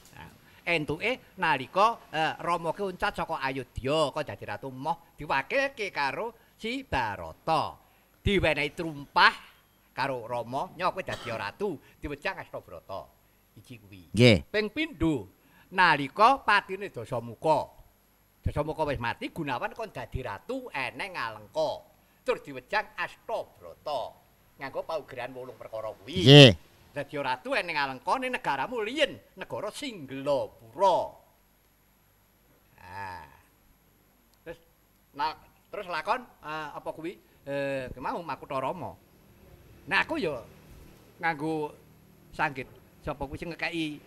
entuke nalika eh, Rama ke uncat saka Ayodhya, kok dadi ratu moh diwakilke karo si Barata. Diwenehi trumpah karo Rama nyoko dadi ratu diwejang Astabrata. Iki kuwi. Nggih. Ping pindho nalika patine Dasamuka. Dasamuka wis mati Gunawan kok dadi ratu eneng ngalengka. Tur diwejang Astabrata nganggo paugeran wolung perkara kuwi. Nggih. dadi ratu ning alengkone negaramu liyen negara Singgelapura. Ah. Terus nah, terus lakon eh, apa kuwi? Eh uh, Nah aku ya nganggo sanggit sapa kuwi sing ngekeki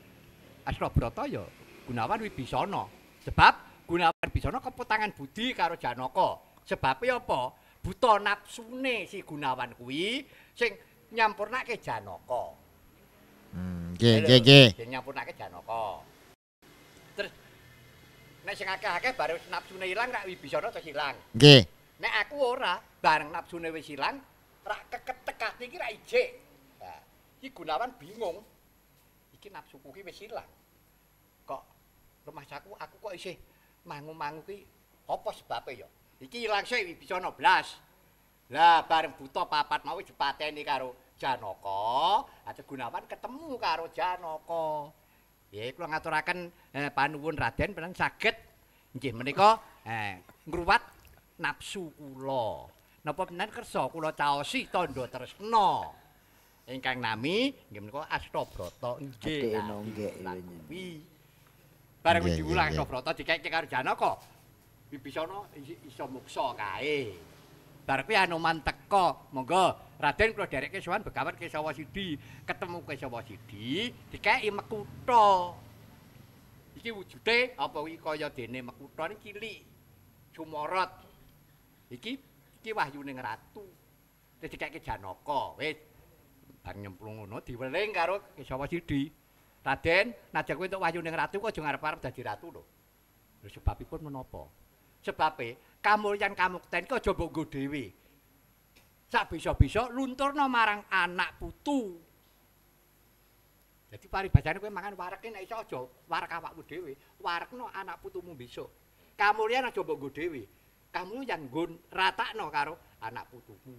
Astrabrata ya Gunawan Wibisana. Sebab Gunawan Wibisana kepotangan budi karo Janaka. Sebab apa? Buta napsune si Gunawan kuwi sing nyampurnake Janaka. Hmm, nggih, nggih, nggih. Yen nyampunake Janaka. Terus nek sing akeh-akeh bareng nafsune ilang rak wibisana terus ilang. Nggih. Nek aku ora bareng nafsune wis ilang, rak keketek ati iki rak ijik. Nah, iki Gunawan bingung. Iki nafsu ku wis ilang. Kok rumah aku aku kok isih mangu-mangu ki apa sebabe ya? Iki ilang sik wibisana blas. Lah bareng buta papat mau dipateni karo Janaka, Ajeng Gunawan ketemu karo Janaka. Nggih, kula ngaturaken eh, panuwun Raden menang saged nggih menika eh, ngruwat nafsu kula. Napa menen kersa kula caosi tandha tresna. Ingkang nami nggih menika Astabrata nggih. Nggih, nggih. Bareng diulang Astabrata dikek karo Janaka. Bibisana iso muksa kae. Bar kuwi anoman teko, monggo Raden kula dereke sowan begawan Kesawa Sidi, ketemu Kesawa Sidi, dikeki mekutho. Iki wujude apa iki kaya dene mekutho iki cilik. sumorot. Iki iki wahyuning ratu. Wis dikeki Janaka, wis bar nyemplung ngono diweling karo Kesawa Sidi. Raden, najak kowe entuk wahyuning ratu kok aja ngarep-arep dadi ratu lho. Lha sebabipun menapa? Sebabe kamulyan kamukten iki aja mbok nggo dhewe. sak bisa-bisa runturno marang anak putu. Jadi paribasane kowe mangan warek nek iso aja warek awakmu dhewe, warekno anak putumu besok. Kamulyan aja mbok nggo dhewe. Kamu yang nggon ratakno karo anak putumu.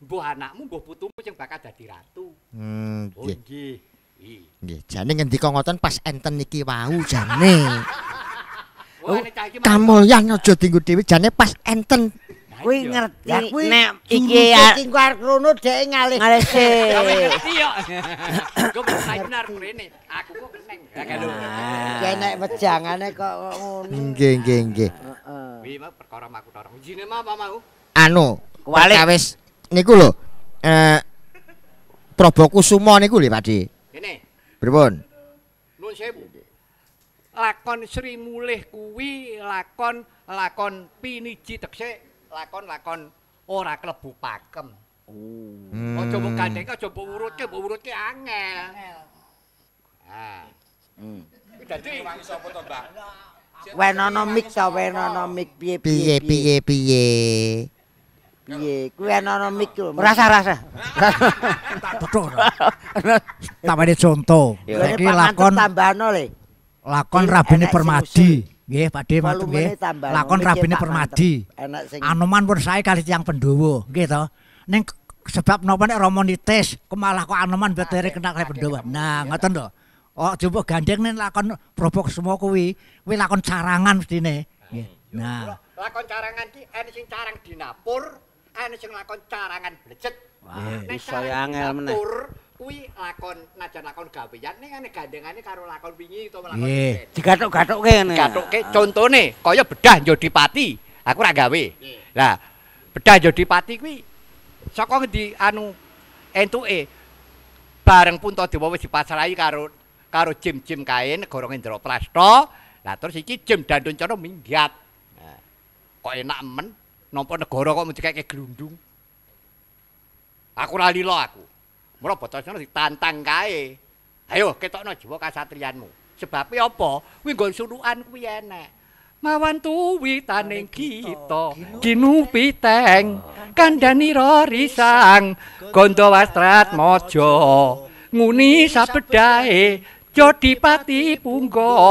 Mbok anakmu, mbok putumu sing bakal dadi ratu. Hmm, oh, nggih. Nggih, jane ngendika ngoten pas enten niki wau jane. Oh, Kamulyan aja dinggo dhewe jane pas enten kuwi ngerti nek iki sing kuar krono dhek ngalih ngalih se ngerti yo kok benar rene aku kok meneng ya nek wejangane kok ngono nggih nggih nggih heeh kuwi perkara aku tarung mah apa anu kuwi niku lho eh Prabu sumo niku lho Pakde ngene pripun nuwun sewu lakon Sri Mulih kuwi lakon lakon pinici tekse lakon-lakon ora klebu pakem. Oh. Aja mung gandeng, aja mung urutke, mung urutke angel. Angel. Ah. Hmm. Dadi sapa to, Mbak? Wen ana mic ta, piye piye piye. Piye, kuwi ana lho. rasa-rasa. Tak bedo. Tambane conto. Iki lakon tambahno le. Lakon Rabine Permadi. Nggih, Pakde matur nggih. Lakon rabine Permadi. Anoman pun sae kali tiyang Pandhawa, nggih to. Ning sebab napa nek Rama nitis, kemalah kok Anoman betere kena kali Pandhawa. Nah, ngoten to. Oh, jupo gandeng nek lakon probok semua kuwi, kuwi lakon carangan mestine. Nggih. Hmm, nah, lakon carangan iki ana sing carang dinapur, ana sing lakon carangan blecet. Wah, iso angel meneh. kuwi lakon najan lakon gawean ning ngene gandengane karo lakon wingi utawa lakon iki. Nggih, digathuk-gathuke ngene. Digathuke ah. contone kaya bedah Jodipati, aku ra gawe. Lah, bedah Jodipati kuwi saka ngendi anu entuke bareng Punta Dewa wis dipasrahi karo karo Jim-jim kae negara Indraprasta. Lah terus iki Jim Danduncana minggat. Kok enak men nampa negara kok mesti kayak Aku ra lilo aku. mrobot sono ditantang kae. Ayo ketokno jiwa kasatrianmu. Sebab e apa? Kuwi nggon sunukan kuwi enek. Mawan tuwi taning kita ginupi teng kandhani rorisang gondo wastrat mojo nguni sabedhae jodi pati punggo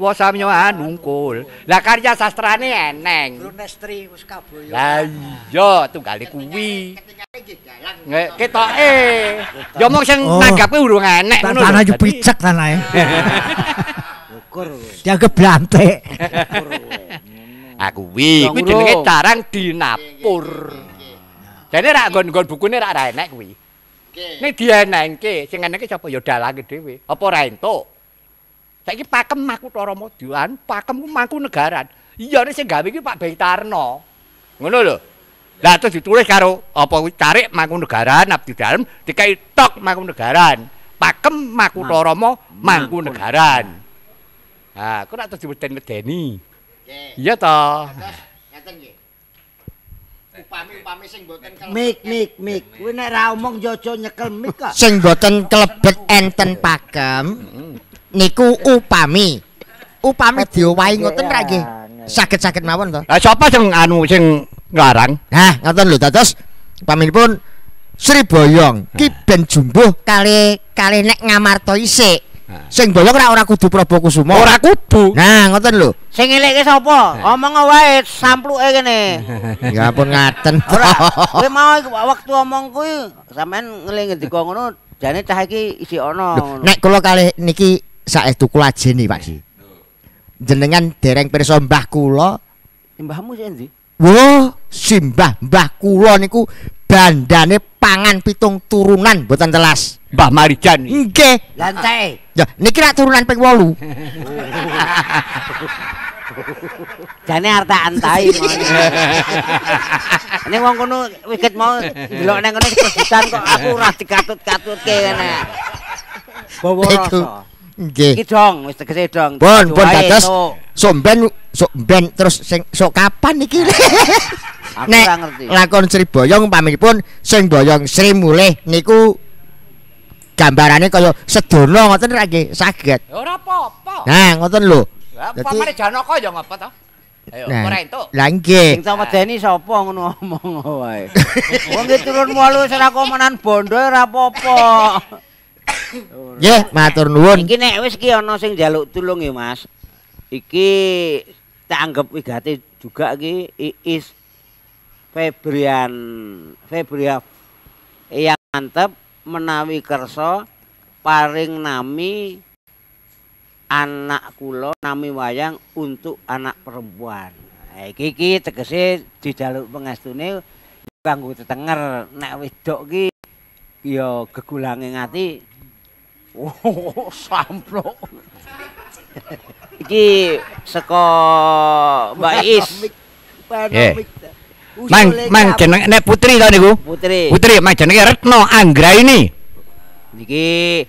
wasam nyo anungkul lah karya sastrane eneng brunestri wis kaboyo lah iya tunggale kuwi nggih ketoke yo mung sing oh. nanggape urung enek ngono tanah yo picek tanahe ukur dianggep blante aku kuwi kuwi jenenge jarang dinapur jadi rak gon-gon bukune rak ra enek kuwi Nggih. Nek dienengke sing enengke sapa ya dalange dhewe. Apa ra entuk? Saiki pakem aku Toromo diwan, pakemku mangku negaran. Iya nek sing gawe iki Pak Baitarno. Ngono lho. Lah terus ditulis karo apa tarik mangku negaran abdi dalem dikaitok, tok mangku negaran. Pakem maku Toromo mangku negaran. Ha, nah, kok nek terus diweden-wedeni. Iya ta. Ngaten nggih. Upami-upami sing boten kelebet. Mik, mik, mik. Kuwi nek ra omong yo aja nyekel mik kok. Sing boten kelebet enten pakem. Hmm. niku upami upami diwahi ngoten ra nggih saged-saged mawon to ha sapa sing anu sing ngarang ha ngoten lho dados upaminipun Sri Boyong ki ben jumbuh kali kali nek ngamarto isik sing boyong ora ora kudu Prabu Kusuma ora kudu nah ngoten lho sing eleke sapa omong wae sampluke kene ya pun ngaten ora kowe mau waktu omong kuwi sampean ngeling ngendi kok ngono jane cah iki isih ana nek kula kali niki sae tuku lajeni Pak si, Jenengan dereng pirsa mbah kula. Mbahmu sik Wah, simbah mbah kula niku bandane pangan pitung turunan buatan jelas. Mbah Marijan. oke Lantai. Ya, niki kira turunan ping walu Jane harta antai. Ini wong kono wiket mau delok nang kono kok aku ras dikatut kartu kene. Bawa rasa. Nggih. Iki dong wis tegese dong. Bon, bon dados. So ben so ben terus sing sok kapan iki? Aku Nek, ngerti. Lakon Sri Boyong sing Boyong Sri mulih niku gambarane kaya sedono ngoten ra nggih saged. Ora apa Nah, ngoten lho. Dadi pamane ya ngapa to? Ayo, ora entuk. Lah nggih. Sing sama sapa ngono omong wae. Wong iki turun mulu sira komanan bondo ora apa ya matur nuwun. Iki nek wis ki ana sing njaluk tulung ya, Mas. Iki tak anggap wigati juga ki Iis Febrian Febria yang mantep menawi kersa paring nami anak kula nami wayang untuk anak perempuan. Nah, iki ki tegese dijaluk pengestune kanggo tetenger nek wedok ki ya gegulange ngati samplok. Iki saka Mbak Is. Yeah. Mang mang jeneng nek putri to niku? Putri. Putri jenenge Retno Anggra Niki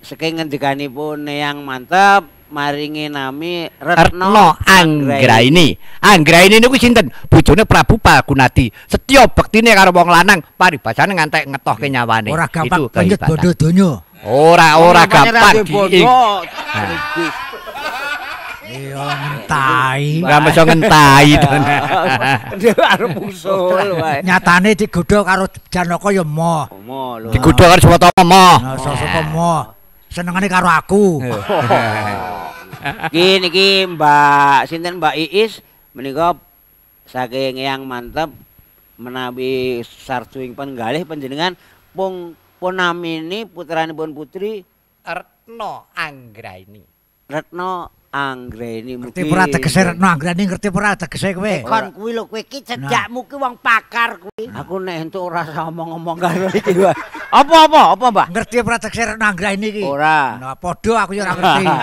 saking ngendikanipun yang mantap maringi nami Retno, Retno Anggra niku sinten? Bojone Prabu Palgunati. Setya bektine karo wong lanang, paribasane ngantek ngetohke nyawane. Ora gampang banget bodho donya. Ora ora kapan iki. Iya ngentai. Enggak mesti ngentai to. Dhe arep usul wae. Nyatane digodho karo Janaka ya mo. Mo lho. Digodho karo sapa apa Senengane karo aku. Gini iki Mbak Sinten Mbak Iis menika saking yang mantep menawi sarjuing penggalih panjenengan pung punamini putranipun putri Retno Anggraini. Retno Anggraini mungkin. Ngerti pura tegese Retno Anggraini ngerti pura tegese kowe. Kon kuwi lho kowe iki cedakmu nah. ki wong pakar kuwi. Aku nek entuk ora usah omong-omong karo iki. Apa apa apa Mbah? Ngerti pura tegese Retno Anggraini iki? Ora. Nah, padha aku ya ora ngerti.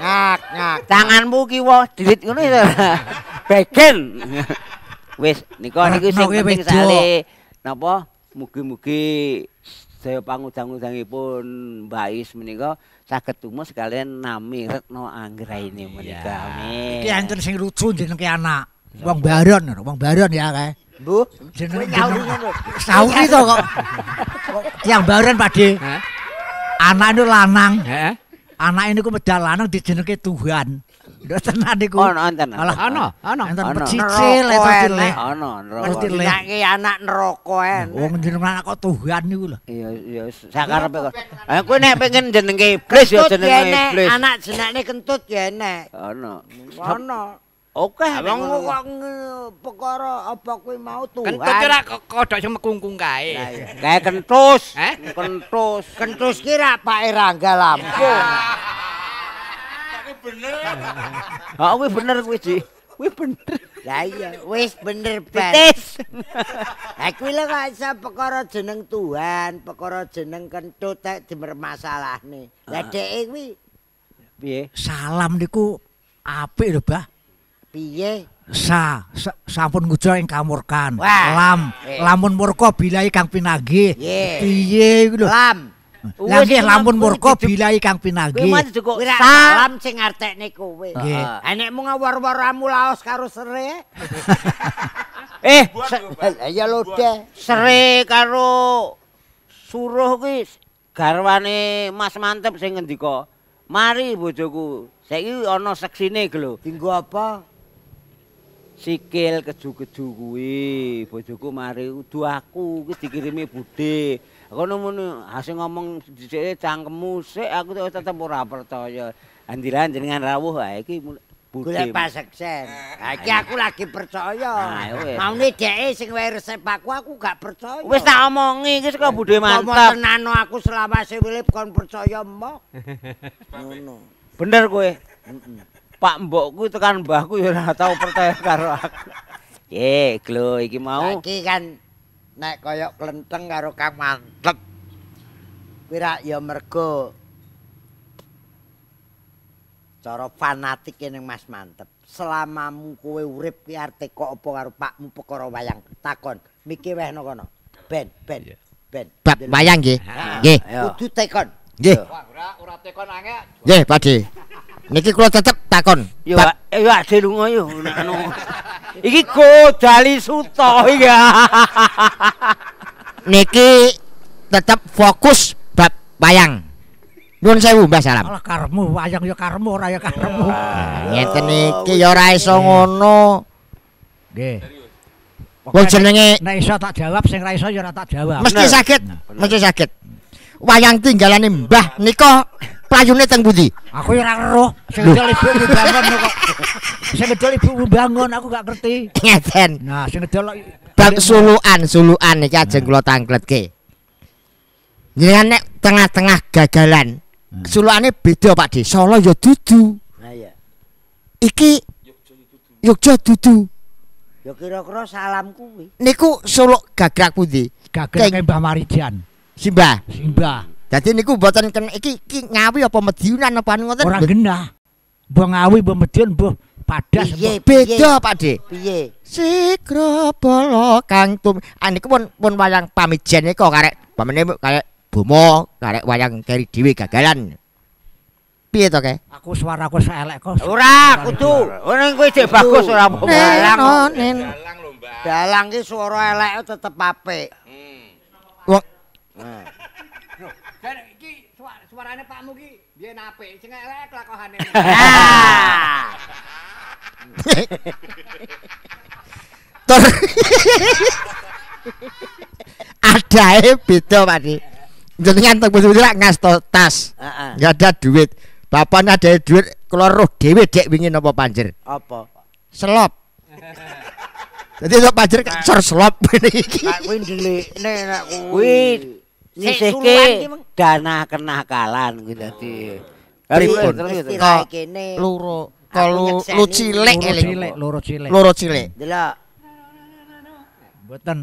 ngak ngak tanganmu ki wah dilit ngono ya. Beken. Wis nika niku sing penting sale. napa mugi-mugi saya pangudang-udangipun Mbak Is menika saged tumus sekalian nami Retno Anggra ini menika. Amin. Iki anten sing lucu jenenge anak. Wong baron, wong baron ya kae. Bu, jenenge nyawu ngono. Sawu iki to kok. Tiang baron Pakde. Anak itu lanang. Heeh. Anak ini ku medal lanang dijenenge Tuhan. Ngeten adiku. Ono oh, enten. Alah ono, ono. Enten pecicil eta cile. Ono, ono. Dinyake anak neraka en. Wong jenengan kok Tuhan niku lho. Iya, iya. Sakarepe kok. Ha kuwi nek pengen jenenge iblis ya jenenge iblis. Anak jenenge kentut ya enek. Ono. Ono. Oke, wong kok e, perkara apa kuwi mau Tuhan. Kentut ora kodok sing mekungkung kae. Kae kentus. Kentus. Kentus ki ra Pak Erangga Lampung. bener. Heeh, oh, kuwi bener kuwi, Ji. Kuwi bener. Lah iya, wis bener, Pak. Aku kuwi lho kok iso perkara jeneng Tuhan, perkara jeneng kentut tak dimermasalahne. Lah ah. dheke kuwi piye? Salam niku apik lho, Bah. Piye? Sa, sa sampun ngucap ing kamurkan. Lam, eh. lamun murka bilahi Kang Pinagih. Piye iku lho? Lam. Lagi lambun murka bilai kang pinagi. Kuwi salam sing ngartekne kowe. Nggih. Ha nekmu ngawar-waramu laos karo sere. eh, ya lodeh. Sere karo suruh kuwi garwane Mas Mantep sing ngendika, "Mari bojoku, saiki ana seksine iki lho." Dinggo apa? Sikil keju-keju kuwi bojoku mari kudu aku iki dikirimi budhe. kono muni asing ngomong dhisike cangkemmu musik, aku tetep ora percaya Andi andilan jenengan rawuh ha iki Golek paseksen. Ha iki aku lagi percaya. Maune dheke sing wae resep aku aku gak percaya. Wis tak omongi iki saka budhe mantap. Omong tenano aku selawase wilip kon percaya mbok. Ngono. Bener kowe. Pak mbokku tekan mbahku ya ora tau percaya karo aku. Ye, glo iki mau. Iki kan nek kaya klentheng karo kang mantep kira ya mergo cara fanatike ning Mas Mantep selamamu kowe urip ki arte kok apa karo pakmu perkara wayang takon miki weh no kono ben ben ben bab wayang nggih nggih kudu tekon nggih ora ora tekon angel nggih padhe Niki kula tetep takon. Yo, eh, yo ade lunga yo Iki Godali Suto ya. Niki tetap fokus bab wayang. Nuwun sewu Mbah Salam. Alah karmu wayang ya karmu ora ya karmu. Iya. Nah, ngeten iki ya ora iso iya. ngono. Nggih. Wong jenenge nek iso tak jawab sing ra iso ya ora tak jawab. Mesti sakit. Mesti sakit. Wayang tinggalane Mbah nika playune teng pundi? Aku ora roh, Sing ngedol ibu bangun kok. Sing ibu bangun aku gak ngerti. Ngeten. Nah, sing ngedol bab suluan sulukan iki ajeng nah. kula tangkletke. Jenengan nek tengah-tengah gagalan, hmm. sulukane beda Pak Di. Solo ya dudu. Nah iya. Iki ya Yogya dudu. Ya kira-kira salam kuwi. Niku suluk gagrak pundi? Gagrak Mbah maridian, Simbah. Simbah. Dadi niku mboten ken iki ki ngawi apa mediunan apa ngoten? Ora genah. Mbok ngawi mbok mediun mbok padha beda Pakde. Piye? Si krapala kang tum aniku ah, pun pun wayang pamijen iki kok karek pamene karek bomo karek wayang keri dhewe gagalan. Piye to ke? Aku suara aku elek kok. Ora kudu. Ono kuwi dhek bagus ora apa Dalang lho, Dalang ki suara eleke tetep apik. Hmm. Wah. suarane Pak Mugi biyen apik, sing elek kelakohane. Tur. Adae beda, Pak Di. Jenengan teng bojo ngasto tas. Heeh. ada duit. Bapaknya ada duit keluar roh dek wingi nopo panjer apa selop jadi nopo panjer kan sor selop ini kak kuih dili ini kak Nisih ke danah kenakalan ku dadi. Pripun terus kene. Loro kalu lu cilik loro cilek. Loro cilek. Delok. Mboten.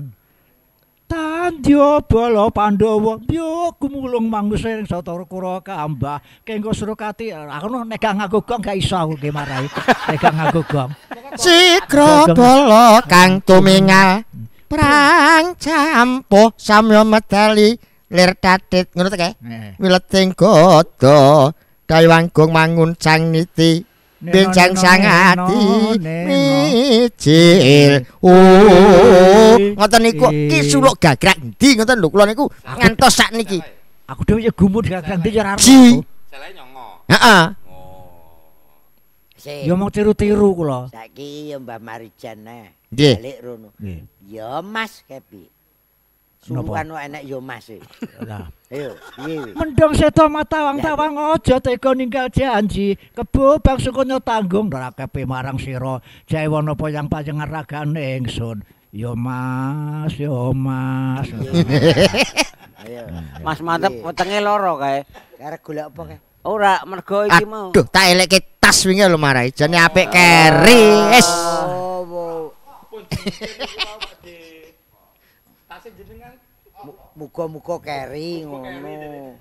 Tan diobolo Pandhawa, yuk gumulung mangsa ing satara kura kambah. Kenggo Surakati, aku no negang agogong gak iso aku ge marahi. Negang agogong. Sikrabala kang tumingal, hmm. prang campuh samya lir dadit ngono ta ke wileting godo daiwanggung mangun cang niti bincang sangati micil ngoten niku ki suluk gagrak ndi ngoten lho kula niku ngantos sak niki aku dhewe ya gumut gagrak ndi ya ora ngerti salah nyongo heeh Sih. Ya mau tiru-tiru kula. Saiki ya Mbah Marijan nah. Balik rono. Ya Mas Kepi. Suwan enak yo Mas. E. Lah. Ayo, ngene. Mendong seta matawang-tawang ojo teko ninggal janji. Kebo bang sukunya tanggung rakepe marang sira. Jae wono apa yang panjenengan ragane ingsun. Yo Mas, yo Mas. Ayo. Hmm. Mas mantep wetenge loro kae. Kare golek apa kae? Ora mergo iki mau. Aduh, tak eleke tas wingi lho marai. Jane apik keri. Wis. Oh, sing jenengan muga-muga keri ngono.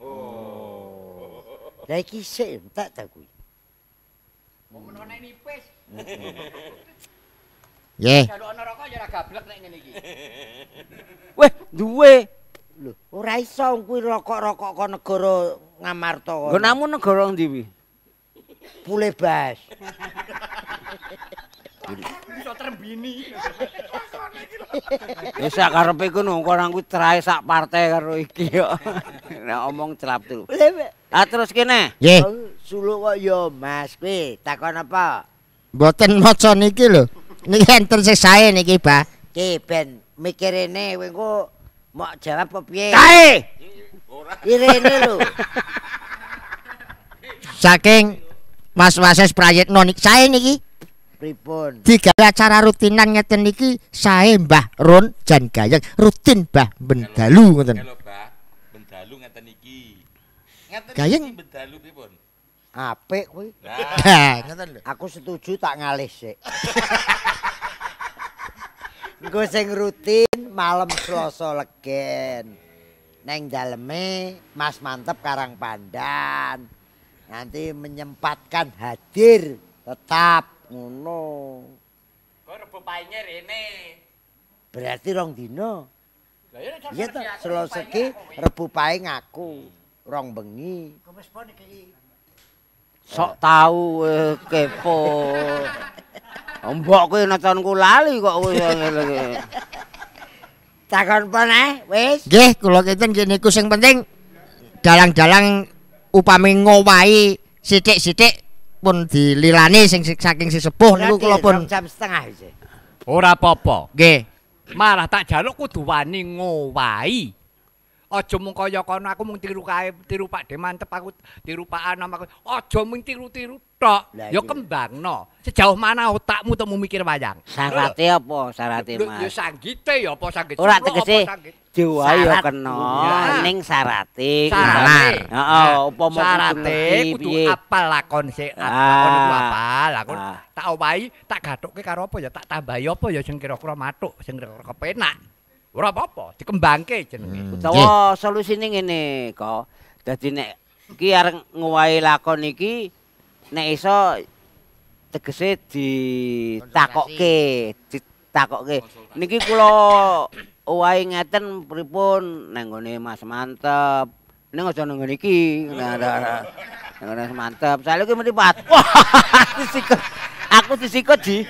Oh. Lah iki sik entek ta kuwi. Wong menone nipis. Nggih. Kalau ana rokok ya gablek nek ngene iki. Weh, duwe. Lho, ora iso kuwi rokok-rokok kok negara Ngamarta kok. Lah negara ndi Pule Pulebas. iso trembini wis sak karepe ku nungko nang ku trae sak partai karo iki kok nek omong celap tru ah terus kene nggih suluk kok ya mas kowe takon apa mboten maca niki lho niki enten sing sae ba ki ben mikirene kowe ku jawab apa piye sae irene lho saking mas-mases prayitno niki sae niki Pripun. tiga acara rutinan ngeten niki saya Mbah Ron jan Gayeng rutin Mbah Bendalu ngoten. Halo Mbah, Bendalu ngeten niki. Ngeten Gayeng Bendalu pripun? Apik kuwi. Aku setuju tak ngalih sik. Gue sing rutin malam Selasa legen. Neng daleme Mas Mantep Karang Pandan. Nanti menyempatkan hadir tetap ngono kok rebo paine berarti rong dino lha iya ta seloseki rebo paing aku rong bengi sok tau eh, kepo mbok kowe nontonku lali kok kowe takon pon eh wis nggih kula kinten kene iku sing penting dalang-dalang upami ngowahi sithik-sithik pun dililani sing saking si sepuh niku kula pun jam setengah Ora apa Nggih. Malah tak jaluk kudu wani ngowahi. Aja mung kaya kono aku mung tiru kae, tiru Pak De mantep aku tiru Pak Anom aku. Aja mung tiru-tiru tok ya kembangno sejauh mana otakmu temu mikir wayang syaraté apa syaraté mas yo sanggite yo apa sanggit ora tegese jiwa yo kena ning syaraté nalar heeh upama syaraté kudu apal lakon sik ah. apal lakon ah. tak obahi tak gathukke karo apa ya tak tambahi apa ya sing kira-kira matuk sing kira-kira kepenak ora apa-apa dikembangke jenenge hmm. utawa solusine ngene kok dadi nek iki areng ngowahi lakon iki nek iso tegese ditakoke, ditakoke. Niki kula wae ngeten pripun nang Mas Mantep. Ning aja nang ngene Mas Mantep. Saiki iki mesti pat. Disikut. Aku disikut di.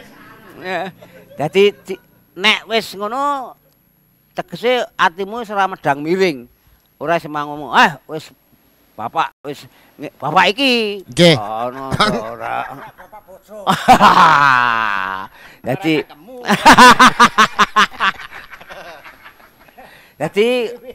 Dadi nek wis ngono tegese atimu wis ora medang miring. Ora semang ngomong, eh, wis bapak wis bapak iki nggih oh, ana ora dadi dadi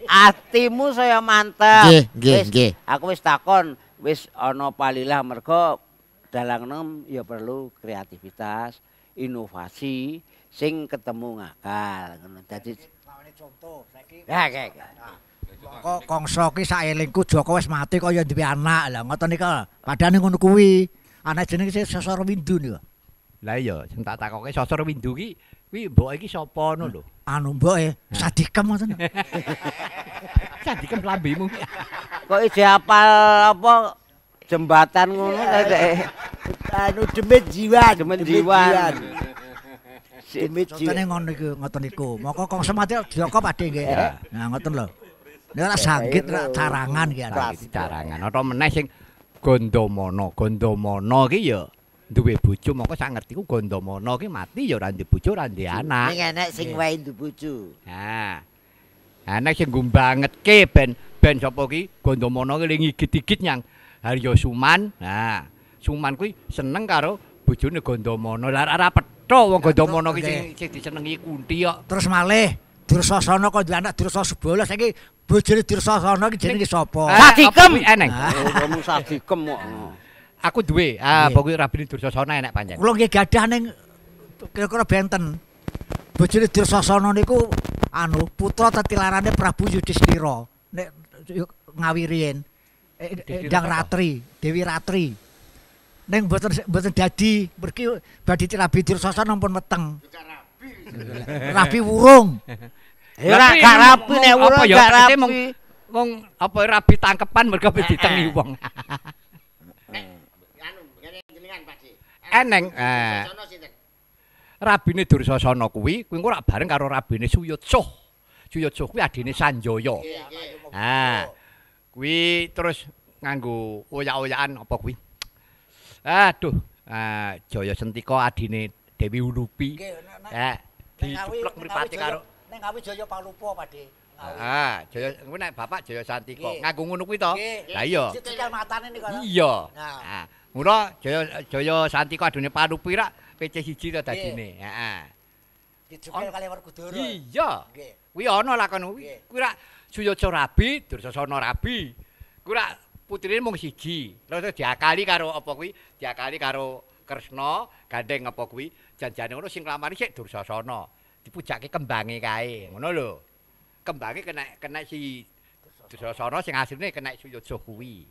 atimu saya mantap nggih nggih nggih aku wis takon wis ana palilah mergo dalang nom ya perlu kreativitas inovasi sing ketemu ngakal ngono dadi lawane conto saiki ya kek kok kongso ki saelingku Joko wis mati kok ya duwe anak lah ngoten iki padane ngono kuwi anak jenenge si Sosor Windu lho lah iya sing tak takoke Sosor Windu ki kuwi mbok iki sapa ngono lho anu mbok e sadikem ngoten sadikem lambemu kok iki apal apa jembatan ngono ta dek anu demit jiwa demit jiwa demit jiwa ngoten iku moko kongso mati Joko padhe nggih nah ngoten lho Nek ora sanggit ra carangan ki ana iki carangan. Ora meneh sing Gondomono. Gondomono ki ya duwe bojo mongko ngerti, ngertiku Gondomono ki mati ya ora duwe bojo ora duwe anak. Ning enek sing wae duwe bojo. Ha. Anak sing gumbanget ke ben ben sapa ki Gondomono ki ngigit-gigit nyang Haryo Suman. Ha. Suman kuwi seneng karo bojone Gondomono. Lah ora petho wong Gondomono ki sing disenengi Kunti kok. Terus malih. Dursasana kok anak Dursa Subala saiki bojone Dursa Sana iki jenenge sapa? Eh, sadikem eneng. Ah. Oh, kamu sadikem kok. Aku duwe. Ah, pokoke rabine Dursa Sana enek panjenengan. Kula nggih gadah ning kira-kira benten. Bojone Dursa Sana niku anu putra tetilarane Prabu Yudhistira. Nek ngawi riyen. Endang eh, eh, Ratri, Dewi Ratri. Ning mboten mboten dadi mergi badhe tilabi Dursa Sana ampun meteng. rapi wurung. Ora gak rapi nek wurung apa ya rapi mung mung apa rapi tangkepan mergo ditengi wong. Eneng eh rabine Dursasana kuwi kuwi ora bareng karo rabine Suyutsuh. Suyutsuh kuwi adine Sanjaya. Ha. Ah, kuwi terus nganggo oyak-oyakan apa kuwi? Aduh, eh Jaya Sentika adine Dewi Ulupi. Nggih, eh, dicuplek mripate karo Neng Ngawi Jaya Palupa, Pakde. Ah, ah Jaya kuwi nek Bapak Jaya Santika. Ngaku ngono kuwi to? Lah iya. Cekel matane niku. Iya. Nah. Ah, mula Jaya Jaya Santika adune Palupa rak PC siji to dadine. Heeh. Ah, Dicukel kali Werkudara. Iya. Kuwi ana lakon kuwi. Kuwi rak Suyoco Rabi, Dursasana Rabi. Kuwi rak putrine mung siji. Terus diakali karo apa kuwi? Diakali karo Kresna gandeng apa kuwi? janjane ngono sing nglamari sik Dursasana. Dipujake kembange kae, ngono lho. Kembange kena kena si Dursasana sing asline kena Suyodso kuwi.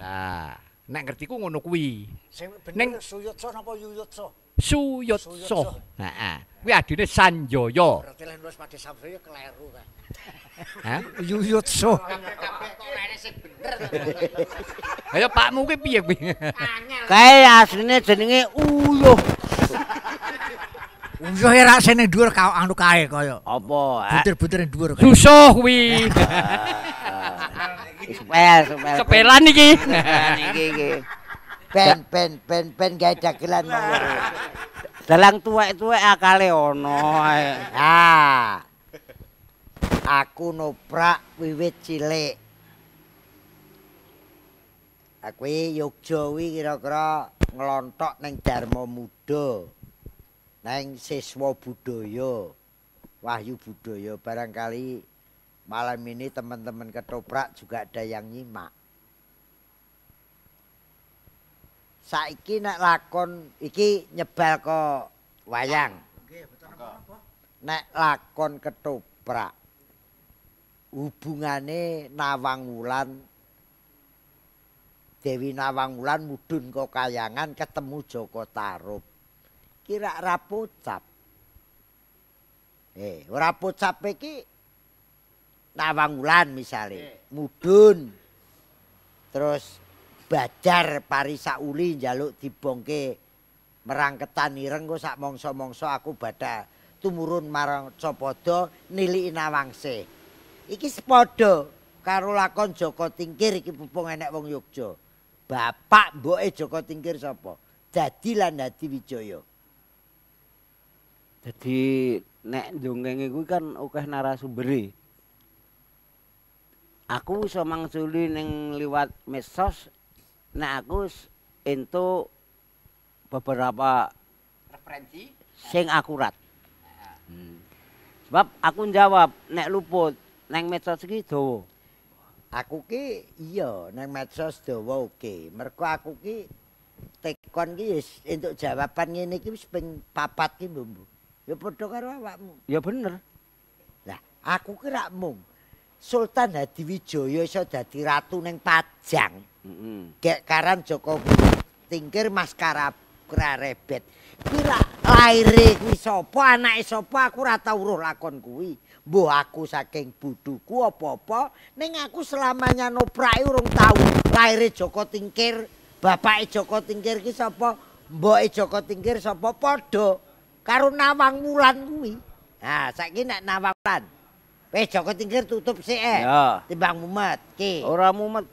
Nah, nek ngertiku ngono kuwi. Sing bener Suyodso napa Yuyodso? Suyotso. Heeh. Ah. Kuwi adine Sanjaya. Berarti lan wis padhe Sanjaya kleru. Hah? Yuyutso. Ayo Pak mungkin piye kuwi? Kae asline jenenge Uyuh. Uyuh ora sene dhuwur ka anu kae kaya. Apa? Butir-butir dhuwur. Susah kuwi. Ah, ah. Sepelan iki. Sepelan iki. pen pen pen pen gak ada gelan dalang tuwek itu akale ono ha ah. aku noprak wiwit cilik aku yogjawi kira-kira ngelontok neng darmo muda neng siswa budaya, wahyu budaya. barangkali malam ini teman-teman ketoprak juga ada yang nyimak saiki nek lakon iki nyebal ke wayang. Nek lakon ketoprak hubungane Nawang Wulan Dewi Nawang Wulan mudhun ke kayangan ketemu Joko Tarub. Kira ra pocap. Eh, ora pocap iki Nawang Wulan misale, mudhun. Terus badar pari sauli njaluk dibongke merangketan ireng kok sak mangsa-mangsa aku badha tumurun marang copodo niliki nawangse iki sepadha karo lakon Joko Tingkir iki pupung enek wong Yogja bapak mboke Joko Tingkir sapa dadi lan dadi Wijaya dadi nek ndongeng iku kan akeh narasumberi aku iso mangsuli ning liwat mesos Nah, aku itu beberapa referensi sing akurat. Hmm. Sebab aku njawab nek luput neng medsos iki dawa. Aku ki iya neng medsos dawa oke. Merko aku ki tekon ki yes, untuk jawaban ngene iki wis ping papat ki Ya padha karo awakmu. Ya bener. Lah, aku ki rak Sultan Hadiwijaya iso dadi ratu ning Pajang. Heeh. Gek karan Joko Tingkir maskara krarebet. Ki lak laire kuwi sapa, anake sapa aku ora tau lakon kuwi. Mbah aku saking buduku opo-opo. ning aku selamanya noprake urung tau laire Joko Tingkir, bapake Joko Tingkir ki sapa, mboke Joko Tingkir sapa padha karo Nawang mulan kuwi. Ha, saiki nek Nawang Wulan Wes eh, Joko Tingkir tutup sik eh. Yo. Timbang mumet ki. Ora mumet.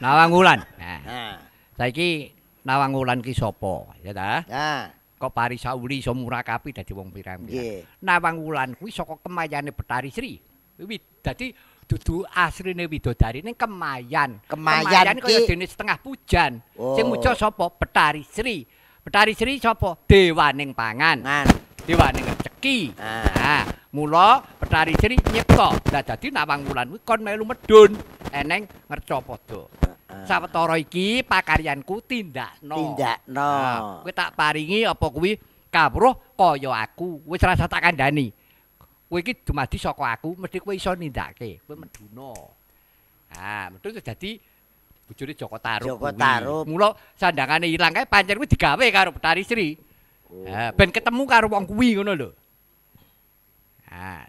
Nawang Wulan. Nah. Saiki Nawang Wulan ki sapa? Ya ta? Nah. Kok Pari Sauli iso murakapi dadi wong pirang-pirang. Yeah. Nawang Wulan kuwi saka kemayane Betari Sri. Wiwit dadi dudu asrine widodari ning kemayan. Kemayan, kemayan kaya dene setengah pujan. Oh. Sing muja sapa? Betari Sri. Betari Sri sapa? Dewaning pangan. Nah. Dewaning iki. Ah, mula petari ciri nyekto. Dah jadi nawang bangulan wi kon melu medun. Eneng ngercopodo. Sabtoro iki pakarianku tindakno. Tindakno. Tindak no. tak paringi apa kuwi kabroh kaya aku. Wis rasa tak kandani. Kowe iki dumadi saka aku, mesti kowe iso nindakake. Kowe meduna. Ah, medun dadi bujure Joko Tarub. Joko Tarub. Mula sandangane ilang kae pancen kuwi digawe karo Petari Sri. Oh. ben ketemu karo wong kuwi ngono lho.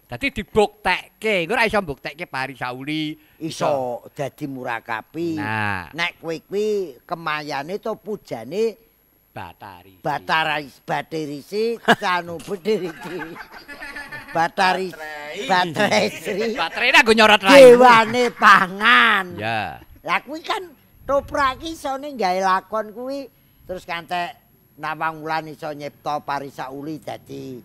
dadi dibuktekke engko ora iso mbuktekke Pari Sauli iso dadi murakapi nah. nek kowe kuwi kemayane to pujane Batari Batari Batirisi Sanu Bedirisi Batari Batresri Batrena go nyorot lain Dewane pangan Ya Lah kuwi kan toprak iki iso ning lakon kuwi terus kante Nawang Wulan iso nyipta Parisa Uli dadi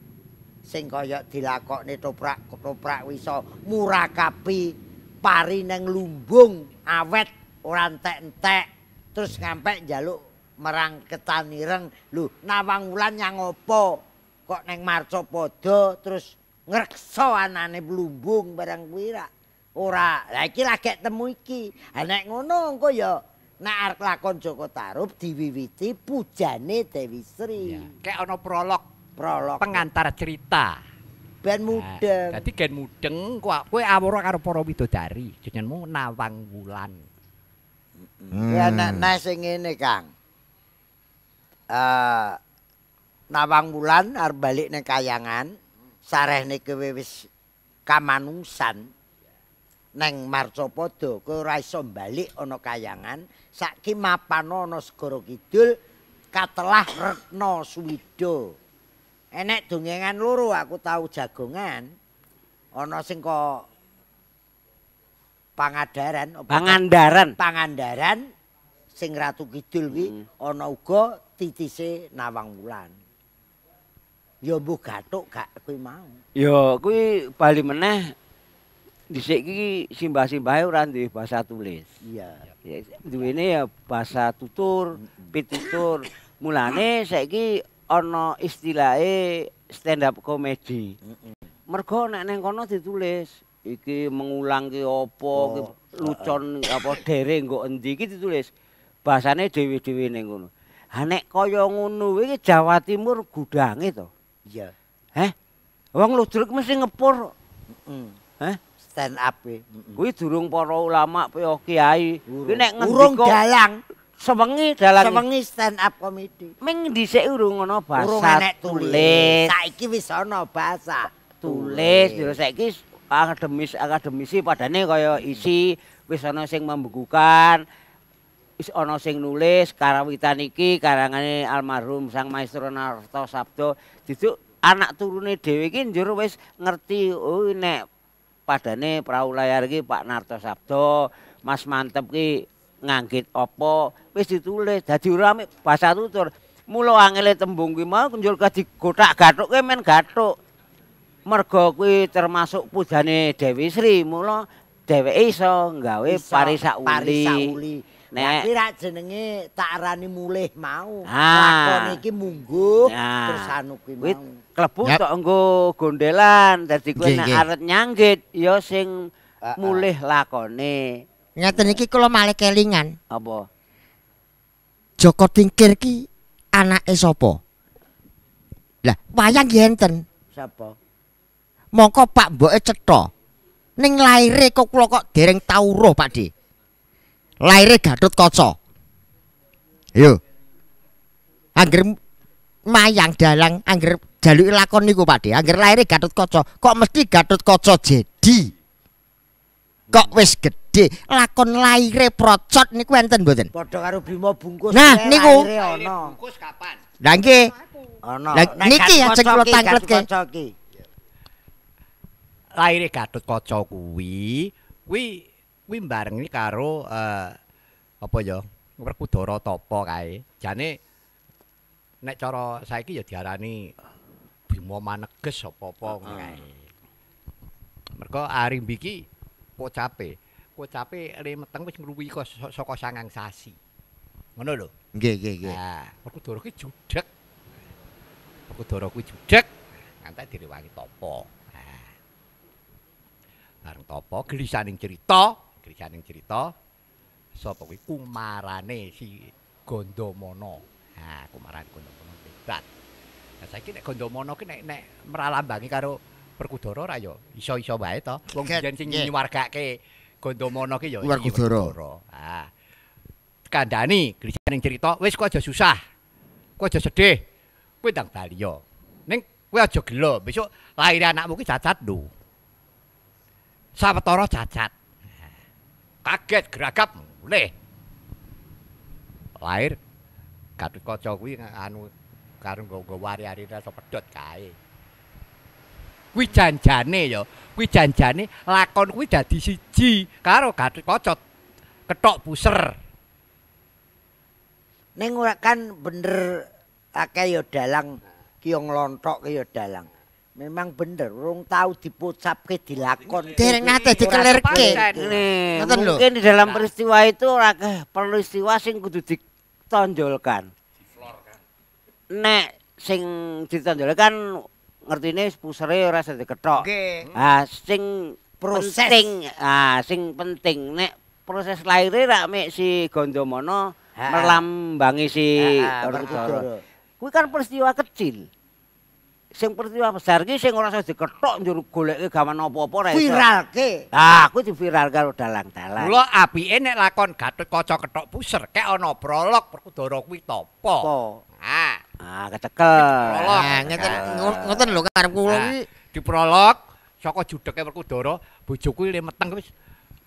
sing kaya dilakokne toprak-toprak wiso murakapi pari nang lumbung awet ora entek-entek terus ngampek njaluk merang ketan ireng lho nawang wulan nyang apa kok neng marco terus ngrekso anane blumbung bareng kuwi ora la iki lagek temu iki ha nek ngono engko ya nek arek lakon Joko Tarub diwiwiti pujane Dewi Sri yeah. kek ana prolog prolog pengantar cerita ben mudeng dadi nah, gen mudeng kok kowe awara karo para widodari jenengmu nawang wulan ya nek nah, sing ngene Kang uh, nawang wulan arep bali nang kayangan Sareh kowe wis kamanungsan neng marcapada kowe ora iso bali ana kayangan saiki mapan ana segara kidul katelah retna suwida enek dongengan loro aku tau jagongan ana sing kok pangadaran pangandaran pangandaran sing ratu kidul kuwi hmm. ana uga titise nawang wulan yo mbuh gathuk gak kuwi mau yo kuwi bali meneh dhisik iki simbah-simbah e ora duwe basa tulis iya Ya, duwene ya basa tutur pitutur mulane saiki ana istilahe stand up comedy. Mergo nek neng kono ditulis iki mengulang ki apa oh, lucon uh, apa dere nggo endi iki ditulis. Bahasane dewe-dewe ning ngono. Ha nek kaya ngono iki Jawa Timur gudange to. Iya. Hah? Wong ludruk mesti ngepur. Mm -mm. Heh. Stand up. E. Kuwi durung para ulama, para kiai. Kuwi nek ngendi kok? Urung dalang. sewengi dalan sewengi stand up comedy ming dhisik urung ana basa urung enek tulis saiki wis ana basa tulis Dirusaiki akademis akademisi padane kaya isi wis ana sing membukukan wis ana sing nulis karawitan iki karangane almarhum sang maestro Narto Sabdo dituk anak turune dhewe iki njur wis ngerti oh nek padane prau layar iki Pak Narto Sabdo Mas Mantep iki nganggit apa wis ditulis dadi rame basa tutur mulo angle tembung kuwi mau kunjul ka digotak-gatuk men gatuk mergo kuwi termasuk pujane Dewi Sri mulo dheweke iso nggawe parisak uli Nek iki rak jenenge tak arani mulih mau. Lakon iki mungguh terus anu kuwi mau. Klebu nggo gondelan dadi kuwi nek arep nyangget ya sing mulih lakone. ngaten iki kula malah kelingan. Apa? Joko Tingkir ki anake sapa? Lah, wayang yenten. Sapa? Moko Pak Mboke cetha. Ning laire kok kula kok dereng tauruh, Pak de Laire Gatut Kaca. Ayo. Angger mayang dalang angger jaluki lakon niku Pak de Angger laire Gatut Kaca, kok mesti Gatut Kaca jadi. Kok wis gede gedhe lakon laire procot niku enten mboten padha karo Bima bungkus nah niku bungkus kapan la nggih ana niki ajeng kula tangkletke laire gadut kaca kuwi kuwi kuwi bareng karo eh, apa ya Werkudara topo kae jane nek cara saiki ya diarani Bima Maneges apa-apa kae. Ah. Merko Arimbi iki pocape. kocape remeteng wis ngruwi saka sangang sasi. Ngono lho. Nggih, nggih, nggih. Ha, aku doro ki judhek. Aku doro kuwi judhek. Antek direwangi topo. Ha. Bareng topo gelisaning cerita, gelisaning cerita sapa kuwi kumarane si gondomono, Ha, kumaran Gandamana hebat. saiki nek gondomono ki nek nek meralambangi karo Perkudara ra yo iso-iso wae to. Wong jeneng sing nyuwargake yeah. Gondomono ki ya Werkudara. Kandani, ah. Kandhani grijaning crita, wis kok aja susah. Kok aja sedih. Kuwi tang baliya. Ning kowe aja gelo, besok lahir anakmu ki cacat lho. Sawetara cacat. Kaget geragap mulih. Lahir, Gatot Kaca kuwi anu karo go nggo wari-ari ta pedot kae. kuwi janjane ya kuwi janjane lakon kuwi dadi siji karo gatut kocot ketok buser ning ora kan bener akeh ya dalang kiyong lontok ya dalang memang bener rung tau dipocapke dilakon dereng nate dikelirke mungkin di dalam peristiwa itu ora peristiwa sing kudu ditonjolkan nek sing ditonjolkan ngerti ini pusere ora sing diketok. Okay. Ah sing proses penting, ah sing penting nek proses lahirnya rak mek si Gondomono melambangi si Werkudara. Kuwi kan peristiwa kecil. Sing peristiwa besar iki sing ora sing diketok njur goleke gaman apa-apa ra viralke. Ah kuwi diviral karo dalang-dalang. Lho apike nek lakon Gatot Kaca ketok puser kek ana prolog Werkudara kuwi topo? Ah. Ah, kecekel. Prolog. Nah, ngeten ngeten lho karep kula iki di prolog saka judheke Werkudara, bojoku le meteng wis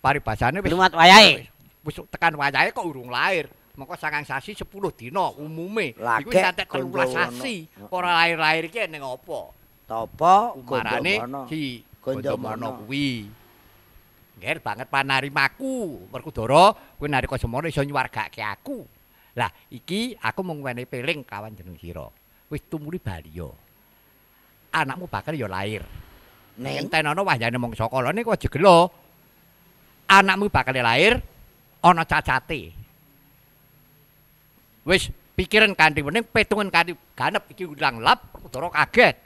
paribasane wis lumat wayahe. Wis tekan wayahe kok urung lair. Mengko sangang sasi 10 dina umume. Iku santek 13 sasi. Ora lair-lair iki ning apa? Tapa marane si Gondomono kuwi. Ngger banget panarimaku. Werkudara kuwi narika semono iso nyuwargake aku. Lah iki aku mung wene peling kawan jeneng sira. Wis tumuli bali yo. Anakmu bakal yo lahir. Nek entenono wayahe mung sakalane kok jegelo. Anakmu bakal lahir ana cacate. Wis pikiran kanthi wening petungan kanthi ganep iki ulang lap utara kaget.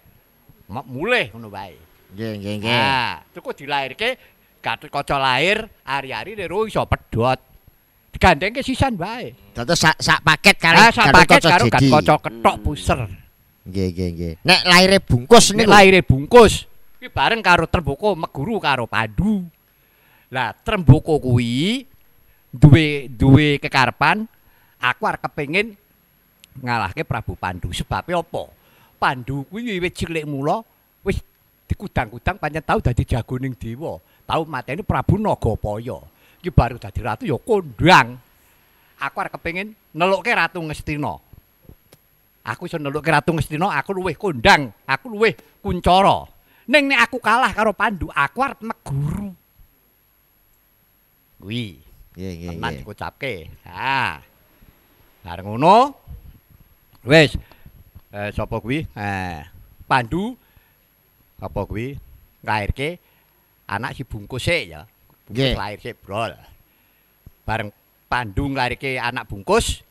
Mulih ngono wae. Nggih nggih nggih. Ha, cukup dilahirke Gatotkaca lahir ari-ari ne ro iso pedhot. gandeng ke sisan bae. Dados sak sak paket kali ah, sak paket karo gak kocok ketok puser. Nggih nggih nggih. Nek laire bungkus niku. Laire bungkus. Iki bareng karo terboko meguru karo padu. Lah terboko kuwi duwe duwe kekarpan. aku arep kepengin ngalahke Prabu Pandu. Sebab apa? Pandu kuwi wiwit cilik mula wis dikudang-kudang pancen tau dadi jagoning dewa. Tau mateni Prabu Nagapaya. iki baru dadi ratu ya kondang. Aku arep kepengin nelukke ratu Ngestina. Aku iso nelukke ratu Ngestina, aku luwih kondang, aku luwih kuncara. Ning nek aku kalah karo Pandu, aku arep meguru. Kuwi. Nggih, nggih. Ha. Bareng ngono. Wis. Eh sapa kuwi? Eh Pandu apa kuwi? Ngairke anak si bungkus ya. Nggih. Lairke brol. Bareng Pandu nglairke anak bungkus.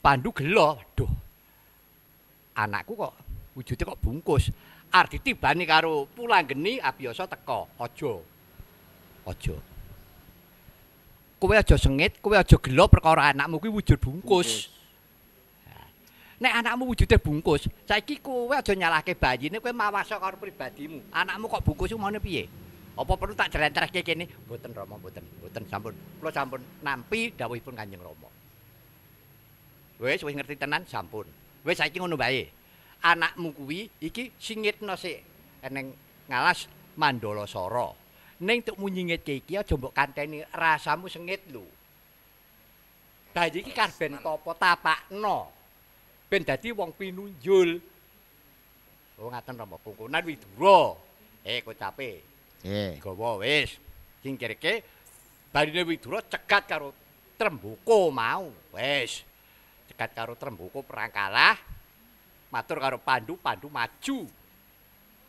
Pandu gelo, waduh. Anakku kok wujude kok bungkus. Ardi tibani karo pulang geni abiyasa teko. Aja. Aja. Kowe aja sengit, kowe aja gelo perkara anakmu kuwi wujud bungkus. Nek anakmu wujude bungkus, saiki kowe aja nyalahke bayine kowe mawaso karo pribadimu. Anakmu kok bungkus ngene piye? apa perlu tak jelentrehke kene Boten Rama boten, boten, sampun kula sampun nampi dawuhipun Kanjeng Rama wis wis ngerti tenan sampun wis saiki ngono bae. anakmu kuwi iki singitno sik eneng ngalas mandalasara ning tuk munyingitke iki aja mbok kanteni rasamu sengit lho dadi iki karben topo tapakno ben dadi wong pinunjul Oh ngaten Rama Pungkunan Widura. Eh kocape. Ya. Gowo wis. Singkirke Barine Widura cekat karo Trembuko mau. Wis. Cekat karo Trembuko perang kalah. Matur karo Pandu, Pandu maju.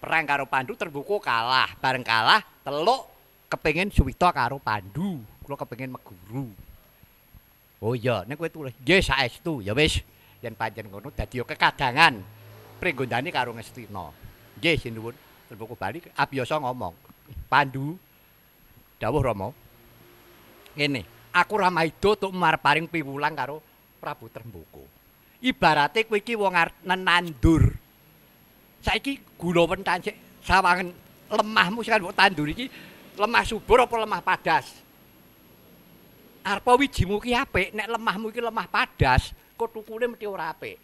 Perang karo Pandu Trembuko kalah, bareng kalah Teluk kepengin suwita karo Pandu. Kulo kepengin meguru. Oh iya, nek kowe tulis, nggih saestu. Ya wis, yen pancen ngono dadi kekadangan. Pringgondani karo Ngestina. Nggih, sinuwun. Trembuko bali abiyasa ngomong. Pandu dawuh Rama ngene aku ramaido tuk marparing piwulang karo Prabu Trembaka ibarate kowe iki wong nandur saiki gunawen tansik sawangen lemahmu sing mbok tandur iki lemah subur apa lemah padas arpa wijimu ki apik nek lemahmu iki lemah padas kotukune mesti ora apik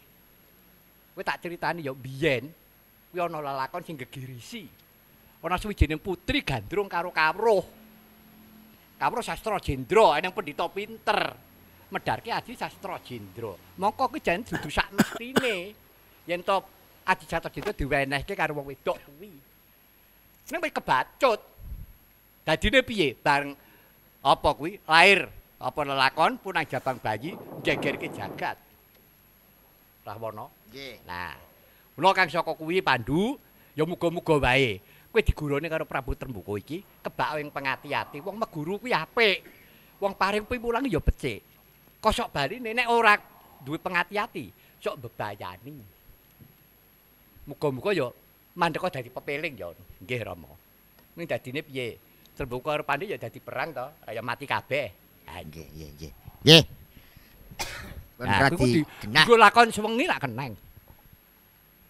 kowe tak critani ya biyen kuwi ana lelakon sing gegirisi ana suwi jeneng putri gandrung karo kawruh. Kawruh sastra jendro eneng pendhita pinter. Medarke adi sastra jendro. Mongko kuwi jan dudu sak mestine yen to adi sastra jendro diwenehke karo wong wedok kuwi. Seneng kebacut. kebacut. Dadine piye bareng apa kuwi lahir apa lelakon punang jabang bayi gegerke jagat. Rahwana. Nggih. Nah, mula Kang Saka kuwi Pandu ya muga-muga wae. kowe digurune karo Prabu Trembuka iki kebak wing pengati-ati wong meguru kuwi apik wong paring pimulang ya becik kosok bali nek ora duwe pengati-ati sok bebayani muga-muga ya mandheka dadi pepeling ya nggih Rama ning dadine piye Trembuka karo Pandhi ya dadi perang to ya mati kabeh nggih nggih nggih nggih Ben nah, rati. Kuwi lakon suwengi lak keneng.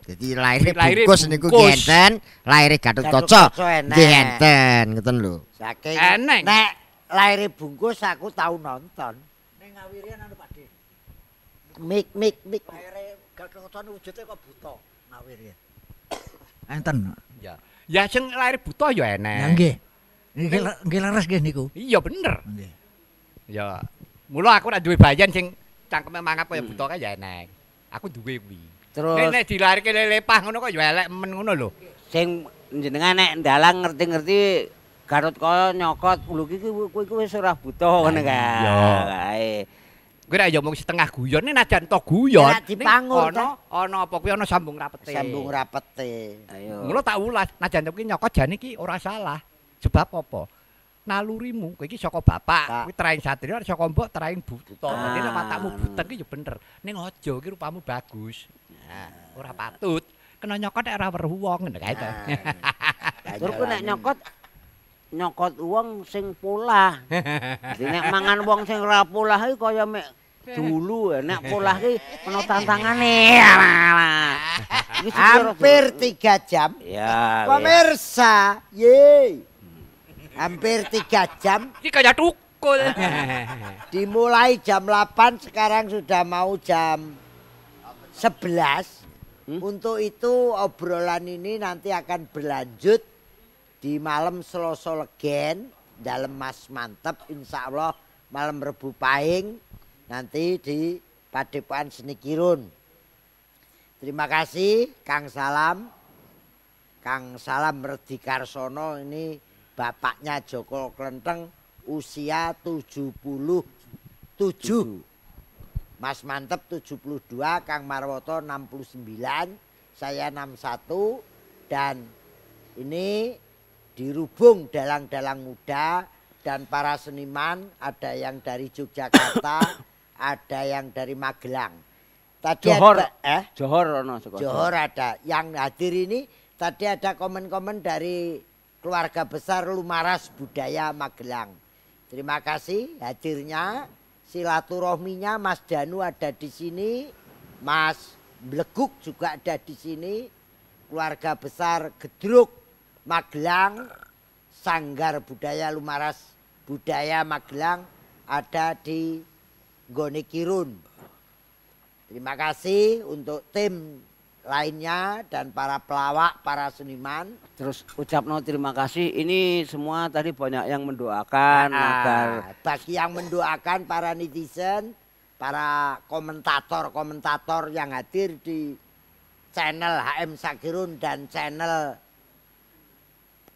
Jadi lahirnya bungkus, bungkus. niku genten, lahirnya gadut koco, genten, ngeten lho. Saking, nek lahirnya bungkus aku tau nonton. Nek ngawirian anu pak Mik, mik, mik. Lahirnya gadut koco ini wujudnya kok buto, ngawirian. enten. Ya. Ya sing lahir buto ya enak. Ya nggih. Nggih leres nggih niku. Iya bener. Nggih. Ya. Mula aku nak duwe bayan sing cangkeme mangap kaya buto kan ya enek. Aku duwe kuwi. Terus nek dilarike lelepah ngono kok ya elek men ngono lho. Sing jenengan nek dalang ngerti-ngerti Garut kaya nyokot ulu iki kowe iki wis ora butuh ngono kan. Iya. Kuwi ra yo setengah guyon nek najan to guyon. Ono ono apa kuwi ono sambung rapete. Sambung rapete. Ayo. Mula tak ulas najan to nyokot jan iki ora salah. Sebab apa? Nalurimu kowe iki saka bapak, kowe traing satriya saka mbok traing buta. Dadi nek matamu ah. buta iki yo bener. Ning aja iki rupamu bagus. Nah, ora patut. Kena nyokot ora weruh wong ngono kae to. Nah, Turku nek nyokot nyokot wong sing polah. nek mangan wong sing ora polah iki kaya mek dulu eh, nek polah ki ana tantangane. Ya, Hampir tiga jam. Ya. Pemirsa, ye. Hampir tiga jam. Ini kayak tukul. Dimulai jam 8 sekarang sudah mau jam 11. Hmm? Untuk itu obrolan ini nanti akan berlanjut di malam Selasa Legen dalam Mas Mantep insya Allah malam Rebu Pahing nanti di Padepokan Seni Kirun. Terima kasih Kang Salam. Kang Salam merdi karsono ini bapaknya Joko Klenteng usia 77. tujuh Mas Mantep 72, Kang Marwoto 69, saya 61 dan ini dirubung dalang-dalang muda dan para seniman ada yang dari Yogyakarta, ada yang dari Magelang. Tadi Johor, ada, eh? Johor, no, Johor, ada. Yang hadir ini tadi ada komen-komen dari keluarga besar Lumaras Budaya Magelang. Terima kasih hadirnya silaturahminya Mas Danu ada di sini, Mas Bleguk juga ada di sini, keluarga besar Gedruk, Magelang, Sanggar Budaya Lumaras Budaya Magelang ada di Goni Kirun. Terima kasih untuk tim lainnya dan para pelawak, para seniman. Terus ucap ucapno terima kasih. Ini semua tadi banyak yang mendoakan nah, agar bagi yang mendoakan para netizen, para komentator-komentator yang hadir di channel HM Sakirun dan channel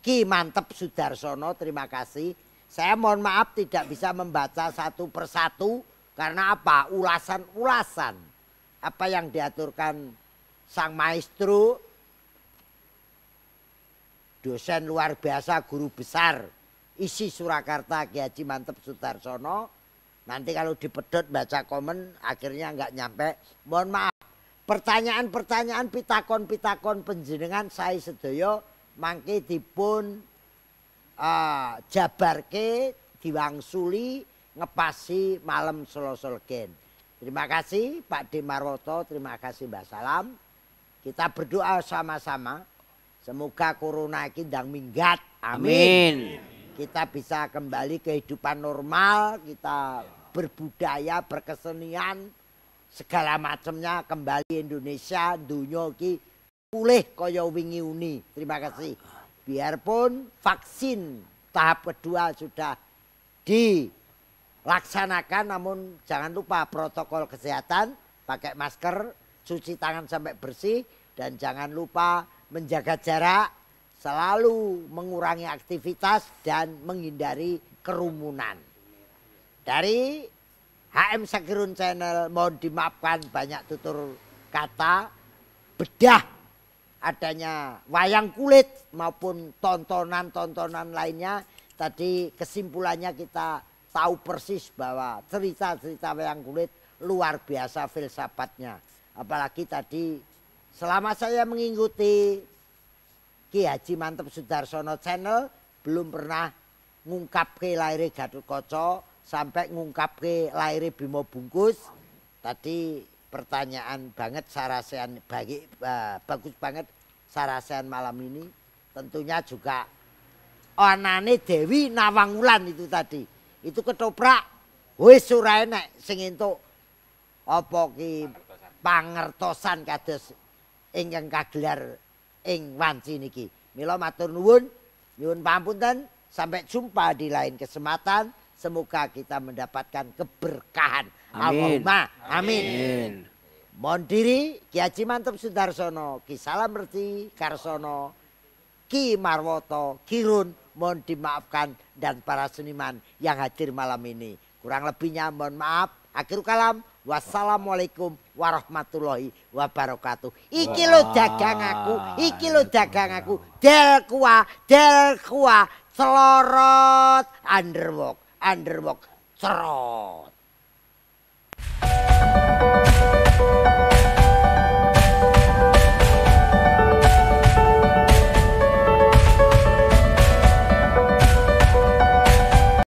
Ki Mantep Sudarsono. Terima kasih. Saya mohon maaf tidak bisa membaca satu persatu karena apa? Ulasan-ulasan apa yang diaturkan sang maestro dosen luar biasa guru besar isi Surakarta Ki Haji Mantep Sutarsono nanti kalau dipedot baca komen akhirnya nggak nyampe mohon maaf pertanyaan-pertanyaan pitakon-pitakon penjenengan saya sedoyo mangke dipun uh, jabarke diwangsuli ngepasi malam gen terima kasih Pak Dimaroto terima kasih Mbak Salam kita berdoa sama-sama. Semoga corona ini dang minggat. Amin. Amin. Kita bisa kembali kehidupan normal. Kita berbudaya, berkesenian. Segala macamnya kembali Indonesia. Dunia ini pulih kaya wingi uni. Terima kasih. Biarpun vaksin tahap kedua sudah dilaksanakan. Namun jangan lupa protokol kesehatan. Pakai masker, cuci tangan sampai bersih dan jangan lupa menjaga jarak, selalu mengurangi aktivitas dan menghindari kerumunan. Dari HM Sakirun Channel mohon dimaafkan banyak tutur kata bedah adanya wayang kulit maupun tontonan-tontonan lainnya tadi kesimpulannya kita tahu persis bahwa cerita-cerita wayang kulit luar biasa filsafatnya apalagi tadi selama saya mengikuti Ki Haji Mantep Sudarsono channel belum pernah ngungkap ke lahir Koco sampai ngungkap ke lahir Bimo Bungkus tadi pertanyaan banget sarasean bagi uh, bagus banget sarasean malam ini tentunya juga Onane Dewi Nawangulan itu tadi itu ketoprak wis ora enek sing entuk apa ki pangertosan kados ingkang kagelar ing wanci niki. Mila matur nuwun, nyuwun pamunten, sampai jumpa di lain kesempatan. Semoga kita mendapatkan keberkahan. Amin. amin. amin. Mohon diri Ki Haji Mantep Sudarsono, Ki Salamerti Karsono, Ki Marwoto, Kirun mohon dimaafkan dan para seniman yang hadir malam ini. Kurang lebihnya mohon maaf. Akhir kalam. Wassalamualaikum warahmatullahi wabarakatuh. Iki lo dagang aku, iki lo dagang aku. Del kuah, del kuah, celorot, underwalk, underwalk, cerot.